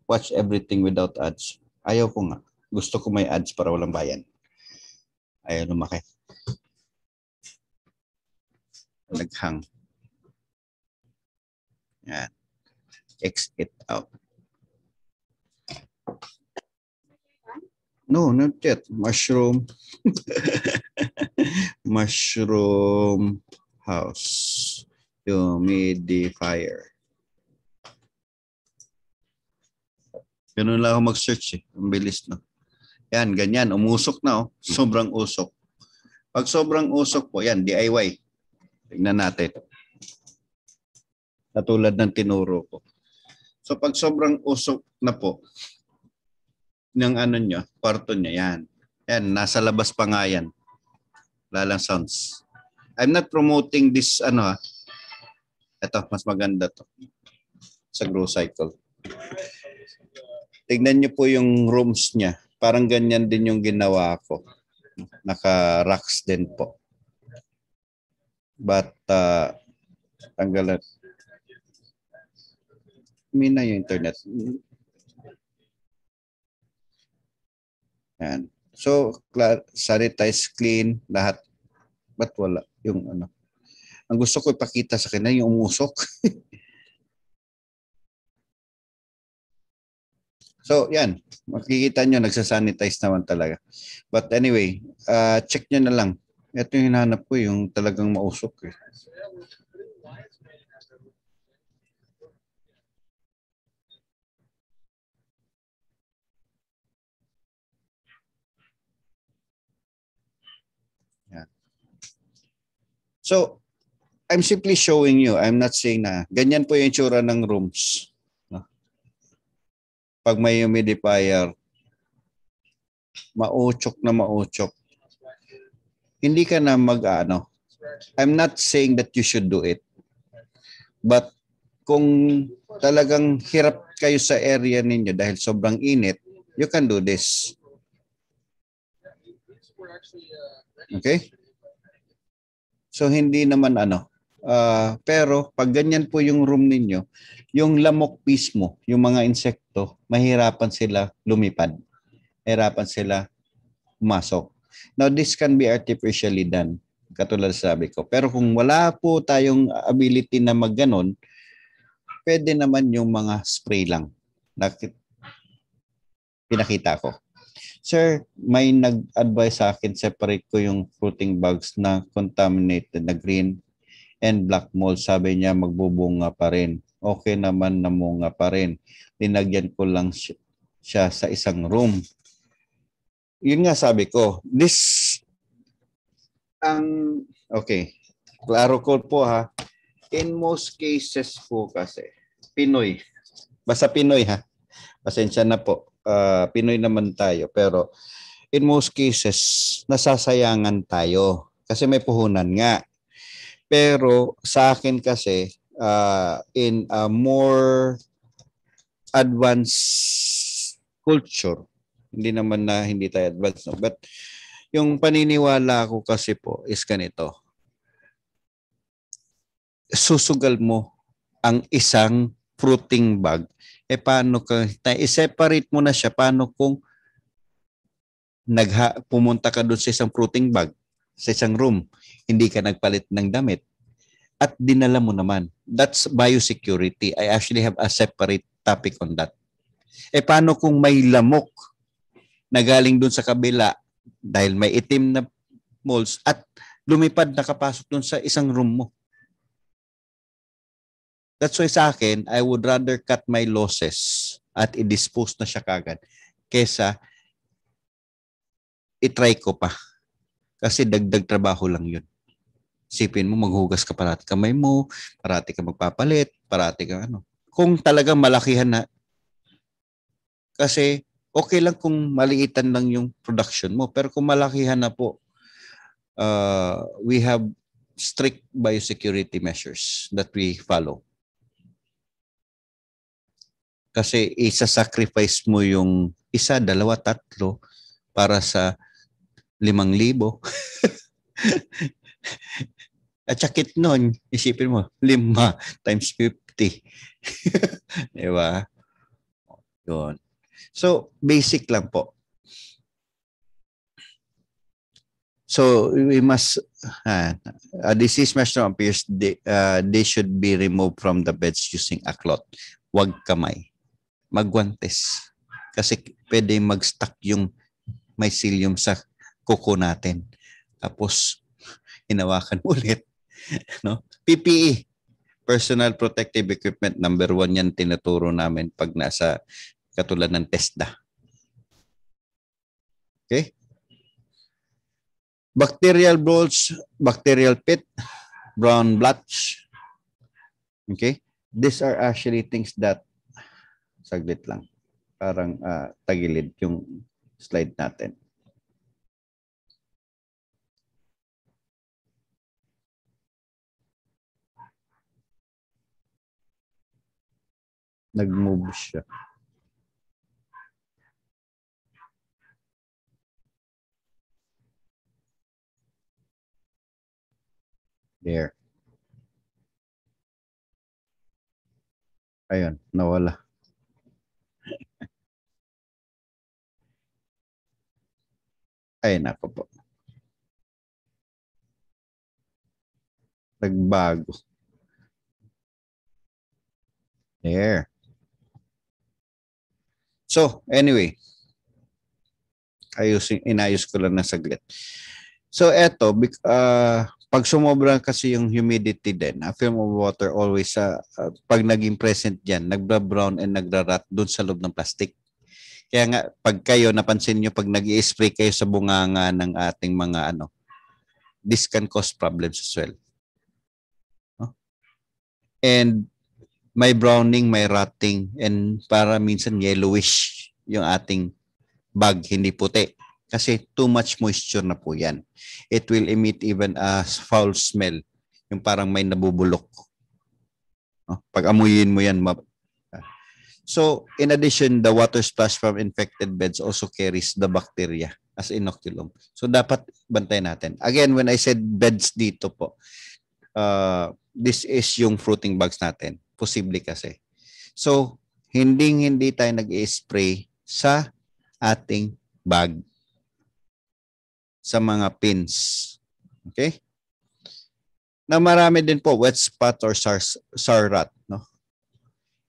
watch everything without ads. Ayaw ko nga. Gusto ko may ads para walang bayan. Ayaw lumaki. Laghang. Yan. X it out. No, not yet. Mushroom. Mushroom house humidifier. Ganun lang ako mag-search eh. Ang bilis na. Yan, ganyan. Umusok na oh. Sobrang usok. Pag sobrang usok po, yan, DIY. Tingnan natin. Katulad ng tinuro ko. So pag sobrang usok na po, ng ano nyo, kwarto nyo, yan. Yan, nasa labas pa nga yan. Lalang sounds. I'm not promoting this, ano ha. Ah. Ito, mas maganda to. Sa grow cycle. Tingnan niyo po yung rooms niya. Parang ganyan din yung ginawa ko. Naka-racks din po. But uh, ah, tanggalan. Mina yung internet. Yan. So, sanitize, clean, lahat. Ba't wala yung ano? Ang gusto ko ipakita sa kanya yung umusok. So, yan. Makikita nyo, nagsasanitize naman talaga. But anyway, uh, check nyo na lang. Ito yung hinahanap ko, yung talagang mausok. Eh. Yeah. So, I'm simply showing you, I'm not saying na, ganyan po yung itsura ng rooms pag may humidifier, mauchok na mauchok. Hindi ka na mag-ano. I'm not saying that you should do it. But kung talagang hirap kayo sa area ninyo dahil sobrang init, you can do this. Okay? So hindi naman ano, Ah, pero pag ganyan po yung room ninyo, yung lamok mismo, yung mga insekto, mahirapan sila lumipad. Mahirapan sila pumasok. Now, this can be artificially done, katulad sabi ko. Pero kung wala po tayong ability na magganon, pwede naman yung mga spray lang na pinakita ko. Sir, may nag-advise sa akin, separate ko yung fruiting bugs na contaminated na green and black mold. Sabi niya magbubunga pa rin. Okay naman na munga pa rin. Linagyan ko lang siya sa isang room. Yun nga sabi ko, this ang okay. Klaro ko po ha. In most cases po kasi Pinoy. Basta Pinoy ha. Pasensya na po. Uh, Pinoy naman tayo pero in most cases nasasayangan tayo kasi may puhunan nga pero sa akin kasi, uh, in a more advanced culture, hindi naman na hindi tayo advanced, no? but yung paniniwala ko kasi po is ganito. Susugal mo ang isang fruiting bag. Eh paano ka, i-separate mo na siya, paano kung nagha, pumunta ka doon sa isang fruiting bag, sa isang room hindi ka nagpalit ng damit at dinala mo naman. That's biosecurity. I actually have a separate topic on that. Eh paano kung may lamok na galing doon sa kabila dahil may itim na moles at lumipad nakapasok doon sa isang room mo? That's why sa akin, I would rather cut my losses at i-dispose na siya kagad kesa itry ko pa. Kasi dagdag trabaho lang yun. Sipin mo, maghugas ka parati kamay mo, parati ka magpapalit, parati ka ano. Kung talagang malakihan na, kasi okay lang kung maliitan lang yung production mo. Pero kung malakihan na po, uh, we have strict biosecurity measures that we follow. Kasi isa-sacrifice mo yung isa, dalawa, tatlo para sa limang libo. At sakit nun, isipin mo, lima times 50. Di Yun. So, basic lang po. So, we must, uh, a disease measure appears, they, uh, they should be removed from the beds using a cloth. Huwag kamay. Magwantes. Kasi pwede mag-stuck yung mycelium sa kuko natin. Tapos, hinawakan ulit. no? PPE, personal protective equipment number one yan tinuturo namin pag nasa katulad ng testa. Okay? Bacterial blotch, bacterial pit, brown blotch. Okay? These are actually things that saglit lang. Parang uh, tagilid yung slide natin. nag-move siya. There. Ayun, nawala. Ay, nako po. Nagbago. There. So, anyway, ayusin, inayos ko lang na saglit. So, eto, uh, pag sumobra kasi yung humidity din, a film of water always, uh, uh, pag naging present dyan, nagbra-brown and nagra-rot dun sa loob ng plastic. Kaya nga, pag kayo, napansin nyo, pag nag spray kayo sa bunganga ng ating mga ano, this can cause problems as well. No? And may browning, may rotting, and para minsan yellowish yung ating bag, hindi puti. Kasi too much moisture na po yan. It will emit even a foul smell, yung parang may nabubulok. No? Pag amuyin mo yan, map- So, in addition, the water splash from infected beds also carries the bacteria as inoculum. So, dapat bantayan natin. Again, when I said beds dito po, uh, this is yung fruiting bugs natin. Posible kasi. So, hindi hindi tayo nag-spray sa ating bag sa mga pins. Okay? Na marami din po wet spot or sar, sar rat, no?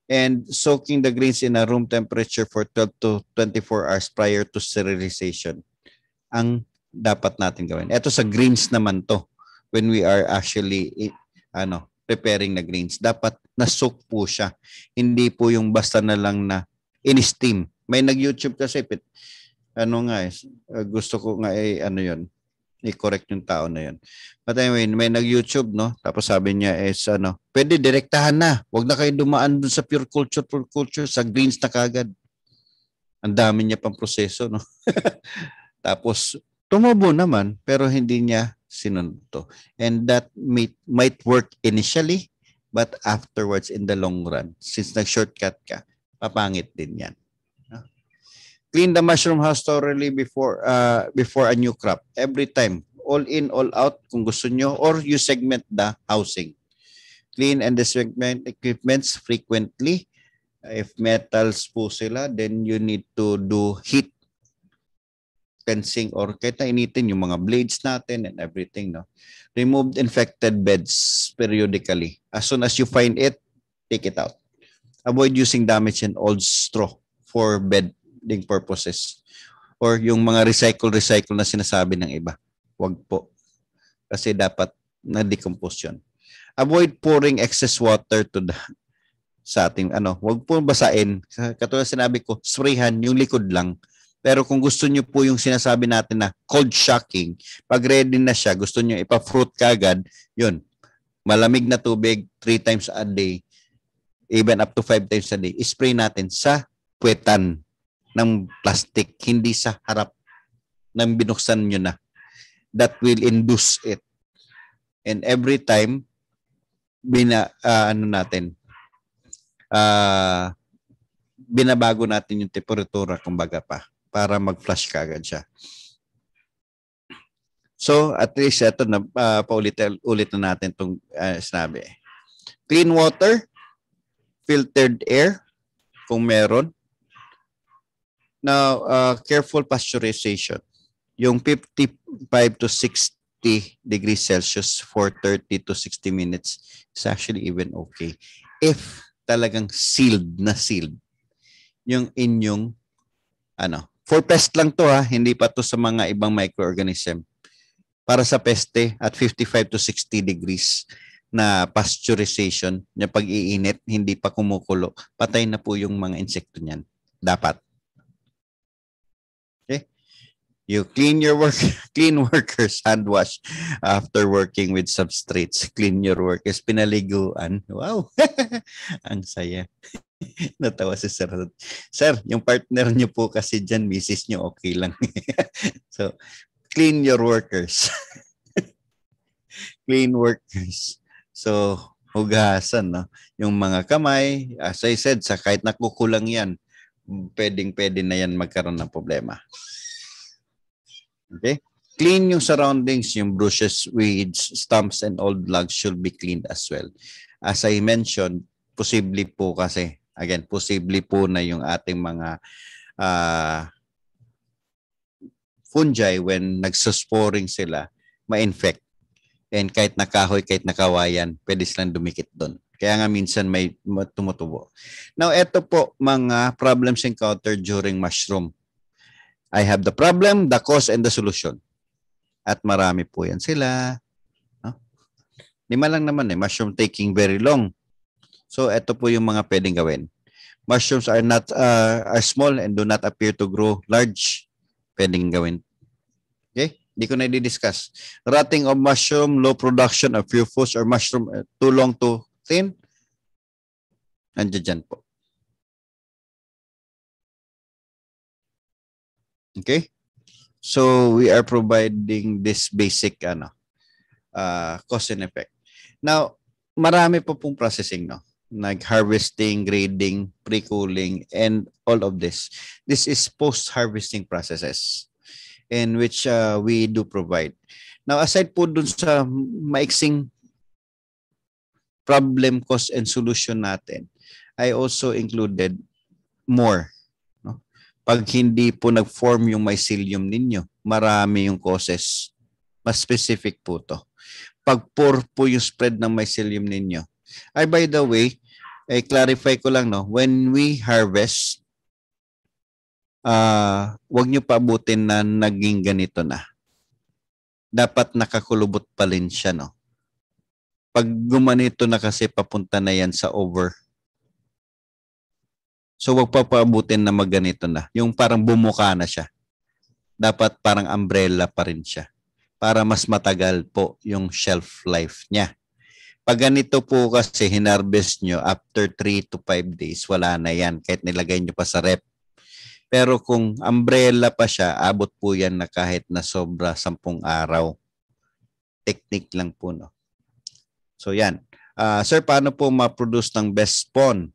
And soaking the greens in a room temperature for 12 to 24 hours prior to sterilization ang dapat natin gawin. Ito sa greens naman to when we are actually eh, ano preparing na grains. Dapat nasoak po siya. Hindi po yung basta na lang na in-steam. May nag-YouTube kasi, pit, ano nga eh, uh, gusto ko nga eh, ano yun, i-correct yung tao na yun. But anyway, may nag-YouTube, no? Tapos sabi niya is, ano, pwede direktahan na. Huwag na kayo dumaan dun sa pure culture, pure culture, sa greens na kagad. Ang dami niya pang proseso, no? Tapos, tumubo naman, pero hindi niya sinunto. And that may, might work initially, but afterwards in the long run, since nag-shortcut ka, papangit din yan. Clean the mushroom house thoroughly before uh, before a new crop. Every time, all in, all out kung gusto nyo, or you segment the housing. Clean and desegment equipments frequently. If metals po sila, then you need to do heat fencing or kahit na initin yung mga blades natin and everything. No? Remove infected beds periodically. As soon as you find it, take it out. Avoid using damaged and old straw for bedding purposes or yung mga recycle-recycle na sinasabi ng iba. Huwag po. Kasi dapat na decomposition Avoid pouring excess water to the sa ating ano, huwag po basain. Katulad sinabi ko, sprayhan yung likod lang pero kung gusto nyo po yung sinasabi natin na cold shocking, pag ready na siya, gusto nyo ipa-fruit kagad, yun, malamig na tubig, three times a day, even up to five times a day, spray natin sa puwetan ng plastic, hindi sa harap ng binuksan nyo na. That will induce it. And every time, bina, uh, ano natin, uh, binabago natin yung temperatura, kumbaga pa para mag-flush kagad siya. So, at least ito na uh, ah, paulit ulit na natin itong uh, ah, sinabi. Clean water, filtered air kung meron. Now, uh, careful pasteurization. Yung 55 to 60 degrees Celsius for 30 to 60 minutes is actually even okay. If talagang sealed na sealed yung inyong ano For pest lang to ha, hindi pa to sa mga ibang microorganism. Para sa peste at 55 to 60 degrees na pasteurization, na pag-iinit, hindi pa kumukulo, patay na po yung mga insekto niyan. Dapat. Okay? You clean your work, clean workers, hand wash after working with substrates. Clean your workers, pinaliguan. Wow! Ang saya. Natawa si Sir. Sir, yung partner niyo po kasi dyan, misis niyo, okay lang. so, clean your workers. clean workers. So, hugasan. No? Yung mga kamay, as I said, sa kahit nakukulang yan, pwedeng-pwede na yan magkaroon ng problema. Okay? Clean yung surroundings, yung brushes, weeds, stumps, and old logs should be cleaned as well. As I mentioned, posible po kasi Again, possibly po na yung ating mga uh, fungi when nagsosporing sila, ma-infect. And kahit nakahoy, kahit nakawayan, pwede silang dumikit doon. Kaya nga minsan may tumutubo. Now, eto po mga problems encountered during mushroom. I have the problem, the cause, and the solution. At marami po yan sila. No? Lima lang naman eh. Mushroom taking very long. So ito po yung mga pwedeng gawin. Mushrooms are not uh, are small and do not appear to grow large. Pwedeng gawin. Okay? Hindi ko na i-discuss. Rotting of mushroom, low production of few foods or mushroom uh, too long to thin. Andiyan dyan po. Okay? So we are providing this basic ano uh, cause and effect. Now, marami po pong processing no nag-harvesting, grading, pre-cooling, and all of this. This is post-harvesting processes in which uh, we do provide. Now, aside po dun sa maiksing problem, cost, and solution natin, I also included more. No? Pag hindi po nag-form yung mycelium ninyo, marami yung causes. Mas specific po to. Pag poor po yung spread ng mycelium ninyo, ay, by the way, eh, clarify ko lang, no? When we harvest, uh, ah, wag nyo paabutin na naging ganito na. Dapat nakakulubot pa rin siya, no? Pag gumanito na kasi, papunta na yan sa over. So, wag pa papaabutin na magganito na. Yung parang bumuka na siya. Dapat parang umbrella pa rin siya para mas matagal po yung shelf life niya. Pag ganito po kasi hinarvest nyo, after 3 to 5 days, wala na yan kahit nilagay nyo pa sa rep. Pero kung umbrella pa siya, abot po yan na kahit na sobra 10 araw. Technique lang po no. So yan. Uh, sir, paano po ma-produce ng best spawn?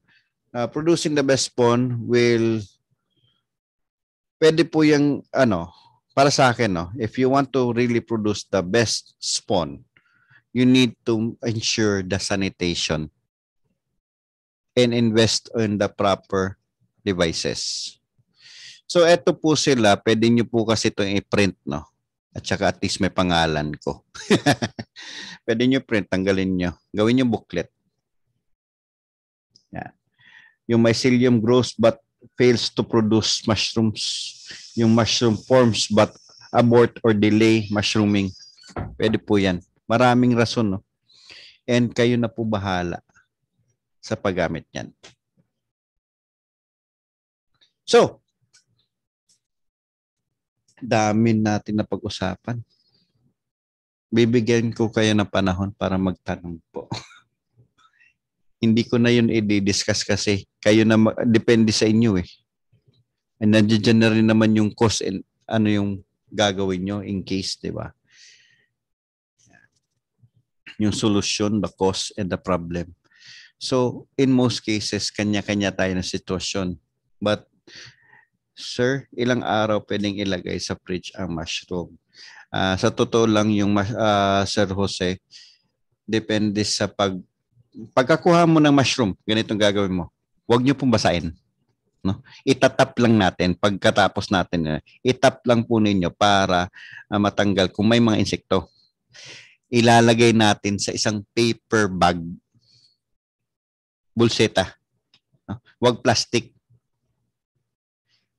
Uh, producing the best spawn will pwede po yung ano, para sa akin no, if you want to really produce the best spawn, you need to ensure the sanitation and invest on the proper devices. So eto po sila, pwede nyo po kasi itong i-print, no? At saka at least may pangalan ko. pwede nyo print, tanggalin nyo. Gawin nyo booklet. Yeah. Yung mycelium grows but fails to produce mushrooms. Yung mushroom forms but abort or delay mushrooming. Pwede po yan. Maraming rason. No? And kayo na po bahala sa paggamit niyan. So, dami natin na pag-usapan. Bibigyan ko kayo ng panahon para magtanong po. Hindi ko na yun i-discuss kasi kayo na depende sa inyo eh. And nandiyan na rin naman yung cost and ano yung gagawin nyo in case, di ba? yung solution, the cause, and the problem. So, in most cases, kanya-kanya tayo ng sitwasyon. But, sir, ilang araw pwedeng ilagay sa fridge ang mushroom? Uh, sa totoo lang yung uh, Sir Jose, depende sa pag pagkakuha mo ng mushroom, ganitong gagawin mo. Huwag niyo pong basain. No? Itatap lang natin pagkatapos natin. Eh, itap lang po ninyo para uh, matanggal kung may mga insekto ilalagay natin sa isang paper bag bulseta. No? Huwag plastic.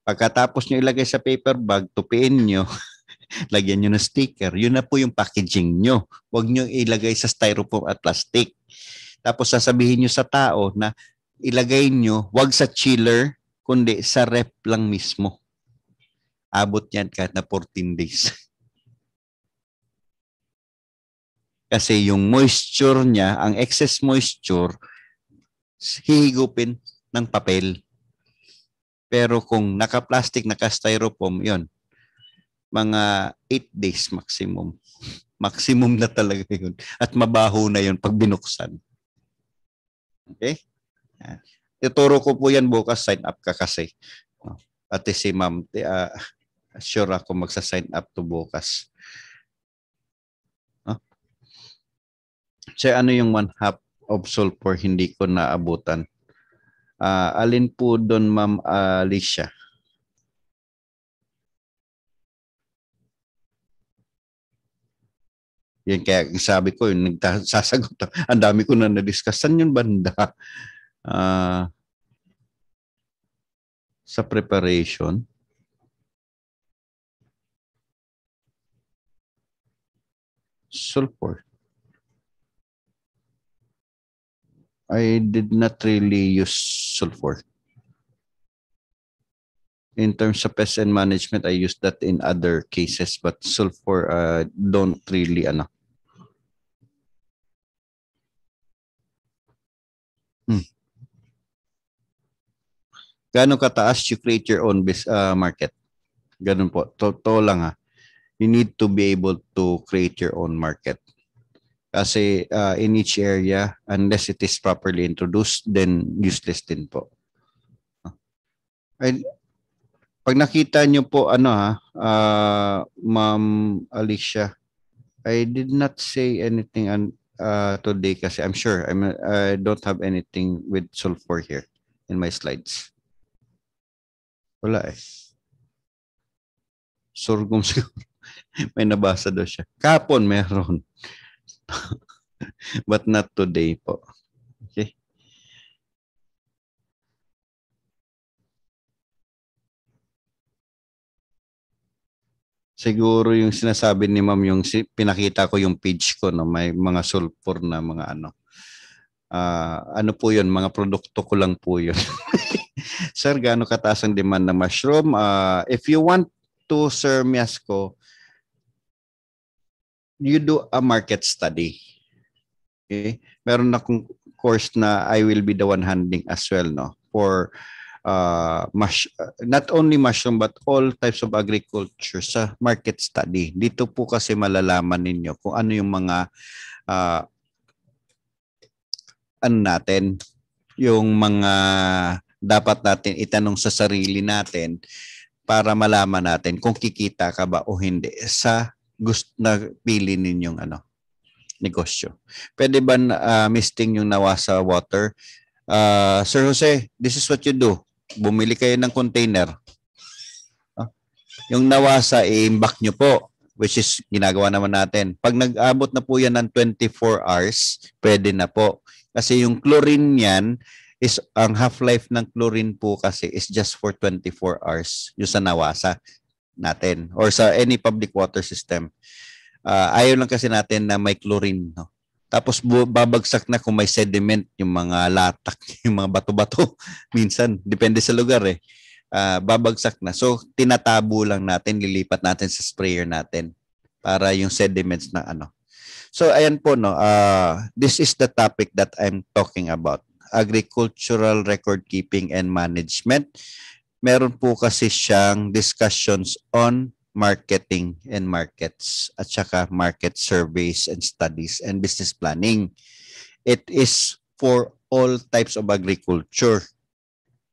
Pagkatapos nyo ilagay sa paper bag, tupiin nyo, lagyan nyo ng sticker. Yun na po yung packaging nyo. Huwag nyo ilagay sa styrofoam at plastic. Tapos sasabihin nyo sa tao na ilagay nyo, wag sa chiller, kundi sa rep lang mismo. Abot yan kahit na 14 days. Kasi yung moisture niya, ang excess moisture, hihigupin ng papel. Pero kung naka-plastic, naka-styrofoam, yon mga 8 days maximum. Maximum na talaga yun. At mabaho na yun pag binuksan. Okay? Ituro ko po yan bukas. Sign up ka kasi. Pati si ma'am, uh, sure ako magsa-sign up to bukas. Sir, ano yung one half of sulfur hindi ko naabutan? Uh, alin po doon, Ma'am Alicia? Yan kaya sabi ko, yung nagsasagot, ang dami ko na na-discuss. Saan yung banda? Uh, sa preparation. Sulfur. I did not really use sulfur. In terms of pest and management, I use that in other cases, but sulfur uh, don't really ano. Hmm. Gano'ng kataas you create your own uh, market? Ganun po. Totoo lang ha. Ah. You need to be able to create your own market. Kasi uh, in each area, unless it is properly introduced, then useless din po. Ay, pag nakita nyo po, ano ha, uh, Ma'am Alicia, I did not say anything un, uh, today kasi I'm sure I'm, I don't have anything with sulfur here in my slides. Wala eh. Sorghum siguro. May nabasa daw siya. Kapon meron. But not today po. Okay? Siguro yung sinasabi ni ma'am, yung pinakita ko yung page ko, no? may mga sulfur na mga ano. Uh, ano po yun? Mga produkto ko lang po yun. sir, gaano kataas ang demand ng mushroom? Uh, if you want to, Sir Miasco, you do a market study. Okay? Meron na akong course na I will be the one handling as well no for uh, mush, not only mushroom but all types of agriculture sa market study. Dito po kasi malalaman ninyo kung ano yung mga uh, ano natin, yung mga dapat natin itanong sa sarili natin para malaman natin kung kikita ka ba o hindi sa gusto na pili ninyong ano negosyo. Pwede ba uh, ah, misting yung nawasa water? Uh, Sir Jose, this is what you do. Bumili kayo ng container. Uh, yung nawasa, i-imbak nyo po which is ginagawa naman natin. Pag nag-abot na po yan ng 24 hours, pwede na po. Kasi yung chlorine niyan, is ang half-life ng chlorine po kasi is just for 24 hours yung sa nawasa natin or sa any public water system. Uh, ayaw lang kasi natin na may chlorine. No? Tapos bu- babagsak na kung may sediment, yung mga latak, yung mga bato-bato minsan. Depende sa lugar eh. Uh, babagsak na. So tinatabo lang natin, lilipat natin sa sprayer natin para yung sediments na ano. So ayan po no, uh, this is the topic that I'm talking about. Agricultural record keeping and management meron po kasi siyang discussions on marketing and markets at saka market surveys and studies and business planning. It is for all types of agriculture.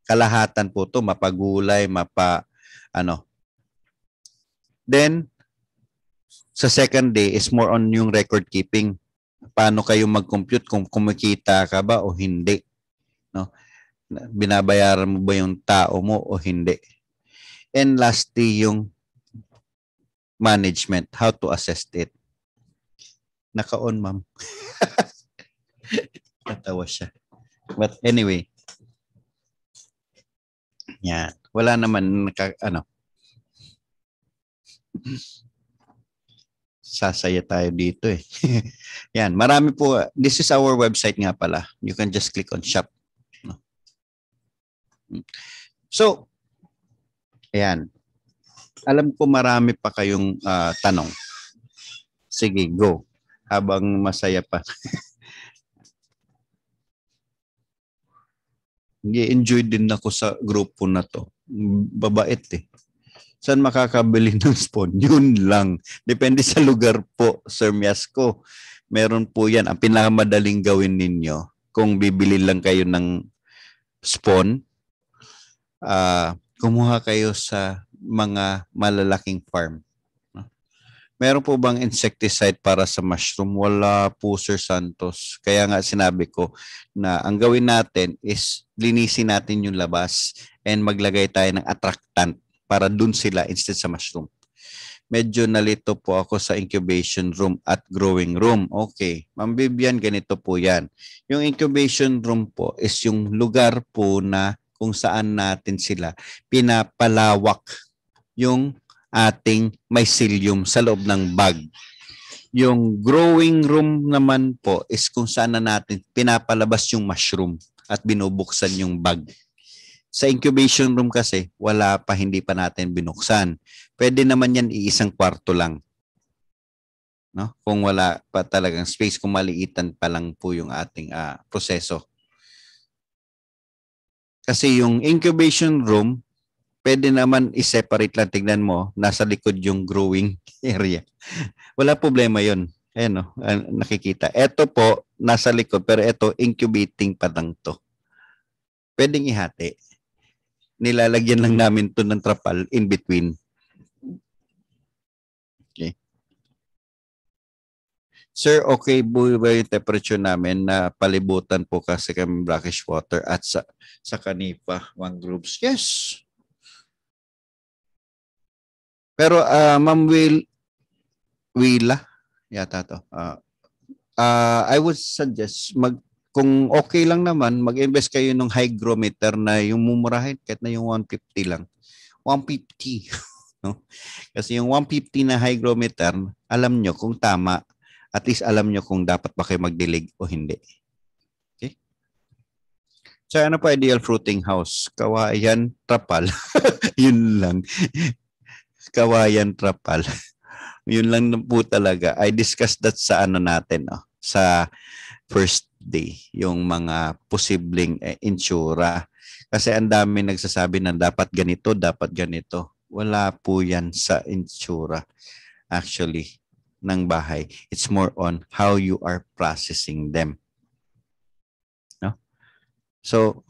Kalahatan po to, mapagulay, mapa ano. Then sa second day is more on yung record keeping. Paano kayo mag-compute kung kumikita ka ba o hindi. No? binabayaran mo ba yung tao mo o hindi. And lastly, yung management, how to assess it. Naka-on, ma'am. Natawa siya. But anyway, yan. Wala naman, naka, ano, sasaya tayo dito eh. yan, marami po. This is our website nga pala. You can just click on shop So, ayan. Alam ko marami pa kayong uh, tanong. Sige, go. Habang masaya pa. Nag-enjoy din ako sa grupo na to. Babait eh. Saan makakabili ng spawn? Yun lang. Depende sa lugar po, Sir Miasco. Meron po yan. Ang pinakamadaling gawin ninyo kung bibili lang kayo ng spawn uh, kumuha kayo sa mga malalaking farm. Meron po bang insecticide para sa mushroom? Wala po, Sir Santos. Kaya nga sinabi ko na ang gawin natin is linisin natin yung labas and maglagay tayo ng attractant para dun sila instead sa mushroom. Medyo nalito po ako sa incubation room at growing room. Okay, Ma'am Vivian, ganito po yan. Yung incubation room po is yung lugar po na kung saan natin sila pinapalawak yung ating mycelium sa loob ng bag. Yung growing room naman po is kung saan na natin pinapalabas yung mushroom at binubuksan yung bag. Sa incubation room kasi, wala pa, hindi pa natin binuksan. Pwede naman yan iisang kwarto lang. No? Kung wala pa talagang space, kung maliitan pa lang po yung ating uh, proseso. Kasi yung incubation room, pwede naman i-separate lang. Tignan mo, nasa likod yung growing area. Wala problema yon Ayan o, ah, nakikita. Ito po, nasa likod, pero ito, incubating pa lang to. Pwedeng ihati. Nilalagyan lang namin to ng trapal in between. Sir, okay po ba yung temperature namin na palibutan po kasi kami brackish water at sa, sa kanipa groups? Yes. Pero uh, Ma'am Will, Wila, yata to. Uh, uh, I would suggest mag kung okay lang naman, mag-invest kayo ng hygrometer na yung mumurahin kahit na yung 150 lang. 150. no? Kasi yung 150 na hygrometer, alam nyo kung tama at least alam nyo kung dapat ba kayo magdilig o hindi. Okay? So ano pa ideal fruiting house? Kawayan, trapal. Yun lang. Kawayan, trapal. Yun lang po talaga. I discussed that sa ano natin, no? Oh, sa first day, yung mga posibleng eh, insura. Kasi ang dami nagsasabi na dapat ganito, dapat ganito. Wala po yan sa insura. Actually, ng bahay. It's more on how you are processing them. No? So,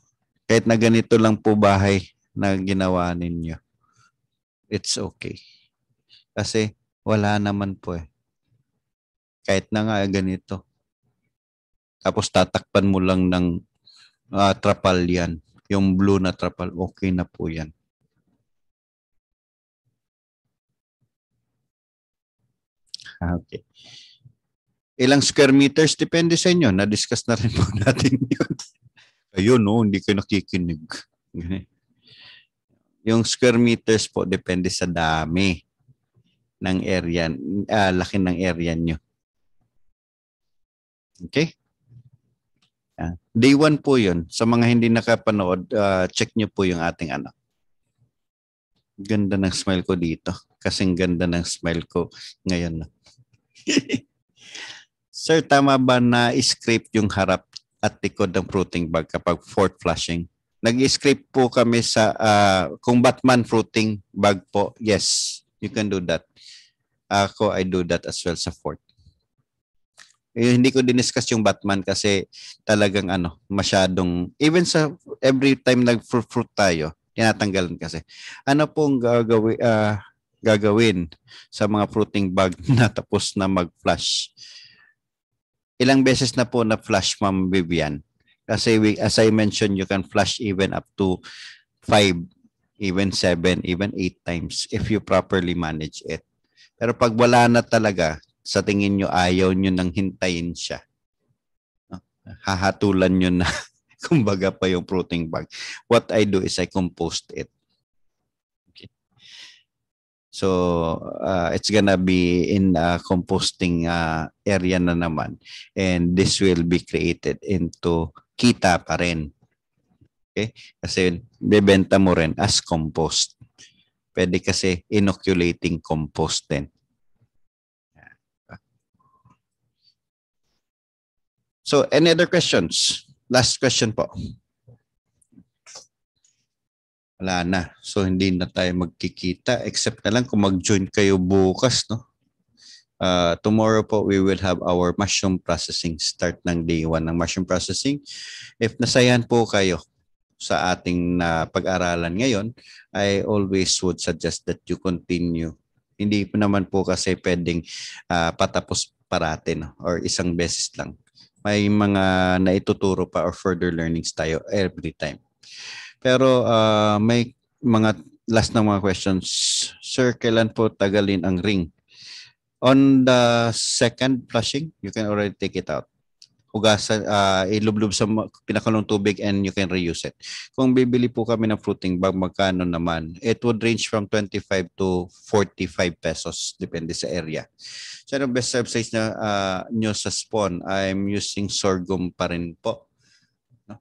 kahit na ganito lang po bahay na ginawa ninyo, it's okay. Kasi wala naman po eh. Kahit na nga ganito. Tapos tatakpan mo lang ng uh, trapal yan. Yung blue na trapal, okay na po yan. Ah, okay. Ilang square meters? Depende sa inyo. Na-discuss na rin po natin yun. Ayun, no? Hindi kayo nakikinig. Yung square meters po, depende sa dami ng area, uh, laki ng area nyo. Okay? Uh, day 1 po yun. Sa mga hindi nakapanood, uh, check nyo po yung ating ano, ganda ng smile ko dito. Kasing ganda ng smile ko ngayon. Sir, tama ba na script yung harap at likod ng fruiting bag kapag fourth flushing? nag script po kami sa uh, kung Batman fruiting bag po. Yes, you can do that. Ako, I do that as well sa fourth. Eh, hindi ko diniscuss yung Batman kasi talagang ano, masyadong, even sa every time nag-fruit tayo, tinatanggalan kasi. Ano pong gagawin, uh, ah, gagawin sa mga fruiting bag na tapos na mag-flush? Ilang beses na po na-flush, Ma'am Vivian? Kasi we, as I mentioned, you can flush even up to 5, even 7, even 8 times if you properly manage it. Pero pag wala na talaga, sa tingin nyo ayaw nyo nang hintayin siya, No? hahatulan nyo na kumbaga pa yung protein bag. What I do is I compost it. Okay. So, uh, it's gonna be in a composting uh, area na naman. And this will be created into kita pa rin. Okay? Kasi bebenta mo rin as compost. Pwede kasi inoculating compost din. So, any other questions? Last question po. Wala na. So hindi na tayo magkikita except na lang kung mag-join kayo bukas, no? Uh, tomorrow po, we will have our mushroom processing. Start ng day 1 ng mushroom processing. If nasayan po kayo sa ating uh, pag-aralan ngayon, I always would suggest that you continue. Hindi po naman po kasi pwedeng uh, patapos parate no? or isang beses lang may mga naituturo pa or further learnings tayo every time. Pero uh, may mga last na mga questions. Sir, kailan po tagalin ang ring? On the second flushing, you can already take it out hugasan, uh, ilublob sa pinakalong tubig and you can reuse it. Kung bibili po kami ng fruiting bag, magkano naman? It would range from 25 to 45 pesos, depende sa area. So, ang best serve size na uh, nyo sa spawn, I'm using sorghum pa rin po. No?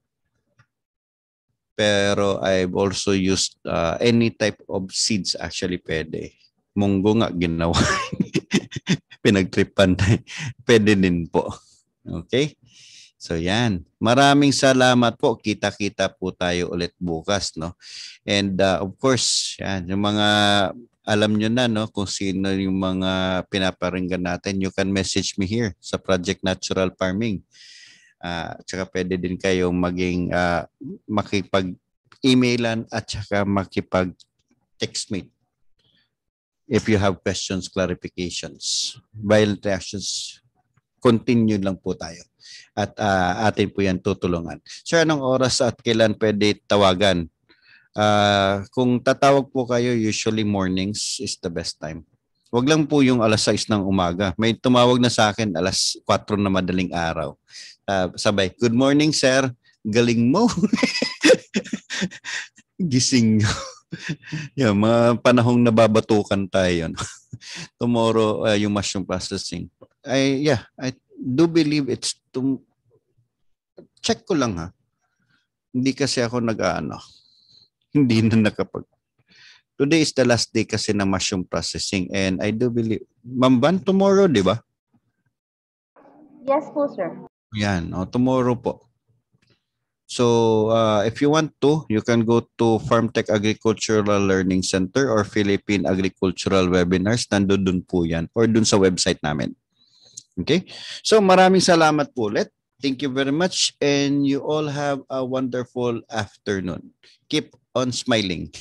Pero I've also used uh, any type of seeds actually pwede. Munggo nga ginawa. Pinagtripan. pwede din po. Okay? So yan. Maraming salamat po. Kita-kita po tayo ulit bukas, no? And uh, of course, yan, yung mga alam nyo na no kung sino yung mga pinaparinggan natin, you can message me here sa Project Natural Farming. Uh, tsaka pwede din kayo maging uh, makipag-emailan at tsaka makipag-textmate if you have questions, clarifications, violent reactions, continue lang po tayo. At uh, atin po yan tutulungan. Sir, anong oras at kailan pwede tawagan? Uh, kung tatawag po kayo, usually mornings is the best time. Wag lang po yung alas 6 ng umaga. May tumawag na sa akin alas 4 na madaling araw. Uh, sabay, good morning sir, galing mo. Gising nyo. yeah, mga panahong nababatukan tayo. No? Tomorrow, uh, yung mushroom processing. I yeah, I do believe it's to check ko lang ha. Hindi kasi ako nag-aano. Hindi na nakapag Today is the last day kasi na mushroom processing and I do believe Mamban tomorrow, di ba? Yes po, sir. Yan, oh, tomorrow po. So, uh, if you want to, you can go to FarmTech Agricultural Learning Center or Philippine Agricultural Webinars. Nandun dun po yan. Or dun sa website namin. Okay? So maraming salamat po ulit. Thank you very much and you all have a wonderful afternoon. Keep on smiling.